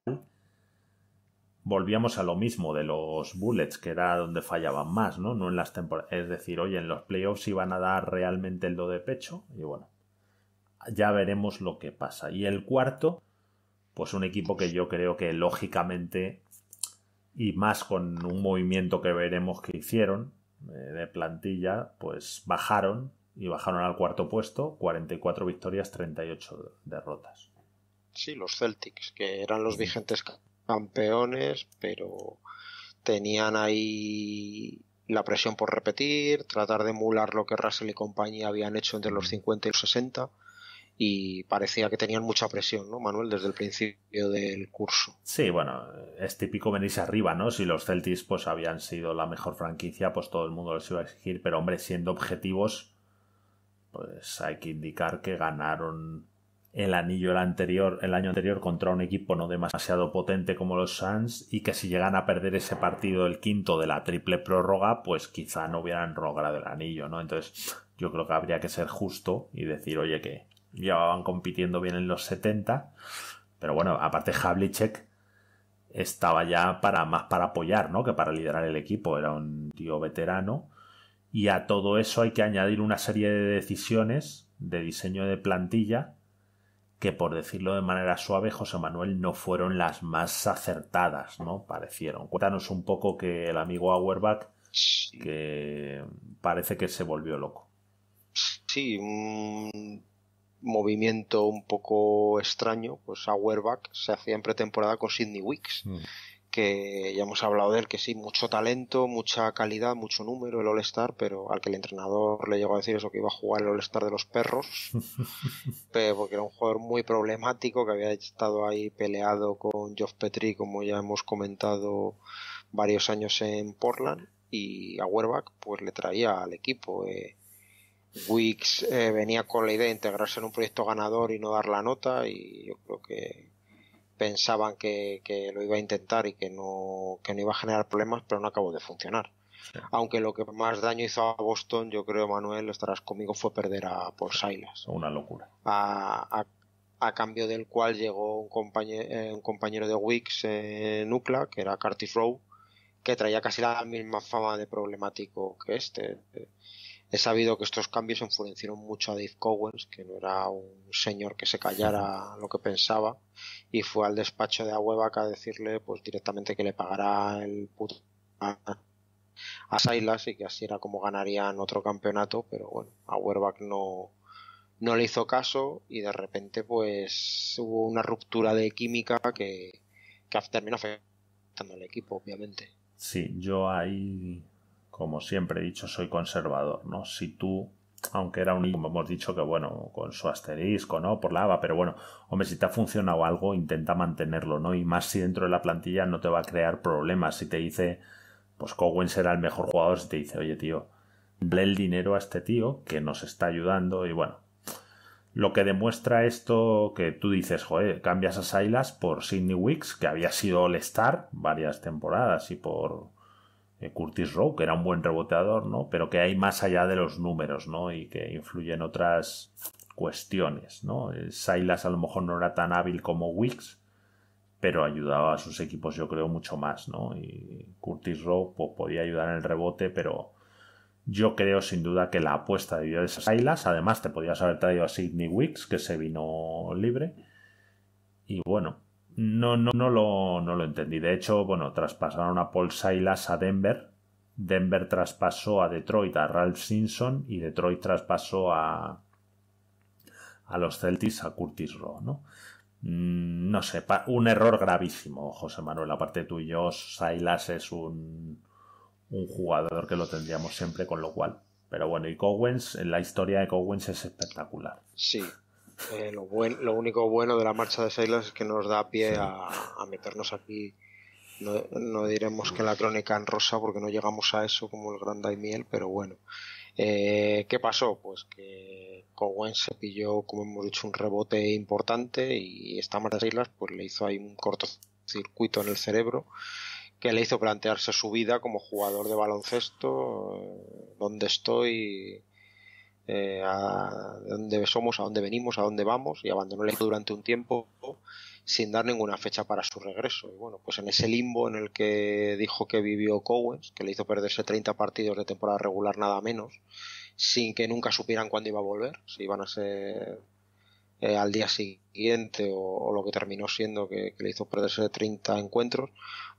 volvíamos a lo mismo de los bullets, que era donde fallaban más, ¿no? No en las temporadas. Es decir, oye, en los playoffs iban a dar realmente el do de pecho y bueno, ya veremos lo que pasa. Y el cuarto, pues un equipo que yo creo que lógicamente y más con un movimiento que veremos que hicieron eh, de plantilla, pues bajaron y bajaron al cuarto puesto, 44 victorias, 38 derrotas. Sí, los Celtics, que eran los vigentes campeones, pero tenían ahí la presión por repetir, tratar de emular lo que Russell y compañía habían hecho entre los 50 y los 60 y parecía que tenían mucha presión, ¿no, Manuel? Desde el principio del curso. Sí, bueno, es típico venirse arriba, ¿no? Si los Celtics pues habían sido la mejor franquicia, pues todo el mundo les iba a exigir, pero hombre, siendo objetivos, pues hay que indicar que ganaron el anillo el anterior, el año anterior contra un equipo no demasiado potente como los Suns y que si llegan a perder ese partido el quinto de la triple prórroga, pues quizá no hubieran rogado el anillo, ¿no? Entonces, yo creo que habría que ser justo y decir, oye, que ya van compitiendo bien en los 70, pero bueno, aparte Havlicek estaba ya para más para apoyar, ¿no? que para liderar el equipo, era un tío veterano y a todo eso hay que añadir una serie de decisiones de diseño de plantilla que por decirlo de manera suave, José Manuel no fueron las más acertadas, ¿no? Parecieron. Cuéntanos un poco que el amigo Auerbach, que parece que se volvió loco. Sí, un movimiento un poco extraño, pues Auerbach se hacía en pretemporada con Sidney Wicks. Mm ya hemos hablado de él, que sí, mucho talento, mucha calidad, mucho número, el All-Star, pero al que el entrenador le llegó a decir eso, que iba a jugar el All-Star de los perros, porque era un jugador muy problemático, que había estado ahí peleado con Geoff Petri, como ya hemos comentado, varios años en Portland, y a Werbach pues le traía al equipo. Eh, Wicks eh, venía con la idea de integrarse en un proyecto ganador y no dar la nota y yo creo que pensaban que, lo iba a intentar y que no, no iba a generar problemas, pero no acabó de funcionar. Aunque lo que más daño hizo a Boston, yo creo, Manuel, estarás conmigo, fue perder a Paul Silas. Una locura. A, cambio del cual llegó un, compañero, eh, un compañero de Wix eh, Nucla, que era Curtis Rowe, que traía casi la misma fama de problemático que este. He sabido que estos cambios enfurecieron mucho a Dave Cowens, que no era un señor que se callara lo que pensaba, y fue al despacho de Auerbach a decirle pues directamente que le pagará el puto a, a Silas y que así era como ganarían otro campeonato, pero bueno, Auerbach no, no le hizo caso y de repente pues hubo una ruptura de química que, que terminó afectando al equipo, obviamente. Sí, yo ahí como siempre he dicho, soy conservador, ¿no? Si tú, aunque era un como hemos dicho que, bueno, con su asterisco, ¿no? Por la ABA, pero bueno, hombre, si te ha funcionado algo, intenta mantenerlo, ¿no? Y más si dentro de la plantilla no te va a crear problemas. Si te dice, pues Cowen será el mejor jugador, si te dice, oye, tío, dale el dinero a este tío que nos está ayudando y bueno. Lo que demuestra esto que tú dices, joder, cambias a Silas por Sidney Wicks, que había sido All-Star varias temporadas, y por eh, Curtis Rowe, que era un buen reboteador, ¿no? Pero que hay más allá de los números, ¿no? Y que influyen otras cuestiones, ¿no? Eh, Silas a lo mejor no era tan hábil como Wicks, pero ayudaba a sus equipos, yo creo, mucho más, ¿no? Y Curtis Rowe pues, podía ayudar en el rebote, pero yo creo sin duda que la apuesta debió de esas Silas. Además, te podías haber traído a Sidney Wicks, que se vino libre. Y bueno, no, no, no lo, no lo entendí. De hecho, bueno, traspasaron a Paul Silas a Denver. Denver traspasó a Detroit a Ralph Simpson y Detroit traspasó a, a los Celtics a Curtis Rowe, ¿no? Mm, no sé, un error gravísimo, José Manuel. Aparte tú y yo, Silas es un, un jugador que lo tendríamos siempre, con lo cual. Pero bueno, y Cowens, la historia de Cowens es espectacular. Sí, eh, lo, lo único bueno de la marcha de Silas es que nos da pie a, meternos aquí. No, diremos que la crónica en rosa porque no llegamos a eso como el gran Daimiel, pero bueno. Eh, ¿Qué pasó? Pues que Cowen se pilló, como hemos dicho, un rebote importante y esta marcha de Silas pues, le hizo ahí un cortocircuito en el cerebro que le hizo plantearse su vida como jugador de baloncesto, eh, dónde estoy, eh, a dónde somos, a dónde venimos, a dónde vamos, y abandonó el equipo durante un tiempo sin dar ninguna fecha para su regreso. Y bueno, pues en ese limbo en el que dijo que vivió Cowens, que le hizo perderse 30 partidos de temporada regular nada menos, sin que nunca supieran cuándo iba a volver, si iban a ser eh, al día siguiente o, lo que terminó siendo que, que, le hizo perderse 30 encuentros,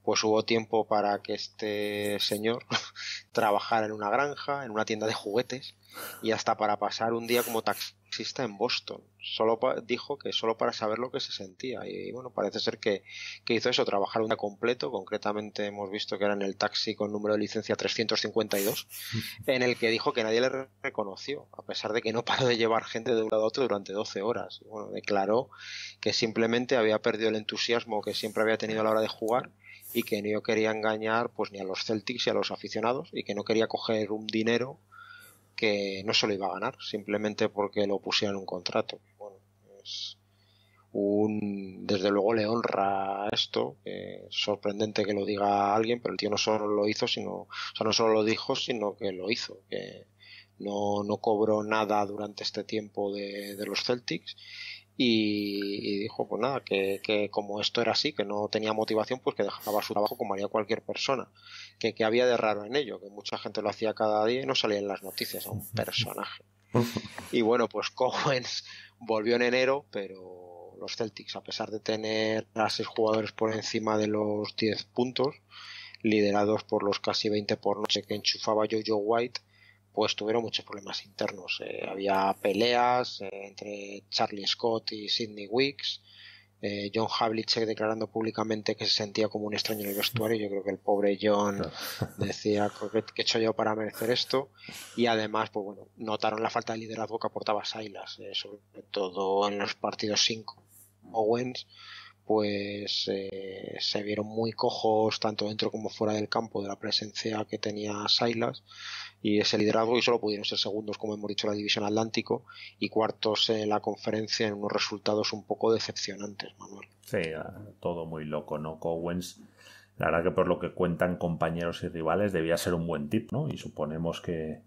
pues hubo tiempo para que este señor trabajara en una granja, en una tienda de juguetes y hasta para pasar un día como taxista en Boston. Solo dijo que solo para saber lo que se sentía y bueno, parece ser que, hizo eso, trabajar un día completo, concretamente hemos visto que era en el taxi con número de licencia 352, en el que dijo que nadie le reconoció, a pesar de que no paró de llevar gente de un lado a otro durante 12 horas. bueno, declaró que simplemente había perdido el entusiasmo que siempre había tenido a la hora de jugar y que no quería engañar pues ni a los Celtics ni a los aficionados y que no quería coger un dinero que no se lo iba a ganar simplemente porque lo en un contrato. Bueno, es un desde luego le honra esto, sorprendente que lo diga alguien, pero el tío no solo lo hizo, sino no solo lo dijo, sino que lo hizo, que no, no cobró nada durante este tiempo de, de los Celtics y, dijo pues nada, que, que, como esto era así, que no tenía motivación, pues que dejaba su trabajo como haría cualquier persona, que, había de raro en ello, que mucha gente lo hacía cada día y no salía en las noticias a un personaje. Y bueno, pues Cowens volvió en enero, pero los Celtics, a pesar de tener a seis jugadores por encima de los 10 puntos, liderados por los casi 20 por noche que enchufaba Jojo White, pues tuvieron muchos problemas internos. Eh, había peleas eh, entre Charlie Scott y Sidney Wicks. Eh, John Havlicek declarando públicamente que se sentía como un extraño en el vestuario. Yo creo que el pobre John decía que, he hecho yo para merecer esto. Y además, pues bueno, notaron la falta de liderazgo que aportaba Silas, sobre todo en los partidos 5 Owens pues eh, se vieron muy cojos tanto dentro como fuera del campo de la presencia que tenía Silas y ese liderazgo y solo pudieron ser segundos como hemos dicho la división Atlántico y cuartos en la conferencia en unos resultados un poco decepcionantes Manuel. Sí, ah, todo muy loco, ¿no? Cowens la verdad que por lo que cuentan compañeros y rivales debía ser un buen tip, ¿no? Y suponemos que,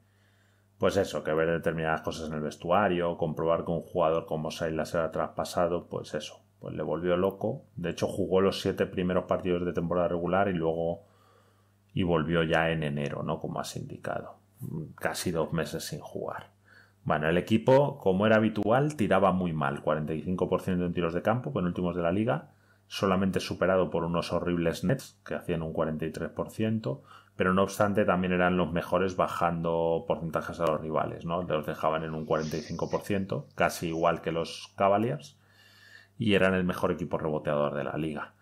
pues eso, que ver determinadas cosas en el vestuario, comprobar que un jugador como Silas era traspasado, pues eso, pues, le volvió loco. De hecho, jugó los siete primeros partidos de temporada regular y luego y volvió ya en enero, ¿no? Como has indicado. Casi dos meses sin jugar. Bueno, el equipo, como era habitual, tiraba muy mal. 45% en tiros de campo, últimos de la liga. Solamente superado por unos horribles Nets, que hacían un 43%. Pero no obstante, también eran los mejores bajando porcentajes a los rivales, ¿no? Los dejaban en un 45%, casi igual que los Cavaliers y eran el mejor equipo reboteador de la liga.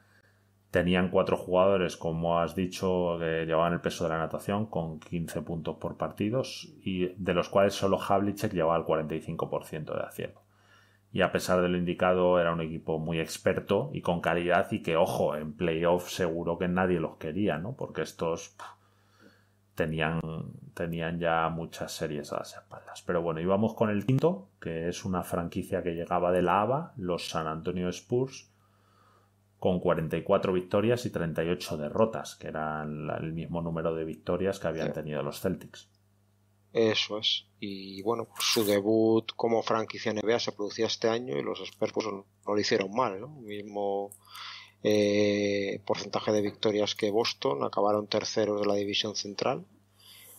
Tenían cuatro jugadores, como has dicho, que llevaban el peso de la natación con 15 puntos por partidos y de los cuales solo Havlicek llevaba el 45% de acierto. Y a pesar de lo indicado, era un equipo muy experto y con calidad y que, ojo, en playoff seguro que nadie los quería, ¿no? Porque estos tenían, tenían ya muchas series a las espaldas. Pero bueno, íbamos con el quinto, que es una franquicia que llegaba de la ABA, los San Antonio Spurs, con 44 victorias y 38 derrotas, que eran el mismo número de victorias que habían tenido los Celtics. Eso es. Y bueno, pues su debut como franquicia NBA se producía este año y los Spurs pues, no lo hicieron mal, ¿no? Mismo eh, porcentaje de victorias que Boston, acabaron terceros de la división central.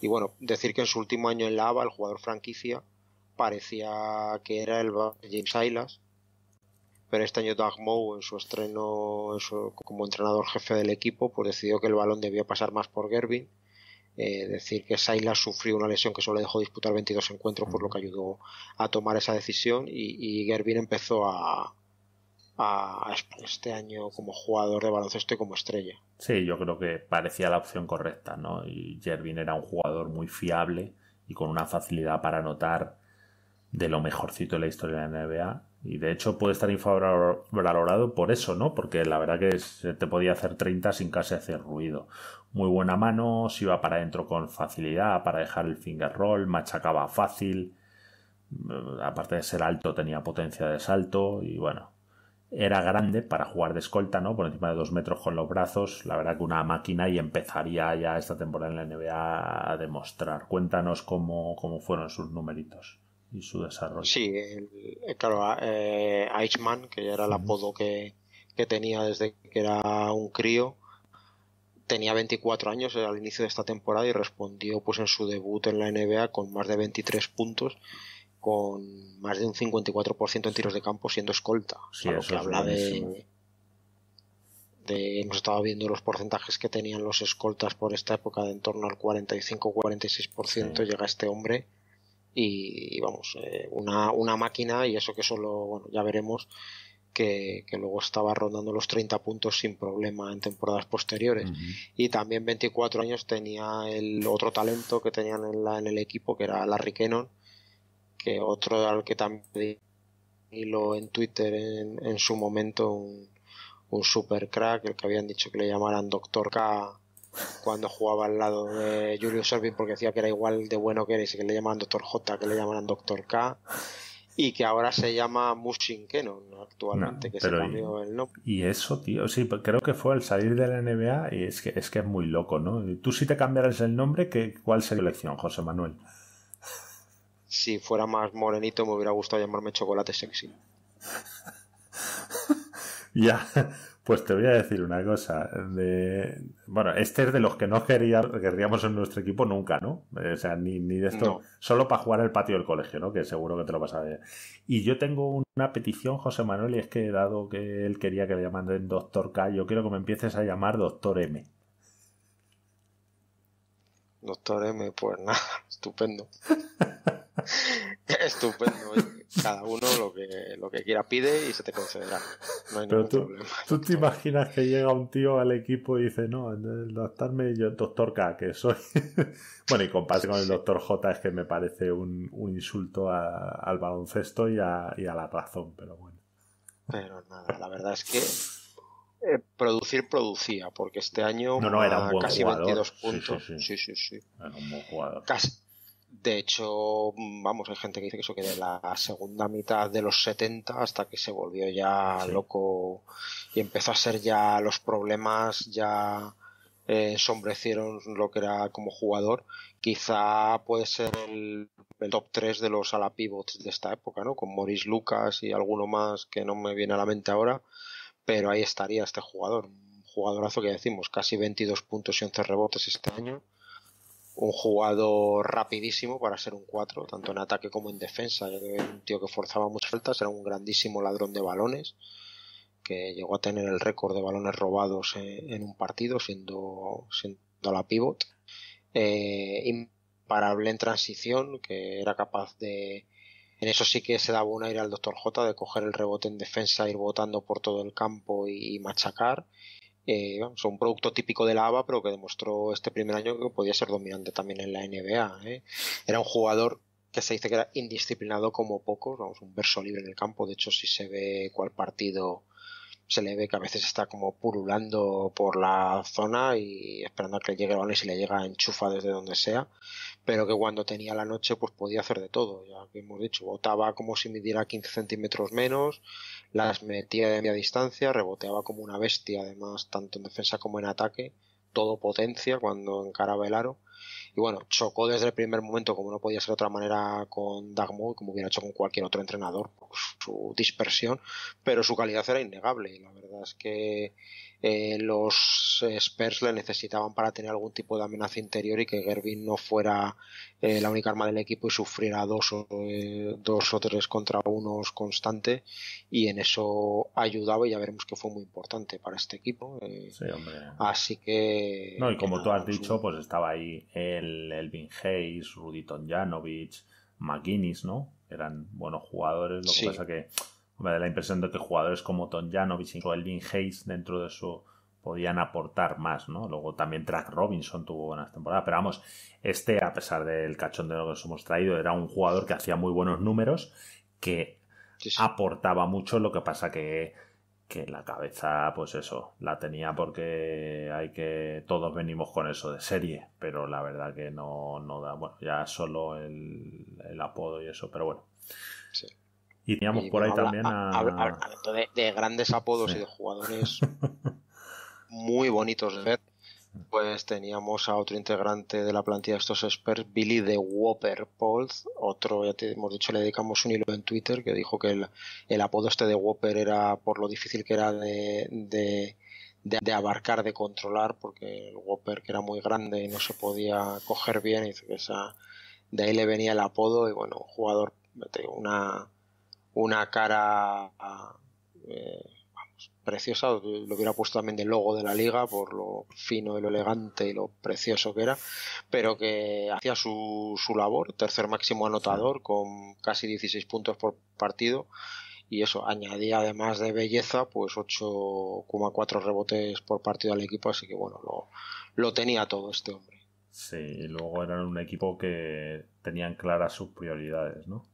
Y bueno, decir que en su último año en la ABA el jugador franquicia parecía que era el James Silas pero este año Doug Moe en su estreno como entrenador jefe del equipo pues decidió que el balón debía pasar más por Gervin. Eh, decir que Silas sufrió una lesión que solo dejó disputar 22 encuentros, por lo que ayudó a tomar esa decisión y Gervin empezó a, a este año como jugador de baloncesto y como estrella. Sí, yo creo que parecía la opción correcta, ¿no? Y Jervin era un jugador muy fiable y con una facilidad para anotar de lo mejorcito de la historia de la NBA. Y de hecho puede estar infravalorado por eso, ¿no? Porque la verdad que se te podía hacer 30 sin casi hacer ruido. Muy buena mano, se iba para adentro con facilidad, para dejar el finger roll, machacaba fácil. Eh, aparte de ser alto, tenía potencia de salto y bueno, era grande para jugar de escolta, ¿no? Por encima de dos metros con los brazos. La verdad que una máquina y empezaría ya esta temporada en la NBA a demostrar. Cuéntanos cómo, cómo fueron sus numeritos y su desarrollo. Sí, eh, claro, eh, Eichmann, que era el apodo que, tenía desde que era un crío, tenía 24 años al inicio de esta temporada y respondió pues en su debut en la NBA con más de 23 puntos con más de un 54% en tiros de campo siendo escolta. habla de, de, Hemos estado viendo los porcentajes que tenían los escoltas por esta época de en torno al 45-46%. Llega este hombre y, vamos, eh, una, máquina y eso que solo, bueno, ya veremos. Que, luego estaba rondando los 30 puntos sin problema en temporadas posteriores. Y también 24 años tenía el otro talento que tenían en, la, en el equipo, que era Larry Kennon, que otro al que también hilo en Twitter en, en su momento, un, un super crack, el que habían dicho que le llamaran Doctor K cuando jugaba al lado de Julius Erving porque decía que era igual de bueno que él y que le llamaban Doctor J, que le llamaran Doctor K y que ahora se llama Mushin Kenon actualmente, que se cambió y, el nombre. Y eso, tío, sí, creo que fue al salir de la NBA y es que es que es muy loco, ¿no? Tú si te cambiaras el nombre, ¿qué, ¿cuál sería la elección, José Manuel? si fuera más morenito me hubiera gustado llamarme chocolate sexy. ya, pues te voy a decir una cosa. De... Bueno, este es de los que no querríamos en nuestro equipo nunca, ¿no? O sea, ni, de esto. Solo para jugar el patio del colegio, ¿no? Que seguro que te lo vas a ver. Y yo tengo una petición, José Manuel, y es que dado que él quería que le llamaran Doctor K, yo quiero que me empieces a llamar Doctor M. Doctor M, pues nada, estupendo. estupendo. Cada uno lo que, lo que quiera pide y se te concederá. No hay ningún tú, problema. ¿Tú te imaginas que llega un tío al equipo y dice, no, el doctor yo doctor K, que soy. bueno, y comparte con el doctor J, es que me parece un, insulto al baloncesto y a, y a la razón, pero bueno. Pero nada, la verdad es que eh, producir producía, porque este año era casi 22 puntos. un buen de hecho, vamos, hay gente que dice que eso que de la segunda mitad de los 70 hasta que se volvió ya loco y empezó a ser ya los problemas, ya eh, ensombrecieron lo que era como jugador. Quizá puede ser el, top 3 de los ala pivots de esta época, ¿no? Con Maurice Lucas y alguno más que no me viene a la mente ahora pero ahí estaría este jugador, un jugadorazo que decimos, casi 22 puntos y 11 rebotes este año, un jugador rapidísimo para ser un 4, tanto en ataque como en defensa, un tío que forzaba muchas faltas, era un grandísimo ladrón de balones, que llegó a tener el récord de balones robados en, un partido siendo, siendo la pivot. Eh, imparable en transición, que era capaz de en eso sí que se daba un aire al Dr. J de coger el rebote en defensa, ir botando por todo el campo y, machacar. Eh, un producto típico de la ABA, pero que demostró este primer año que podía ser dominante también en la NBA. ¿eh? Era un jugador que se dice que era indisciplinado como pocos, vamos, un verso libre en el campo. De hecho, si se ve cuál partido se le ve que a veces está como purulando por la zona y esperando a que llegue el balón y si le llega enchufa desde donde sea pero que cuando tenía la noche pues podía hacer de todo, ya que hemos dicho, botaba como si midiera 15 centímetros menos, las metía de media distancia, reboteaba como una bestia además, tanto en defensa como en ataque, todo potencia cuando encaraba el aro, y bueno, chocó desde el primer momento, como no podía ser de otra manera, con Dagmo, como hubiera hecho con cualquier otro entrenador, por pues, su dispersión, pero su calidad era innegable. Y la verdad es que eh, los Spurs le necesitaban para tener algún tipo de amenaza interior y que Gervin no fuera eh, la única arma del equipo y sufriera dos o, eh, dos o tres contra unos constante. Y en eso ayudaba y ya veremos que fue muy importante para este equipo. Así que. No, y como tú has pues, dicho, pues estaba ahí Elvin Hayes, Rudy Tonjanovic, McGuinness, ¿no? Eran buenos jugadores, lo que pasa que me da la impresión de que jugadores como Tonjanovic o Elvin Hayes dentro de eso podían aportar más, ¿no? Luego también Track Robinson tuvo buenas temporadas, pero vamos, este, a pesar del cachón de lo que nos hemos traído, era un jugador que hacía muy buenos números, que aportaba mucho, lo que pasa que que la cabeza, pues eso, la tenía porque hay que. Todos venimos con eso de serie, pero la verdad que no, no da. Bueno, ya solo el, apodo y eso, pero bueno. Sí. Y teníamos por ahí también a. Hablando de, grandes apodos y de jugadores muy bonitos de ver, pues teníamos a otro integrante de la plantilla de estos experts, Billy de Whopper Pauls otro, ya te hemos dicho, le dedicamos un hilo en Twitter que dijo que el, el apodo este de Whopper era por lo difícil que era de, abarcar, de controlar, porque el Whopper que era muy grande y no se podía coger bien, y de ahí le venía el apodo, y bueno, un jugador, una, una cara... Eh, preciosa, lo hubiera puesto también del logo de la liga por lo fino y lo elegante y lo precioso que era, pero que hacía su, su labor, tercer máximo anotador con casi 16 puntos por partido y eso añadía además de belleza pues 8,4 rebotes por partido al equipo, así que bueno, lo, lo tenía todo este hombre. Sí, y luego eran un equipo que tenían claras sus prioridades, ¿no?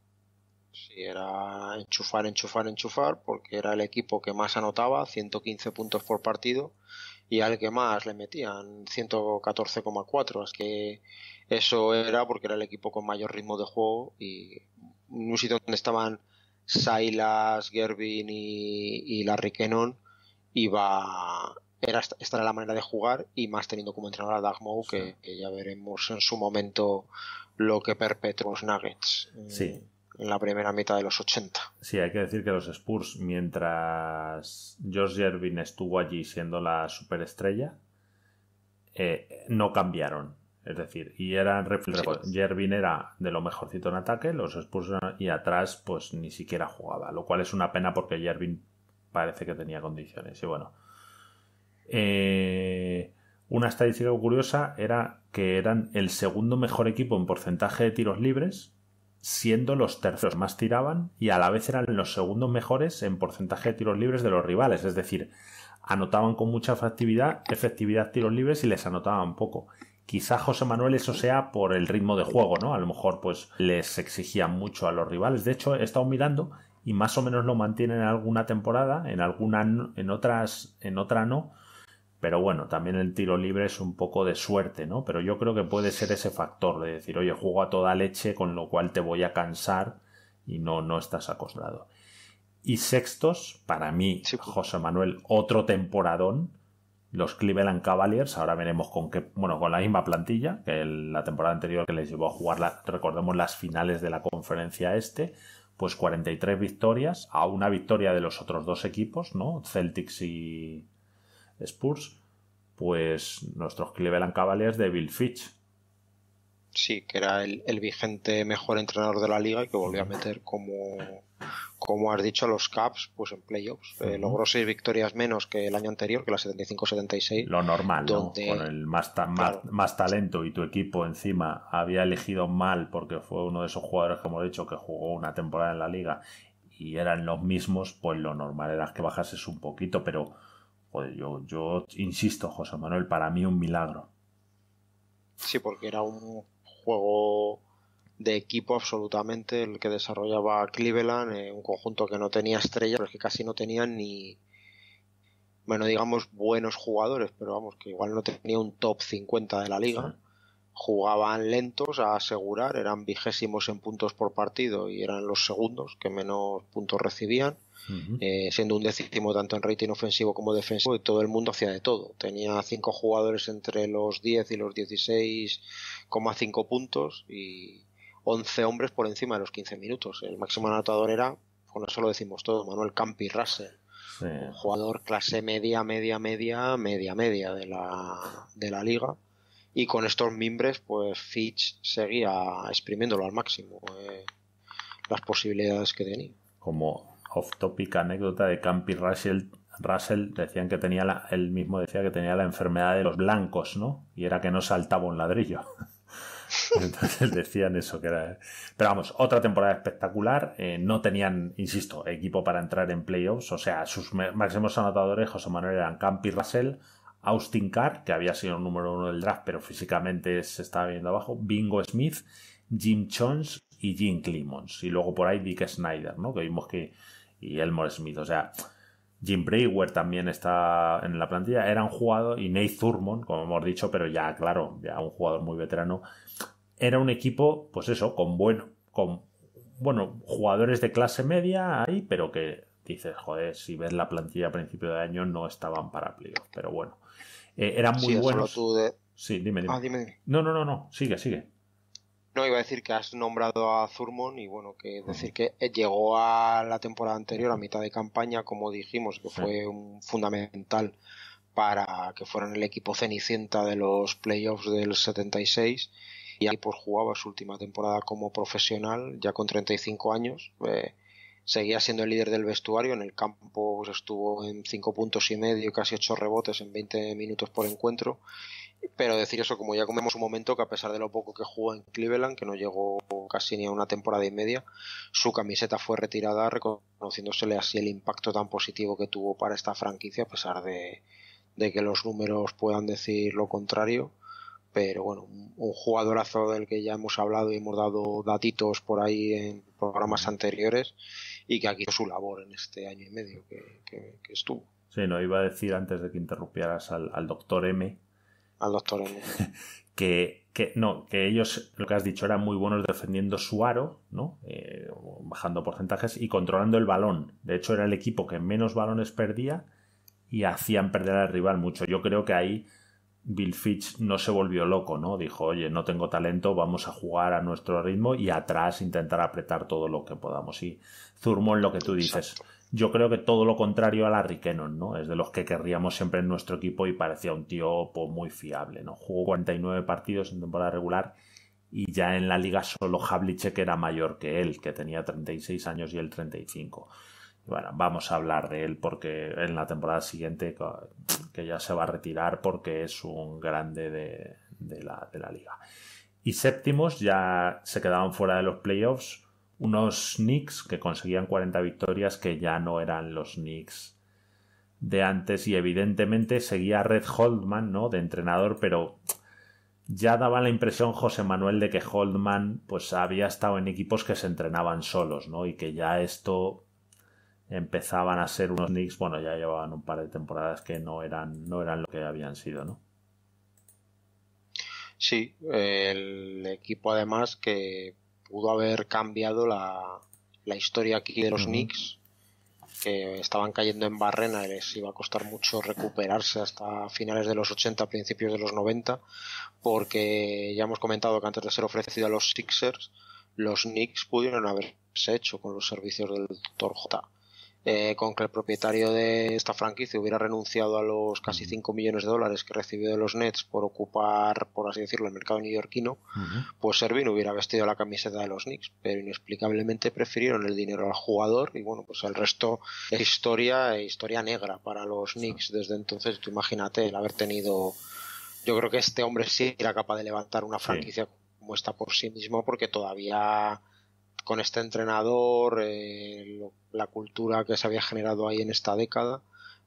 si era enchufar, enchufar, enchufar, porque era el equipo que más anotaba, 115 puntos por partido, y al que más le metían 114,4. Es que eso era porque era el equipo con mayor ritmo de juego y un sitio donde estaban Silas, Gervin y, Larry Kennon iba era esta era la manera de jugar y más teniendo como entrenador a Dagmo que, ya veremos en su momento lo que perpetuó los Nuggets. Sí en la primera mitad de los 80. Sí, hay que decir que los Spurs, mientras George Irving estuvo allí siendo la superestrella, eh, no cambiaron. Es decir, y eran pues. gervin era de lo mejorcito en ataque, los Spurs y atrás, pues ni siquiera jugaba, lo cual es una pena porque Jervin parece que tenía condiciones. Y bueno, eh, una estadística curiosa era que eran el segundo mejor equipo en porcentaje de tiros libres siendo los terceros más tiraban y a la vez eran los segundos mejores en porcentaje de tiros libres de los rivales, es decir, anotaban con mucha efectividad, efectividad tiros libres y les anotaban poco. Quizá José Manuel eso sea por el ritmo de juego, ¿no? A lo mejor pues les exigían mucho a los rivales. De hecho, he estado mirando y más o menos lo mantienen en alguna temporada, en alguna en otras en otra no, pero bueno, también el tiro libre es un poco de suerte, ¿no? Pero yo creo que puede ser ese factor de decir, oye, juego a toda leche, con lo cual te voy a cansar y no, no estás acostado. Y sextos, para mí, José Manuel, otro temporadón. Los Cleveland Cavaliers, ahora veremos con qué, bueno, con la misma plantilla que la temporada anterior que les llevó a jugar, la, recordemos, las finales de la conferencia este, pues 43 victorias, a una victoria de los otros dos equipos, ¿no? Celtics y, Spurs, pues nuestros Cleveland Cavaliers de Bill Fitch. Sí, que era el, vigente mejor entrenador de la liga y que volvió a meter como, como has dicho, los Caps pues en playoffs. Eh, logró seis victorias menos que el año anterior, que la 75-76. Lo normal, ¿no? Con el más, más, más, talento y tu equipo encima había elegido mal porque fue uno de esos jugadores, como he dicho, que jugó una temporada en la liga y eran los mismos, pues lo normal era que bajases un poquito, pero yo, yo insisto, José Manuel, para mí un milagro. Sí, porque era un juego de equipo absolutamente el que desarrollaba Cleveland, un conjunto que no tenía estrellas, pero que casi no tenían ni, bueno, digamos buenos jugadores, pero vamos, que igual no tenía un top 50 de la liga jugaban lentos a asegurar, eran vigésimos en puntos por partido y eran los segundos que menos puntos recibían. Eh, siendo un décimo tanto en rating ofensivo como defensivo y todo el mundo hacía de todo. Tenía cinco jugadores entre los 10 y los 16,5 puntos y 11 hombres por encima de los 15 minutos. El máximo anotador era, con eso lo decimos todos, Manuel Campi Russell. jugador clase media, media, media, media, media de la, de la liga y con estos mimbres pues Fitch seguía exprimiéndolo al máximo eh, las posibilidades que tenía. Como off topic anécdota de Campi Russell, Russell decían que tenía la, él mismo decía que tenía la enfermedad de los blancos, ¿no? Y era que no saltaba un ladrillo. Entonces decían eso que era. Pero vamos, otra temporada espectacular. Eh, no tenían, insisto, equipo para entrar en playoffs. O sea, sus máximos anotadores, José Manuel, eran Campi Russell, Austin Carr, que había sido el número uno del draft, pero físicamente se estaba viendo abajo, Bingo Smith, Jim Jones y Jim Clemons. Y luego por ahí Dick Snyder, ¿no? Que vimos que. Y Elmore Smith. O sea, Jim Brewer también está en la plantilla. Era un jugador. Y Nate Thurmond, como hemos dicho, pero ya, claro, ya un jugador muy veterano. Era un equipo, pues eso, con bueno. Con, bueno, jugadores de clase media ahí, pero que dices, joder, si ves la plantilla a principio de año no estaban para playoff. Pero bueno. Eh, era muy bueno Sí, ah, dime, No, no, no, no, sigue, sigue. No, iba a decir que has nombrado a Zurmon y bueno, que decir que eh, llegó a la temporada anterior, a mitad de campaña, como dijimos, que fue un fundamental para que fueran el equipo cenicienta de los playoffs del 76 y ahí pues jugaba su última temporada como profesional, ya con 35 años. Eh, seguía siendo el líder del vestuario. En el campo pues, estuvo en cinco puntos y medio, casi ocho rebotes en 20 minutos por encuentro. Pero decir eso, como ya comemos un momento que a pesar de lo poco que jugó en Cleveland, que no llegó casi ni a una temporada y media, su camiseta fue retirada reconociéndosele así el impacto tan positivo que tuvo para esta franquicia, a pesar de que los números puedan decir lo contrario pero bueno, un, jugadorazo del que ya hemos hablado y hemos dado datitos por ahí en programas anteriores y que aquí hizo su labor en este año y medio que, estuvo. Sí, no, iba a decir antes de que interrumpieras al, al doctor M. Al doctor M. que, que, no, que ellos, lo que has dicho, eran muy buenos defendiendo su aro, ¿no? Eh, bajando porcentajes y controlando el balón. De hecho, era el equipo que menos balones perdía y hacían perder al rival mucho. Yo creo que ahí Bill Fitch no se volvió loco, ¿no? Dijo, oye, no tengo talento, vamos a jugar a nuestro ritmo y atrás intentar apretar todo lo que podamos. Y Zurmón, lo que tú dices, yo creo que todo lo contrario a la Riquenon, ¿no? Es de los que querríamos siempre en nuestro equipo y parecía un tío muy fiable, ¿no? Jugó 49 partidos en temporada regular y ya en la liga solo Havlicek era mayor que él, que tenía 36 años y él 35. Bueno, vamos a hablar de él porque en la temporada siguiente, que ya se va a retirar porque es un grande de, la, liga. Y séptimos ya se quedaban fuera de los playoffs unos Knicks que conseguían 40 victorias que ya no eran los Knicks de antes y evidentemente seguía Red Holdman, ¿no? De entrenador, pero ya daba la impresión José Manuel de que Holdman pues había estado en equipos que se entrenaban solos, ¿no? Y que ya esto empezaban a ser unos Knicks, bueno, ya llevaban un par de temporadas que no eran, no eran lo que habían sido, ¿no? Sí, el equipo además que pudo haber cambiado la, la historia aquí de los Knicks, que estaban cayendo en barrena y les iba a costar mucho recuperarse hasta finales de los 80, principios de los 90, porque ya hemos comentado que antes de ser ofrecido a los Sixers, los Knicks pudieron haberse hecho con los servicios del Dr. J eh, con que el propietario de esta franquicia hubiera renunciado a los casi 5 millones de dólares que recibió de los Nets por ocupar, por así decirlo, el mercado neoyorquino, pues Servin hubiera vestido la camiseta de los Knicks, pero inexplicablemente prefirieron el dinero al jugador y bueno, pues el resto es historia, eh, historia negra para los Knicks desde entonces. Tú imagínate el haber tenido. Yo creo que este hombre sí era capaz de levantar una franquicia como esta por sí mismo, porque todavía con este entrenador, eh, la cultura que se había generado ahí en esta década,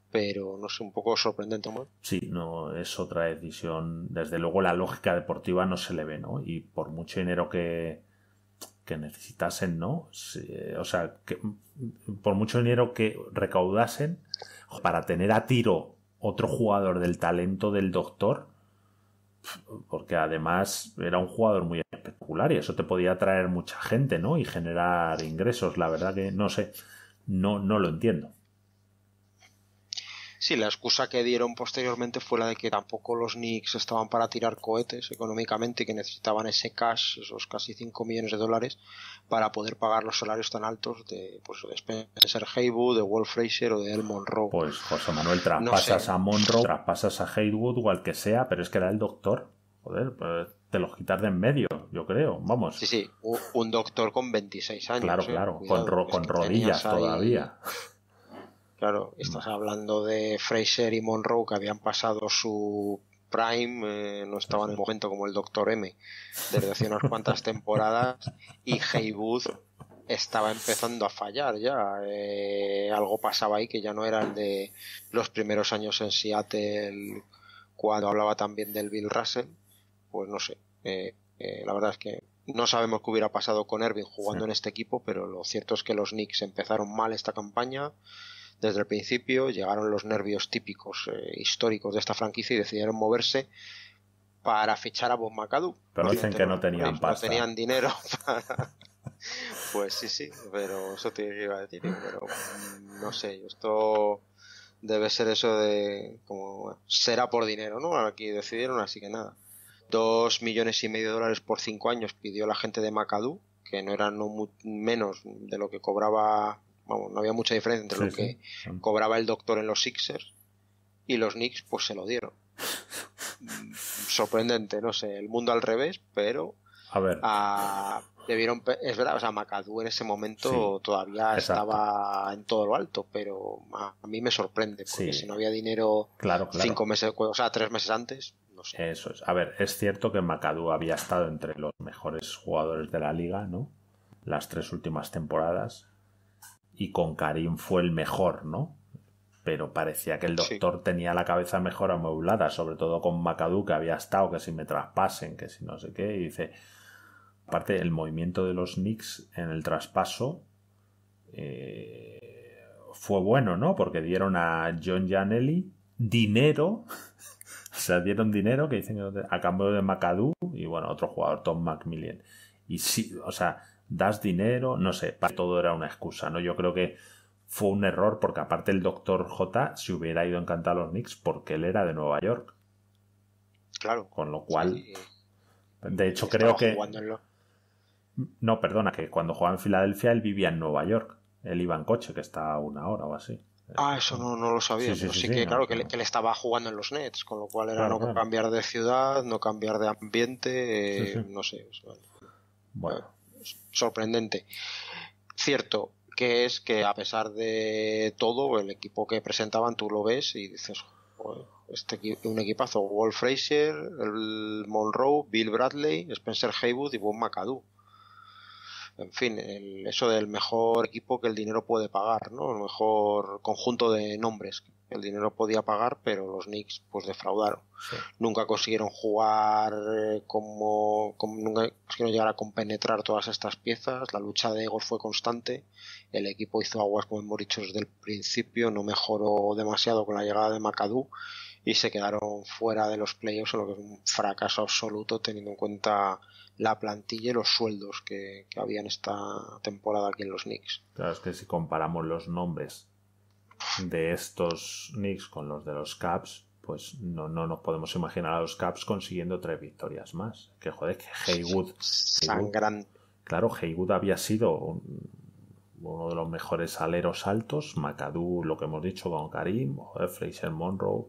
pero no sé, un poco sorprendente. Sí, no, es otra decisión. Desde luego la lógica deportiva no se le ve, ¿no? Y por mucho dinero que, que necesitasen, ¿no? Eh, o sea, que, por mucho dinero que recaudasen, para tener a tiro otro jugador del talento del doctor, porque además era un jugador muy y eso te podía atraer mucha gente, ¿no? Y generar ingresos. La verdad que no sé, no, no lo entiendo. Sí, la excusa que dieron posteriormente fue la de que tampoco los Knicks estaban para tirar cohetes económicamente y que necesitaban ese cash, esos casi 5 millones de dólares, para poder pagar los salarios tan altos de, pues, de Haywood, de Wolf Fraser o de El Monroe. Pues José Manuel, traspasas a Monroe, traspasas a Haywood o al que sea, pero es que era el doctor. Joder, pues te los quitar de en medio, yo creo. Vamos. Sí, sí, un doctor con 26 años. Claro, eh, claro, con, con rodillas todavía. Claro, estás hablando de Fraser y Monroe que habían pasado su Prime, eh, no estaban en el momento como el Doctor M desde hace unas cuantas temporadas y Heywood estaba empezando a fallar ya. Eh, algo pasaba ahí que ya no era el de los primeros años en Seattle cuando hablaba también del Bill Russell pues no sé. Eh, eh, la verdad es que no sabemos qué hubiera pasado con Ervin jugando en este equipo, pero lo cierto es que los Knicks empezaron mal esta campaña. Desde el principio llegaron los nervios típicos eh, históricos de esta franquicia y decidieron moverse para fichar a Bob McAdoo. Pero dicen que no tenían dinero pues sí, sí, pero eso que ir a decir. Pero no sé, esto debe ser eso de como será por dinero, ¿no? Aquí decidieron, así que nada. Dos millones y medio de dólares por cinco años pidió la gente de Macadú, que no era menos de lo que cobraba, vamos, no había mucha diferencia entre lo que cobraba el doctor en los Sixers y los Knicks pues se lo dieron. Sorprendente, no sé, el mundo al revés, pero a debieron, es verdad, o sea, Macadú en ese momento todavía estaba en todo lo alto, pero a, mí me sorprende, porque si no había dinero claro, cinco meses, o sea, tres meses antes. Eso es. A ver, es cierto que McAdoo había estado entre los mejores jugadores de la liga, ¿no? Las tres últimas temporadas. Y con Karim fue el mejor, ¿no? Pero parecía que el doctor tenía la cabeza mejor amueblada, sobre todo con McAdoo que había estado, que si me traspasen, que si no sé qué. Y dice. Aparte, el movimiento de los Knicks en el traspaso. Eh, fue bueno, ¿no? Porque dieron a John Janelli dinero se dieron dinero que dicen a cambio de McAdoo y bueno, otro jugador, Tom Macmillan. Y sí, o sea, das dinero, no sé, para todo era una excusa, ¿no? Yo creo que fue un error porque aparte el doctor J se hubiera ido encantado a los Knicks porque él era de Nueva York. Claro. Con lo cual, de hecho creo que... No, perdona, que cuando jugaba en Filadelfia él vivía en Nueva York. Él iba en coche, que está una hora o así. Ah, eso no, lo sabía. Sí, pero sí, que, claro, que, le, estaba jugando en los Nets, con lo cual era no cambiar de ciudad, no cambiar de ambiente, eh, no sé. bueno. Eh, sorprendente. Cierto, que es que a pesar de todo, el equipo que presentaban tú lo ves y dices, este un equipazo, Wolf Fraser, el Monroe, Bill Bradley, Spencer Haywood y Bob McAdoo en fin, el, eso del mejor equipo que el dinero puede pagar, ¿no? El mejor conjunto de nombres el dinero podía pagar, pero los Knicks pues defraudaron. Nunca consiguieron jugar eh, como, como, nunca consiguieron llegar a compenetrar todas estas piezas, la lucha de egos fue constante, el equipo hizo aguas como hemos dicho desde el principio, no mejoró demasiado con la llegada de McAdoo y se quedaron fuera de los playoffs, lo que es un fracaso absoluto teniendo en cuenta la plantilla y los sueldos que, que había esta temporada aquí en los Knicks. Claro, es que si comparamos los nombres de estos Knicks con los de los Caps, pues no, no nos podemos imaginar a los Caps consiguiendo tres victorias más. Que joder, que Heywood Claro, Heywood había sido uno de los mejores aleros altos. McAdoo, lo que hemos dicho, Don Karim, Fraser Monroe.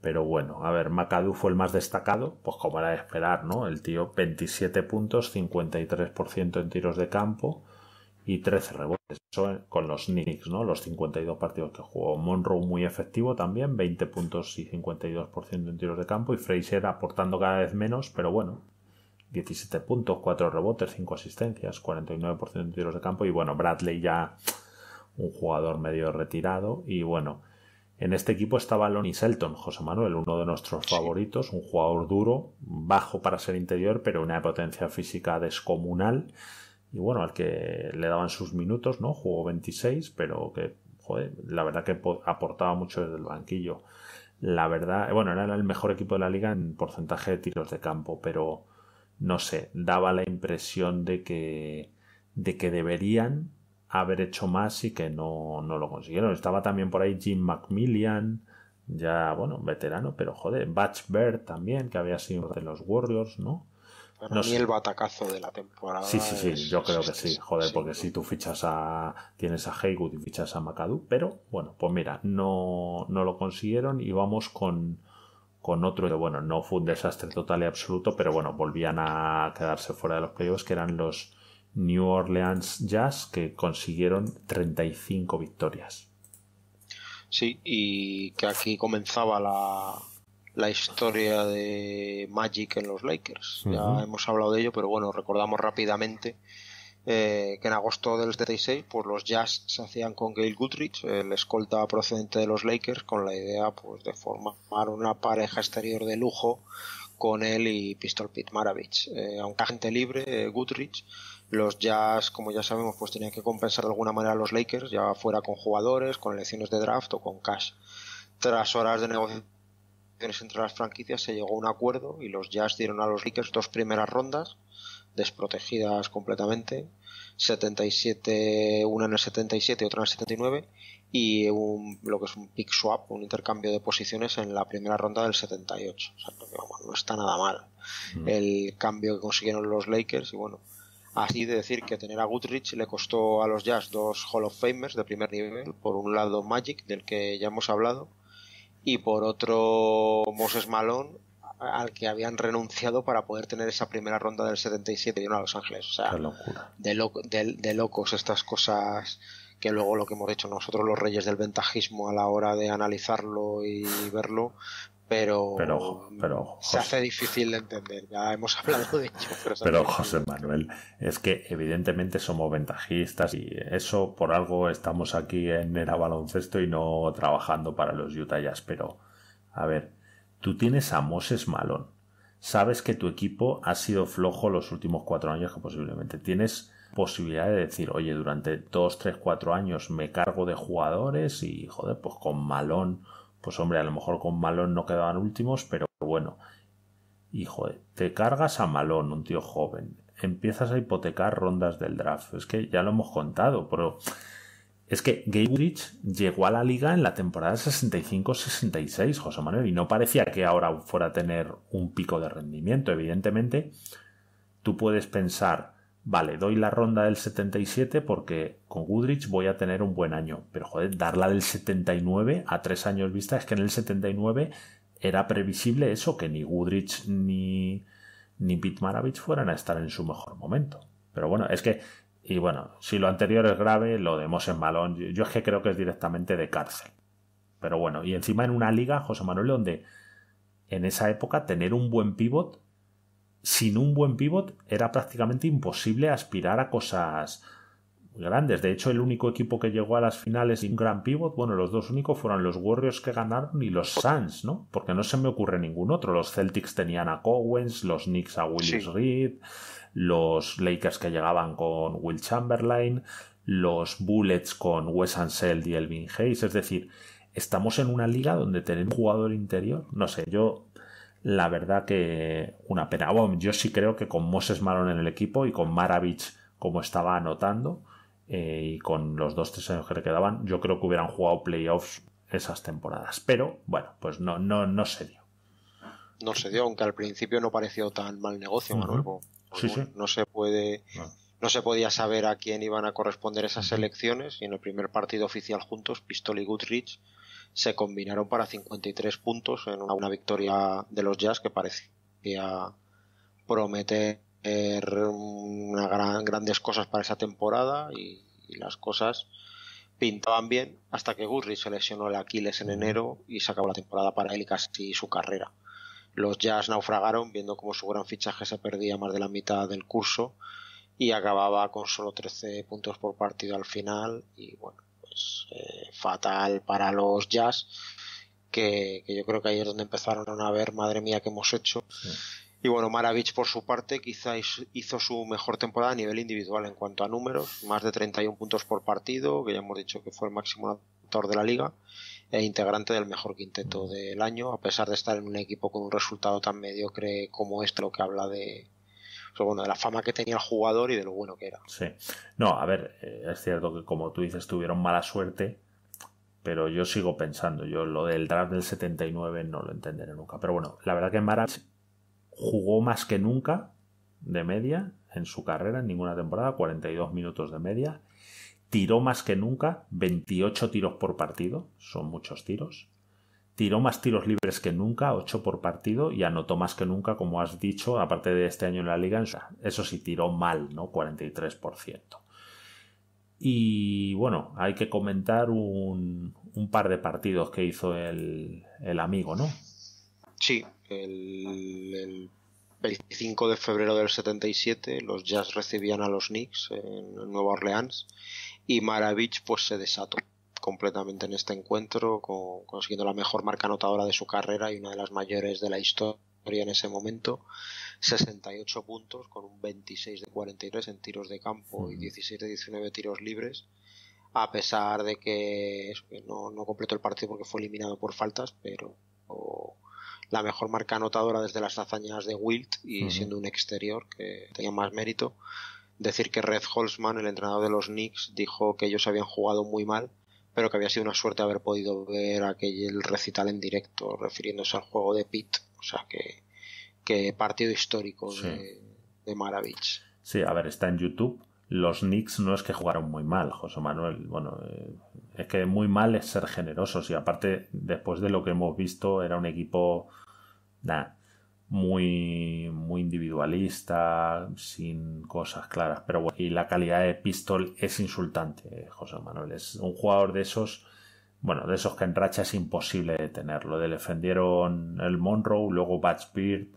Pero bueno, a ver, McAdoo fue el más destacado, pues como era de esperar, ¿no? El tío 27 puntos, 53% en tiros de campo y 13 rebotes. Eso con los Knicks, ¿no? Los 52 partidos que jugó. Monroe muy efectivo también, 20 puntos y 52% en tiros de campo. Y Fraser aportando cada vez menos, pero bueno, 17 puntos, 4 rebotes, 5 asistencias, 49% en tiros de campo. Y bueno, Bradley ya un jugador medio retirado. Y bueno, en este equipo estaba Lonnie Selton, José Manuel, uno de nuestros favoritos, un jugador duro, bajo para ser interior, pero una potencia física descomunal. Y bueno, al que le daban sus minutos, ¿no? Jugó 26, pero que, joder, la verdad que aportaba mucho desde el banquillo. La verdad, bueno, era el mejor equipo de la liga en porcentaje de tiros de campo, pero no sé, daba la impresión de que, de que deberían haber hecho más y que no, lo consiguieron. Estaba también por ahí Jim McMillian ya, bueno, veterano, pero joder, Batch Bird también, que había sido de los Warriors, ¿no? Para no el batacazo de la temporada. Sí, sí, sí, yo creo que sí, joder, porque si tú fichas a. tienes a Haywood y fichas a McAdoo, pero bueno, pues mira, no, no lo consiguieron y vamos con, con otro bueno, no fue un desastre total y absoluto, pero bueno, volvían a quedarse fuera de los playoffs, que eran los New Orleans Jazz, que consiguieron 35 victorias. Sí, y que aquí comenzaba la, la historia de Magic en los Lakers. Ya hemos hablado de ello, pero bueno, recordamos rápidamente eh, que en agosto del 76 pues los Jazz se hacían con Gail Goodrich, el escolta procedente de los Lakers, con la idea pues de formar una pareja exterior de lujo con él y Pistol Pete Maravich. Eh, aunque agente libre, eh, Goodrich los Jazz, como ya sabemos, pues tenían que compensar de alguna manera a los Lakers, ya fuera con jugadores, con elecciones de draft o con cash. Tras horas de negociaciones entre las franquicias se llegó a un acuerdo y los Jazz dieron a los Lakers dos primeras rondas desprotegidas completamente 77 una en el 77 y otra en el 79 y un, lo que es un pick swap un intercambio de posiciones en la primera ronda del 78 o sea, no, está nada mal mm. el cambio que consiguieron los Lakers y bueno Así de decir que tener a Goodrich le costó a los Jazz dos Hall of Famers de primer nivel, por un lado Magic, del que ya hemos hablado, y por otro Moses Malone, al que habían renunciado para poder tener esa primera ronda del 77 y a Los Ángeles. O sea, de, de, de, locos estas cosas que luego lo que hemos hecho nosotros los reyes del ventajismo a la hora de analizarlo y verlo, pero, se hace difícil de entender. Ya hemos hablado de ello. Pero, José Manuel, es que evidentemente somos ventajistas y eso por algo estamos aquí en era baloncesto y no trabajando para los Utah Jazz. Pero, a ver, tú tienes a Moses Malón. Sabes que tu equipo ha sido flojo los últimos cuatro años que posiblemente tienes posibilidad de decir, oye, durante dos, tres, cuatro años me cargo de jugadores y, joder, pues con Malón pues hombre, a lo mejor con Malón no quedaban últimos, pero bueno. Hijo, te cargas a Malón, un tío joven. Empiezas a hipotecar rondas del draft. Es que ya lo hemos contado, pero es que gaybridge llegó a la liga en la temporada 65-66, José Manuel, y no parecía que ahora fuera a tener un pico de rendimiento. Evidentemente, tú puedes pensar vale, doy la ronda del 77 porque con Goodrich voy a tener un buen año, pero joder, darla del 79 a tres años vista es que en el 79 era previsible eso, que ni Goodrich ni, ni fueran a estar en su mejor momento. Pero bueno, es que, y bueno, si lo anterior es grave, lo demos en balón yo es que creo que es directamente de cárcel. Pero bueno, y encima en una liga, José Manuel, donde en esa época tener un buen pivot sin un buen pivot era prácticamente imposible aspirar a cosas grandes. De hecho, el único equipo que llegó a las finales sin gran pivot, bueno, los dos únicos fueron los Warriors que ganaron y los Suns, ¿no? Porque no se me ocurre ningún otro. Los Celtics tenían a Cowens, los Knicks a Willis Reed, los Lakers que llegaban con Will Chamberlain, los Bullets con Wes Anseld y Elvin Hayes. Es decir, estamos en una liga donde tener un jugador interior, no sé, yo la verdad que una pena. Ah, yo sí creo que con Moses Malone en el equipo y con Maravich como estaba anotando eh, y con los dos tres años que le quedaban, yo creo que hubieran jugado playoffs esas temporadas. Pero bueno, pues no, no, no se dio. No se dio, aunque al principio no pareció tan mal negocio, No se puede. No. se podía saber a quién iban a corresponder esas elecciones y en el primer partido oficial juntos, Pistol y Goodrich se combinaron para 53 puntos en una, victoria de los Jazz que parecía prometer grandes cosas para esa temporada y, las cosas pintaban bien hasta que Gurry se lesionó el Aquiles en enero y se acabó la temporada para él y casi su carrera. Los Jazz naufragaron viendo cómo su gran fichaje se perdía más de la mitad del curso y acababa con solo 13 puntos por partido al final y bueno, pues, eh, fatal para los jazz, que, yo creo que ahí es donde empezaron a ver, madre mía, que hemos hecho. Y bueno, Maravich por su parte quizás hizo su mejor temporada a nivel individual en cuanto a números, más de 31 puntos por partido, que ya hemos dicho que fue el máximo actor de la liga e integrante del mejor quinteto mm. del año, a pesar de estar en un equipo con un resultado tan mediocre como este, lo que habla de, de la fama que tenía el jugador y de lo bueno que era. Sí. No, a ver, eh, es cierto que como tú dices, tuvieron mala suerte, pero yo sigo pensando, yo lo del draft del 79 no lo entenderé nunca. Pero bueno, la verdad que Marat jugó más que nunca de media en su carrera, en ninguna temporada, 42 minutos de media. Tiró más que nunca, 28 tiros por partido, son muchos tiros tiró más tiros libres que nunca, 8 por partido, y anotó más que nunca, como has dicho, aparte de este año en la liga, eso sí, tiró mal, ¿no? 43%. Y bueno, hay que comentar un, par de partidos que hizo el, amigo, ¿no? Sí, el, 25 de febrero del 77 los Jazz recibían a los Knicks en Nueva Orleans y Maravich pues se desató completamente en este encuentro, con, consiguiendo la mejor marca anotadora de su carrera y una de las mayores de la historia en ese momento. 68 puntos con un 26 de 43 en tiros de campo y 16 de 19 tiros libres. A pesar de que no, completó el partido porque fue eliminado por faltas, pero la mejor marca anotadora desde las hazañas de Wilt y siendo un exterior que tenía más mérito decir que Red Holzman, el entrenador de los Knicks, dijo que ellos habían jugado muy mal pero que había sido una suerte haber podido ver aquel recital en directo, refiriéndose al juego de Pit, o sea que, partido histórico de, de, Maravich. Sí, a ver, está en YouTube. Los Knicks no es que jugaron muy mal, José Manuel. Bueno, eh, es que muy mal es ser generosos y aparte, después de lo que hemos visto, era un equipo, muy, muy individualista, sin cosas claras. Pero y la calidad de Pistol es insultante, José Manuel. Es un jugador de esos, bueno, de esos que en racha es imposible tenerlo. Le defendieron el Monroe, luego Batch Beard,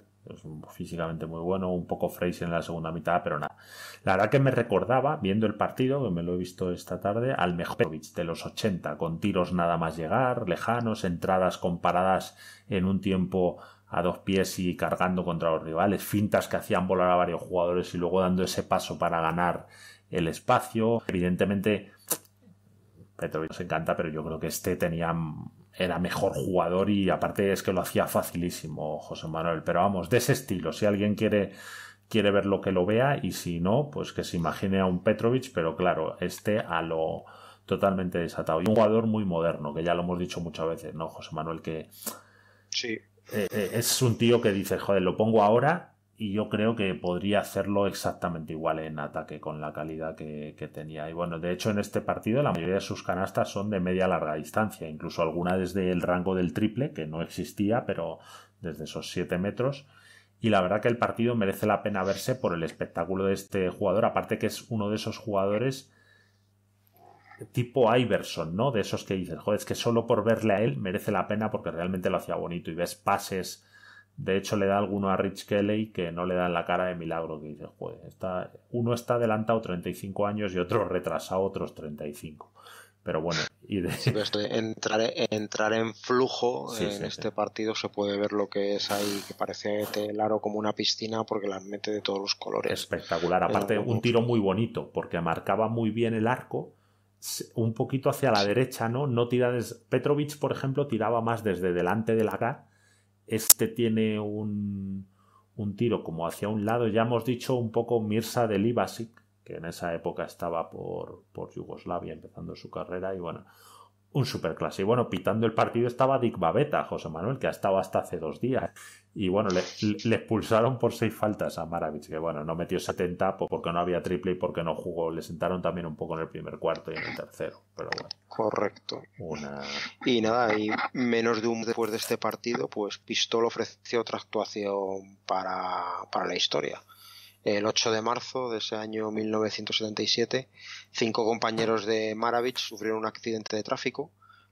físicamente muy bueno, un poco Fraser en la segunda mitad, pero nada. La verdad que me recordaba, viendo el partido, que me lo he visto esta tarde, al mejor de los 80, con tiros nada más llegar, lejanos, entradas comparadas en un tiempo a dos pies y cargando contra los rivales, fintas que hacían volar a varios jugadores y luego dando ese paso para ganar el espacio. Evidentemente, Petrovic nos encanta, pero yo creo que este tenía era mejor jugador y aparte es que lo hacía facilísimo José Manuel. Pero vamos, de ese estilo, si alguien quiere quiere ver lo que lo vea y si no, pues que se imagine a un Petrovic, pero claro, este a lo totalmente desatado. Y un jugador muy moderno, que ya lo hemos dicho muchas veces, ¿no, José Manuel? Que sí eh, eh, es un tío que dice, joder, lo pongo ahora y yo creo que podría hacerlo exactamente igual en ataque con la calidad que, que, tenía. Y bueno, de hecho en este partido la mayoría de sus canastas son de media larga distancia, incluso alguna desde el rango del triple, que no existía, pero desde esos 7 metros. Y la verdad que el partido merece la pena verse por el espectáculo de este jugador, aparte que es uno de esos jugadores tipo Iverson, ¿no? De esos que dices, joder, es que solo por verle a él merece la pena porque realmente lo hacía bonito y ves pases. De hecho, le da alguno a Rich Kelly que no le dan la cara de milagro, que dice, joder, está, uno está adelantado 35 años y otro retrasado otros 35. Pero bueno, y de... entrar, entrar en flujo en este partido se puede ver lo que es ahí, que parece aro como una piscina porque la mete de todos los colores. Espectacular, aparte eh, un tiro muy bonito porque marcaba muy bien el arco un poquito hacia la derecha, ¿no? No tira desde... Petrovic, por ejemplo, tiraba más desde delante de la Este tiene un, un tiro como hacia un lado. Ya hemos dicho un poco Mirsa de Libasic, que en esa época estaba por, por Yugoslavia empezando su carrera y bueno, un superclase. Y bueno, pitando el partido estaba Dick Babeta, José Manuel, que ha estado hasta hace dos días. Y bueno, le, le, expulsaron por seis faltas a Maravich, que bueno, no metió 70 porque no había triple y porque no jugó. Le sentaron también un poco en el primer cuarto y en el tercero, pero bueno. Correcto. Una... Y nada, y menos de un después de este partido, pues Pistol ofreció otra actuación para, para la historia. El 8 de marzo de ese año 1977, cinco compañeros de Maravich sufrieron un accidente de tráfico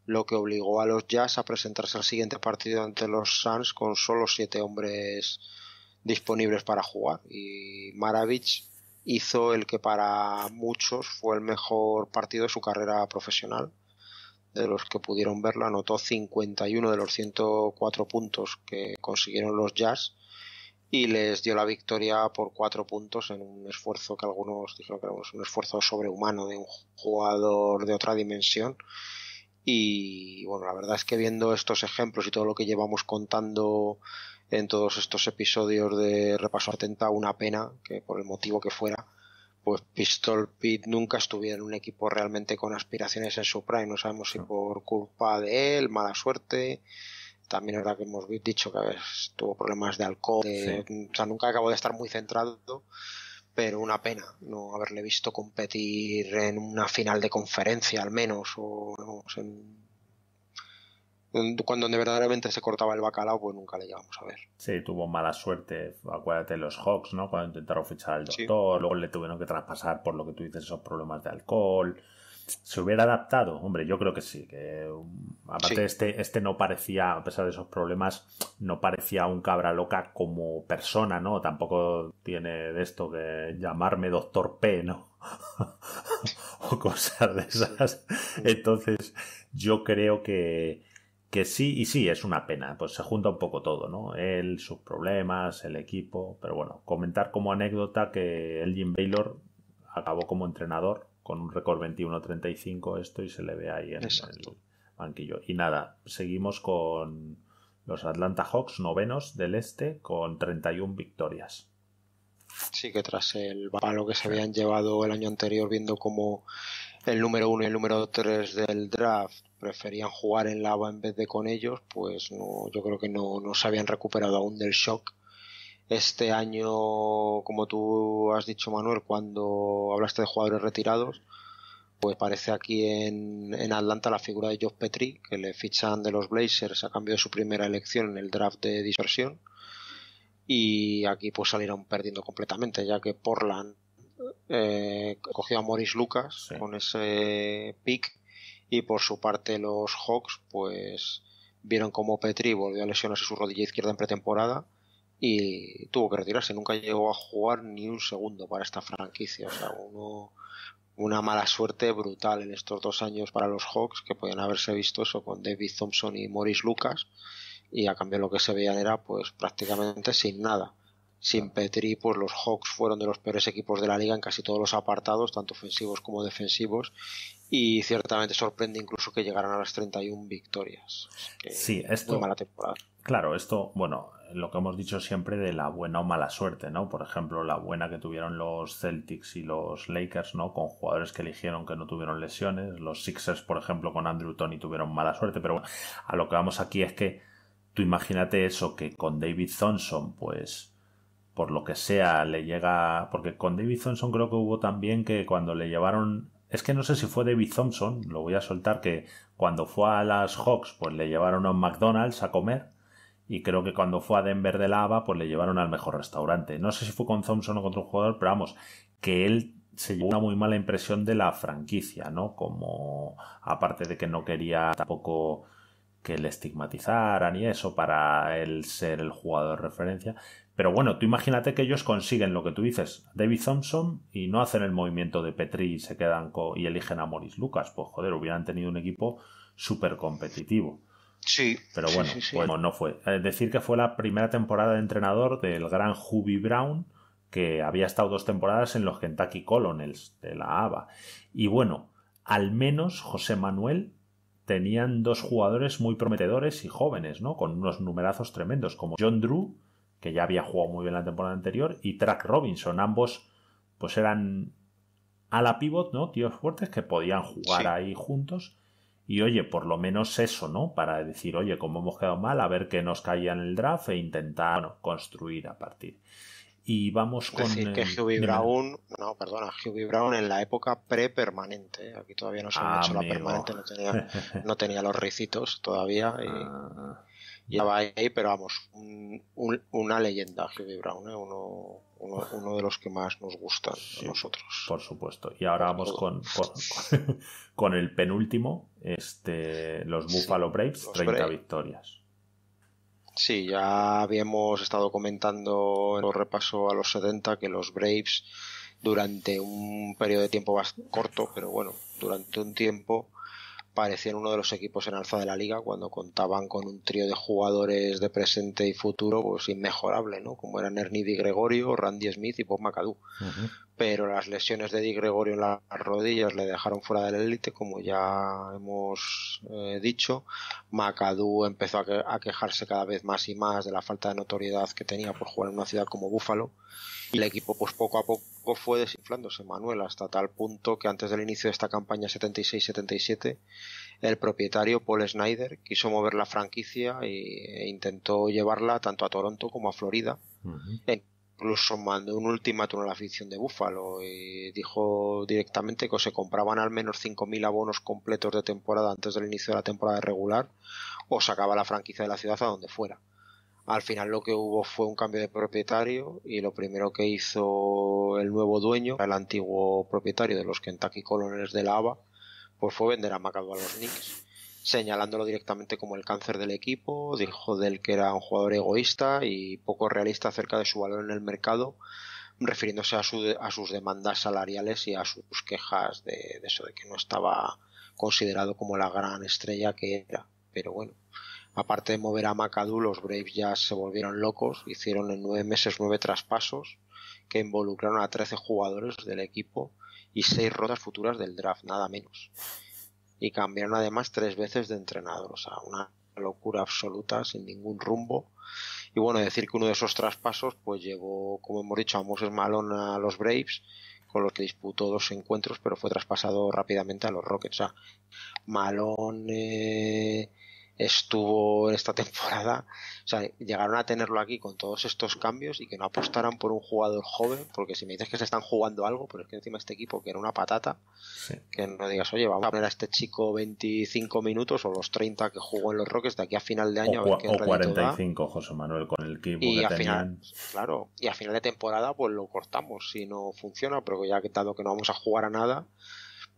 lo que obligó a los Jazz a presentarse al siguiente partido ante los Suns con solo siete hombres disponibles para jugar. Y Maravich hizo el que para muchos fue el mejor partido de su carrera profesional. De los que pudieron verlo, anotó 51 de los 104 puntos que consiguieron los Jazz y les dio la victoria por cuatro puntos en un esfuerzo que algunos dijeron que era un esfuerzo sobrehumano de un jugador de otra dimensión y bueno, la verdad es que viendo estos ejemplos y todo lo que llevamos contando en todos estos episodios de Repaso Atenta, una pena que por el motivo que fuera, pues Pistol Pete nunca estuviera en un equipo realmente con aspiraciones en su prime. No sabemos si por culpa de él, mala suerte. También verdad que hemos dicho que tuvo problemas de alcohol, o sea, nunca acabó de estar muy centrado pero una pena no haberle visto competir en una final de conferencia al menos o cuando donde verdaderamente se cortaba el bacalao pues nunca le llegamos a ver sí tuvo mala suerte acuérdate los Hawks no cuando intentaron fichar al doctor luego le tuvieron que traspasar por lo que tú dices esos problemas de alcohol se hubiera adaptado. Hombre, yo creo que sí. Que, um, aparte, Este, este no parecía, a pesar de esos problemas, no parecía un cabra loca como persona, ¿no? Tampoco tiene de esto que llamarme doctor P, ¿no? o cosas de esas. Entonces, yo creo que, que sí, y sí, es una pena, pues se junta un poco todo, ¿no? Él, sus problemas, el equipo, pero bueno, comentar como anécdota que el Jim Baylor acabó como entrenador con un récord 21-35 esto y se le ve ahí en el banquillo. Y nada, seguimos con los Atlanta Hawks, novenos del este, con 31 victorias. Sí, que tras el palo que se habían llevado el año anterior, viendo como el número 1 y el número 3 del draft preferían jugar en lava en vez de con ellos, pues no, yo creo que no, no se habían recuperado aún del shock este año, como tú has dicho, Manuel, cuando hablaste de jugadores retirados, pues parece aquí en, en Atlanta la figura de Josh Petrie, que le fichan de los Blazers a cambio de su primera elección en el draft de dispersión. Y aquí pues salieron perdiendo completamente, ya que Portland eh, cogió a Morris Lucas con ese pick y por su parte los Hawks pues vieron como Petri volvió a lesionarse su rodilla izquierda en pretemporada y tuvo que retirarse. Nunca llegó a jugar ni un segundo para esta franquicia. O sea, uno, una mala suerte brutal en estos dos años para los Hawks, que podían haberse visto eso con David Thompson y Morris Lucas, y a cambio lo que se veían era pues prácticamente sin nada. Sin Petri, pues los Hawks fueron de los peores equipos de la liga en casi todos los apartados, tanto ofensivos como defensivos, y ciertamente sorprende incluso que llegaran a las 31 victorias. sí, esto. Muy mala temporada. Claro, esto, bueno, lo que hemos dicho siempre de la buena o mala suerte, ¿no? Por ejemplo, la buena que tuvieron los Celtics y los Lakers, ¿no? Con jugadores que eligieron que no tuvieron lesiones. Los Sixers, por ejemplo, con Andrew Tony tuvieron mala suerte. Pero bueno, a lo que vamos aquí es que tú imagínate eso, que con David Thompson, pues, por lo que sea, le llega... Porque con David Thompson creo que hubo también que cuando le llevaron es que no sé si fue David Thompson, lo voy a soltar, que cuando fue a las Hawks, pues le llevaron a McDonald's a comer y creo que cuando fue a Denver de Lava, pues le llevaron al mejor restaurante. No sé si fue con Thompson o con otro jugador, pero vamos, que él se llevó una muy mala impresión de la franquicia, ¿no? Como, aparte de que no quería tampoco que le estigmatizaran y eso para él ser el jugador de referencia. Pero bueno, tú imagínate que ellos consiguen lo que tú dices, David Thompson, y no hacen el movimiento de Petri y se quedan y eligen a Morris Lucas. Pues joder, hubieran tenido un equipo súper competitivo. Sí. Pero bueno, pues no fue. Eh, decir, que fue la primera temporada de entrenador del gran Hubie Brown, que había estado dos temporadas en los Kentucky Colonels de la ABA. Y bueno, al menos José Manuel tenían dos jugadores muy prometedores y jóvenes, ¿no? Con unos numerazos tremendos, como John Drew, que ya había jugado muy bien la temporada anterior, y Track Robinson. Ambos, pues eran a la pivot, ¿no? Tíos fuertes que podían jugar ahí juntos y oye, por lo menos eso, ¿no? Para decir, oye, como hemos quedado mal, a ver qué nos caía en el draft e intentar construir a partir. Y vamos con. decir, que Brown, no, perdona, Hughie Brown en la época pre-permanente, ¿eh? aquí todavía no se ha ah, hecho la permanente, no tenía, los ricitos todavía. Y... ya ah. va ahí, pero vamos, una leyenda, Hughie Brown, ¿eh? uno uno, de los que más nos gustan a nosotros. Por supuesto. Y ahora vamos con, con, el penúltimo, este, los Buffalo Braves, 30 victorias. Sí, ya habíamos estado comentando en el repaso a los 70 que los Braves durante un periodo de tiempo más corto, pero bueno, durante un tiempo parecían uno de los equipos en alza de la liga cuando contaban con un trío de jugadores de presente y futuro pues inmejorable, ¿no? Como eran Ernie Di Gregorio, Randy Smith y Bob McAdoo. Pero las lesiones de Di Gregorio en las rodillas le dejaron fuera de la élite, como ya hemos eh, dicho. McAdoo empezó a, a, quejarse cada vez más y más de la falta de notoriedad que tenía por jugar en una ciudad como Buffalo y el equipo pues poco a poco fue desinflándose Manuel hasta tal punto que antes del inicio de esta campaña 76-77 el propietario Paul Snyder quiso mover la franquicia e intentó llevarla tanto a Toronto como a Florida incluso mandó un ultimátum a la afición de Buffalo y dijo directamente que se compraban al menos 5.000 abonos completos de temporada antes del inicio de la temporada regular o sacaba la franquicia de la ciudad a donde fuera al final lo que hubo fue un cambio de propietario y lo primero que hizo el nuevo dueño, el antiguo propietario de los Kentucky Colonels de la ABA, pues fue vender a Macado a los Knicks, señalándolo directamente como el cáncer del equipo, dijo del que era un jugador egoísta y poco realista acerca de su valor en el mercado, refiriéndose a, a sus demandas salariales y a sus quejas de, de eso, de que no estaba considerado como la gran estrella que era. Pero bueno, aparte de mover a McAdoo, los Braves ya se volvieron locos, hicieron en nueve meses nueve traspasos que involucraron a trece jugadores del equipo y seis rodas futuras del draft, nada menos. Y cambiaron además tres veces de entrenador, o sea, una locura absoluta, sin ningún rumbo. Y bueno, decir que uno de esos traspasos pues llevó, como hemos dicho, a Moses Malone a los Braves, con los que disputó dos encuentros, pero fue traspasado rápidamente a los Rockets. O sea, Malone eh, estuvo en esta temporada. O sea, llegaron a tenerlo aquí con todos estos cambios y que no apostaran por un jugador joven, porque si me dices que se están jugando algo, pero es que encima este equipo que era una patata, que no digas, oye, vamos a poner a este chico 25 minutos o los 30 que jugó en los Rockets de aquí a final de año. O, a ver o 45, José Manuel, con el equipo que tenían. claro, y a final de temporada pues lo cortamos si no funciona, pero ya que dado que no vamos a jugar a nada,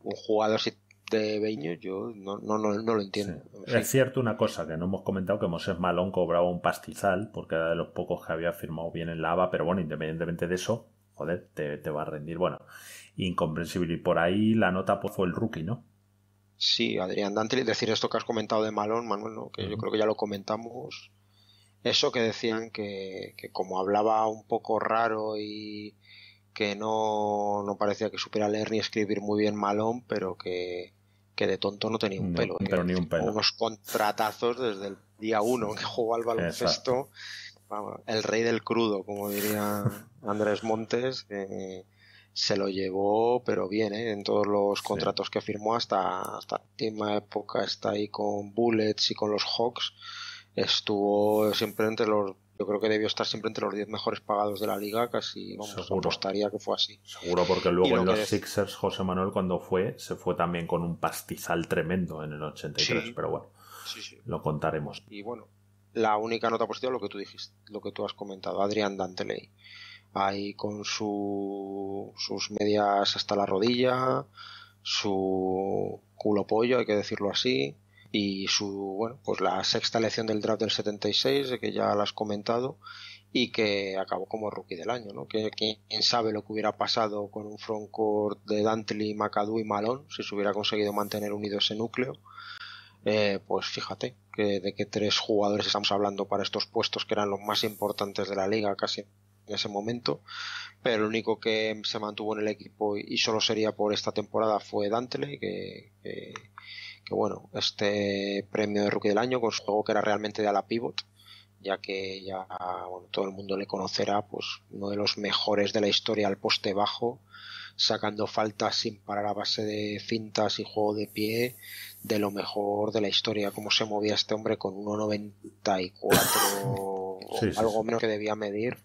un jugador si de Beño, yo no, no, no, lo entiendo. Es cierto una cosa que no hemos comentado, que mosés Malón cobraba un pastizal, porque era de los pocos que había firmado bien en Lava pero bueno, independientemente de eso, joder, te, va a rendir. Bueno, incomprensible. Y por ahí la nota pues, fue el rookie, ¿no? Sí, Adrián Dante, decir esto que has comentado de Malón, Manuel, que yo creo que ya lo comentamos. Eso que decían que, que como hablaba un poco raro y que no, no parecía que supiera leer ni escribir muy bien Malón, pero que, que de tonto no tenía un pelo. Pero ni un pelo. Unos contratazos desde el día uno que jugó al baloncesto. el rey del crudo, como diría Andrés Montes. se lo llevó, pero bien, ¿eh? en todos los contratos que firmó hasta, hasta la última época, está ahí con Bullets y con los Hawks, estuvo siempre entre los yo creo que debió estar siempre entre los 10 mejores pagados de la liga, casi vamos, Seguro. apostaría que fue así. Seguro, porque luego en los Sixers, José Manuel, cuando fue, se fue también con un pastizal tremendo en el 83, pero bueno, lo contaremos. Y bueno, la única nota positiva, lo que tú dijiste, lo que tú has comentado, Adrián Danteley. Ahí con su, sus medias hasta la rodilla, su culo pollo, hay que decirlo así, y su, bueno, pues la sexta elección del draft del 76, De que ya lo has comentado, y que acabó como rookie del año, ¿no? Que quién sabe lo que hubiera pasado con un frontcourt de Dantley, McAdoo y Malone si se hubiera conseguido mantener unido ese núcleo. Eh, pues fíjate que de qué tres jugadores estamos hablando para estos puestos que eran los más importantes de la liga casi en ese momento, pero el único que se mantuvo en el equipo y solo sería por esta temporada fue Dantley, que que bueno, este premio de rookie del año con su juego que era realmente de ala pivot, ya que ya bueno, todo el mundo le conocerá, pues uno de los mejores de la historia al poste bajo, sacando faltas sin parar a base de cintas y juego de pie, de lo mejor de la historia, cómo se movía este hombre con 1,94 o algo menos que debía medir,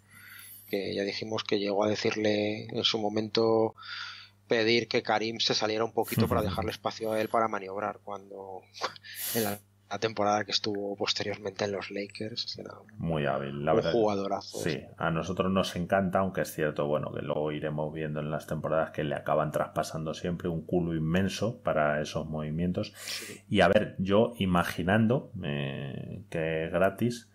que ya dijimos que llegó a decirle en su momento pedir que Karim se saliera un poquito para dejarle espacio a él para maniobrar cuando en la, temporada que estuvo posteriormente en los Lakers muy hábil la jugadorazo sí a nosotros nos encanta aunque es cierto bueno que luego iremos viendo en las temporadas que le acaban traspasando siempre un culo inmenso para esos movimientos y a ver yo imaginando eh, que gratis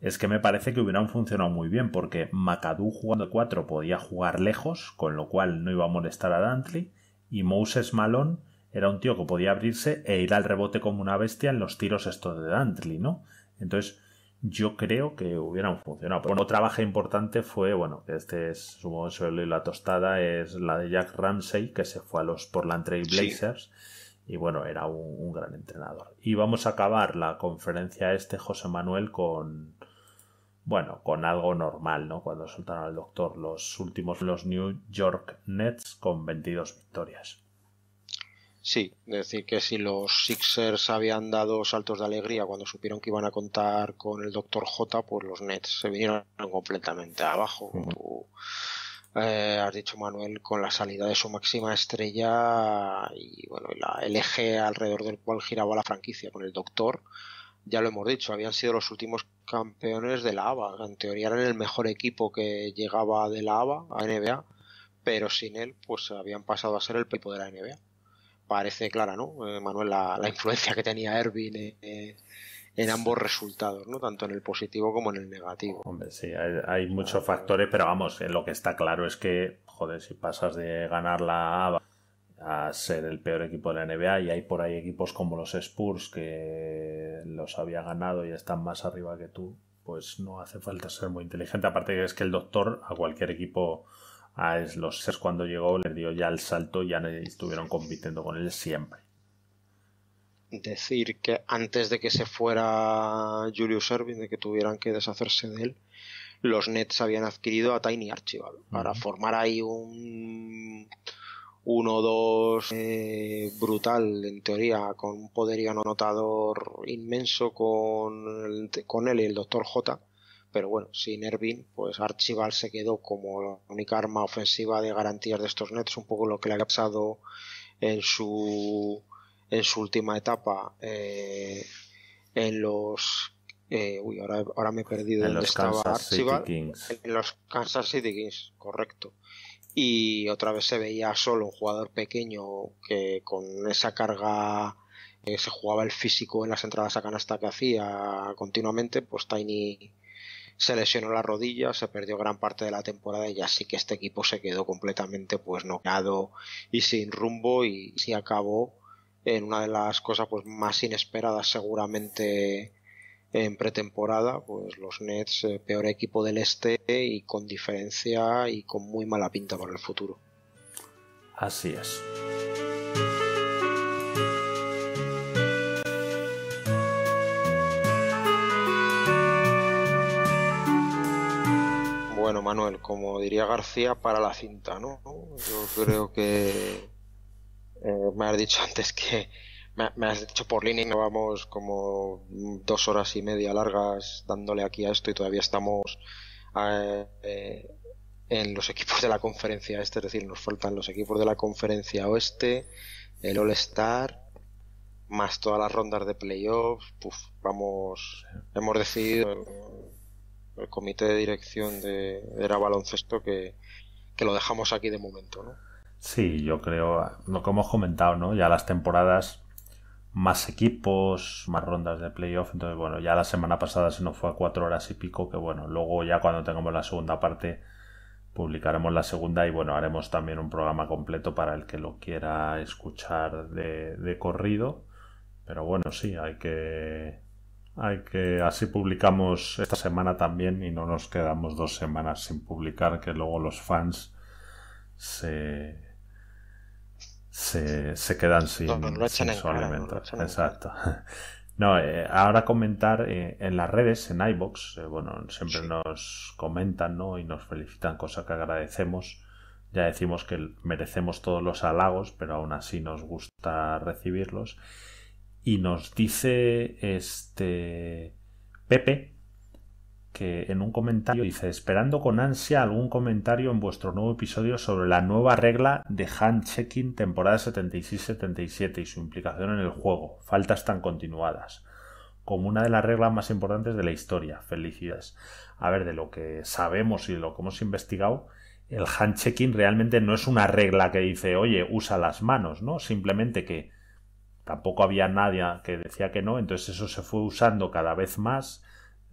es que me parece que hubieran funcionado muy bien porque McAdoo jugando 4 podía jugar lejos, con lo cual no iba a molestar a Dantley y Moses Malone era un tío que podía abrirse e ir al rebote como una bestia en los tiros estos de Dantley, ¿no? Entonces yo creo que hubieran funcionado. Otro otra baja importante fue, bueno, este es, supongo que la tostada, es la de Jack Ramsey, que se fue a los Portland Trail Blazers. Y bueno, era un, un gran entrenador. Y vamos a acabar la conferencia este, José Manuel, con, bueno, con algo normal, ¿no? Cuando soltaron al doctor los últimos, los New York Nets con 22 victorias. Sí, decir que si los Sixers habían dado saltos de alegría cuando supieron que iban a contar con el Doctor J, pues los Nets se vinieron completamente abajo. Eh, has dicho, Manuel, con la salida de su máxima estrella y bueno, la alrededor del cual giraba la franquicia con el Doctor ya lo hemos dicho, habían sido los últimos campeones de la ABA. En teoría eran el mejor equipo que llegaba de la ABA a NBA, pero sin él, pues habían pasado a ser el Pipo de la NBA. Parece clara, ¿no, eh, Manuel, la, influencia que tenía Ervin eh, en ambos resultados, ¿no? Tanto en el positivo como en el negativo. Hombre, sí, hay, hay muchos factores, pero vamos, eh, lo que está claro es que, joder, si pasas de ganar la ABA a ser el peor equipo de la NBA y hay por ahí equipos como los Spurs que los había ganado y están más arriba que tú, pues no hace falta ser muy inteligente. Aparte que es que el doctor a cualquier equipo, a los es cuando llegó, Le dio ya el salto y ya estuvieron compitiendo con él siempre. Decir que antes de que se fuera Julius Erving, de que tuvieran que deshacerse de él, los Nets habían adquirido a Tiny Archival para formar ahí un 1-2 eh, brutal en teoría, con un poderío anotador inmenso con, con él y el Dr. J. Pero bueno, sin Ervin, pues Archival se quedó como la única arma ofensiva de garantías de estos Nets, un poco lo que le ha pasado en su, en su última etapa eh, en los eh, uy, ahora, ahora me he perdido en dónde estaba City Kings. En los Kansas City Kings, correcto y otra vez se veía solo un jugador pequeño que con esa carga eh, se jugaba el físico en las entradas a canasta que hacía continuamente, pues Tiny se lesionó la rodilla, se perdió gran parte de la temporada y así que este equipo se quedó completamente pues noqueado y sin rumbo y, se acabó en una de las cosas pues más inesperadas seguramente en pretemporada, pues los Nets, eh, peor equipo del este y con diferencia y con muy mala pinta para el futuro. Así es. Bueno, Manuel, como diría García, para la cinta, ¿no? Yo creo que eh, me has dicho antes que, me has dicho por línea no vamos como dos horas y media largas dándole aquí a esto y todavía estamos eh, eh, en los equipos de la conferencia este, es decir, nos faltan los equipos de la conferencia oeste, el All Star, más todas las rondas de playoffs, puf vamos, hemos decidido el comité de dirección de, de la baloncesto que, lo dejamos aquí de momento, ¿no? Sí, yo creo, como hemos comentado, ¿no? Ya las temporadas más equipos, más rondas de playoff. Entonces, bueno, ya la semana pasada se nos fue a cuatro horas y pico, que bueno, luego ya cuando tengamos la segunda parte publicaremos la segunda y bueno, haremos también un programa completo para el que lo quiera escuchar de, corrido. Pero bueno, sí, hay que... Hay que así publicamos esta semana también y no nos quedamos dos semanas sin publicar, que luego los fans se, se, quedan sin, su Exacto. No, eh, ahora comentar eh, en las redes, en iBox, eh, bueno, siempre nos comentan ¿no? y nos felicitan, cosa que agradecemos. Ya decimos que merecemos todos los halagos, pero aún así nos gusta recibirlos. Y nos dice este Pepe, que en un comentario dice esperando con ansia algún comentario en vuestro nuevo episodio sobre la nueva regla de hand-checking temporada 76-77 y su implicación en el juego, faltas tan continuadas, como una de las reglas más importantes de la historia. Felicidades. A ver, de lo que sabemos y de lo que hemos investigado, el hand-checking realmente no es una regla que dice, oye, usa las manos, ¿no? Simplemente que tampoco había nadie que decía que no, entonces eso se fue usando cada vez más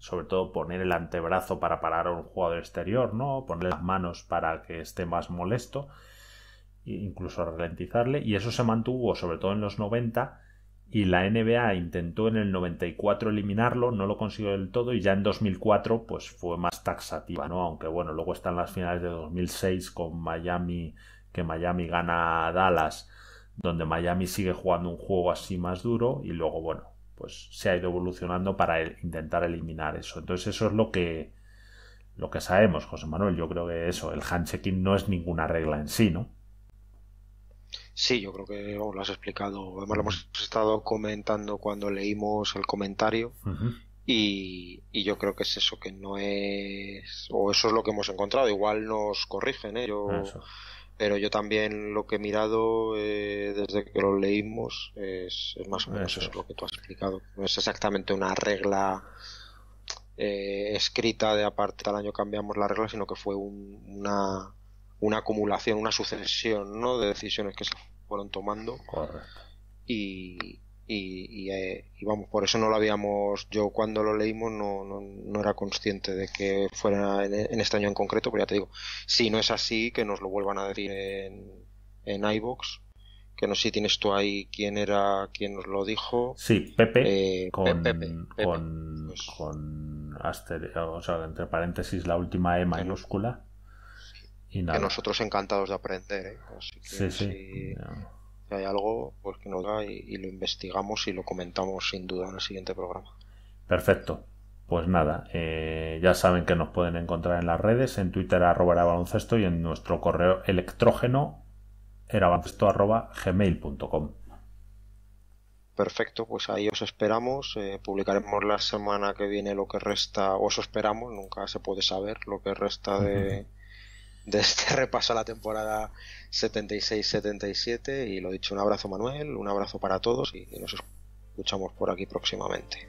sobre todo poner el antebrazo para parar a un jugador exterior, ¿no? Poner las manos para que esté más molesto, e incluso ralentizarle. Y eso se mantuvo sobre todo en los 90 y la NBA intentó en el 94 eliminarlo, no lo consiguió del todo y ya en 2004 pues fue más taxativa, ¿no? Aunque bueno, luego están las finales de 2006 con Miami, que Miami gana a Dallas, donde Miami sigue jugando un juego así más duro y luego bueno, pues se ha ido evolucionando para intentar eliminar eso. Entonces eso es lo que, lo que sabemos, José Manuel. Yo creo que eso, el handshaking no es ninguna regla en sí, ¿no? Sí, yo creo que lo has explicado. Además, lo hemos estado comentando cuando leímos el comentario. y, yo creo que es eso, que no es. O eso es lo que hemos encontrado. Igual nos corrigen, ¿eh? pero yo también lo que he mirado eh, desde que lo leímos es, más o menos eso, lo que tú has explicado. No es exactamente una regla eh, escrita de aparte tal año cambiamos la regla, sino que fue una, una acumulación, una sucesión ¿no? de decisiones que se fueron tomando. Y, eh, y, vamos, por eso no lo habíamos, yo cuando lo leímos no, no, era consciente de que fuera en, este año en concreto, pero ya te digo, si no es así, que nos lo vuelvan a decir en, en iVox, que no sé si tienes tú ahí quién era, quien nos lo dijo. Sí, Pepe, eh, con, con, pues- o sea, entre paréntesis la última E mayúscula. Que, y nosotros encantados de aprender, ¿eh? sí, sí hay algo, pues que nos da y, lo investigamos y lo comentamos sin duda en el siguiente programa. Perfecto. Pues nada, eh, ya saben que nos pueden encontrar en las redes, en Twitter arroba era baloncesto y en nuestro correo electrógeno baloncesto arroba gmail.com. Perfecto, pues ahí os esperamos. Eh, publicaremos la semana que viene lo que resta, o esperamos, nunca se puede saber lo que resta de, de este repaso a la temporada 76-77 y lo dicho, un abrazo Manuel, un abrazo para todos y nos escuchamos por aquí próximamente.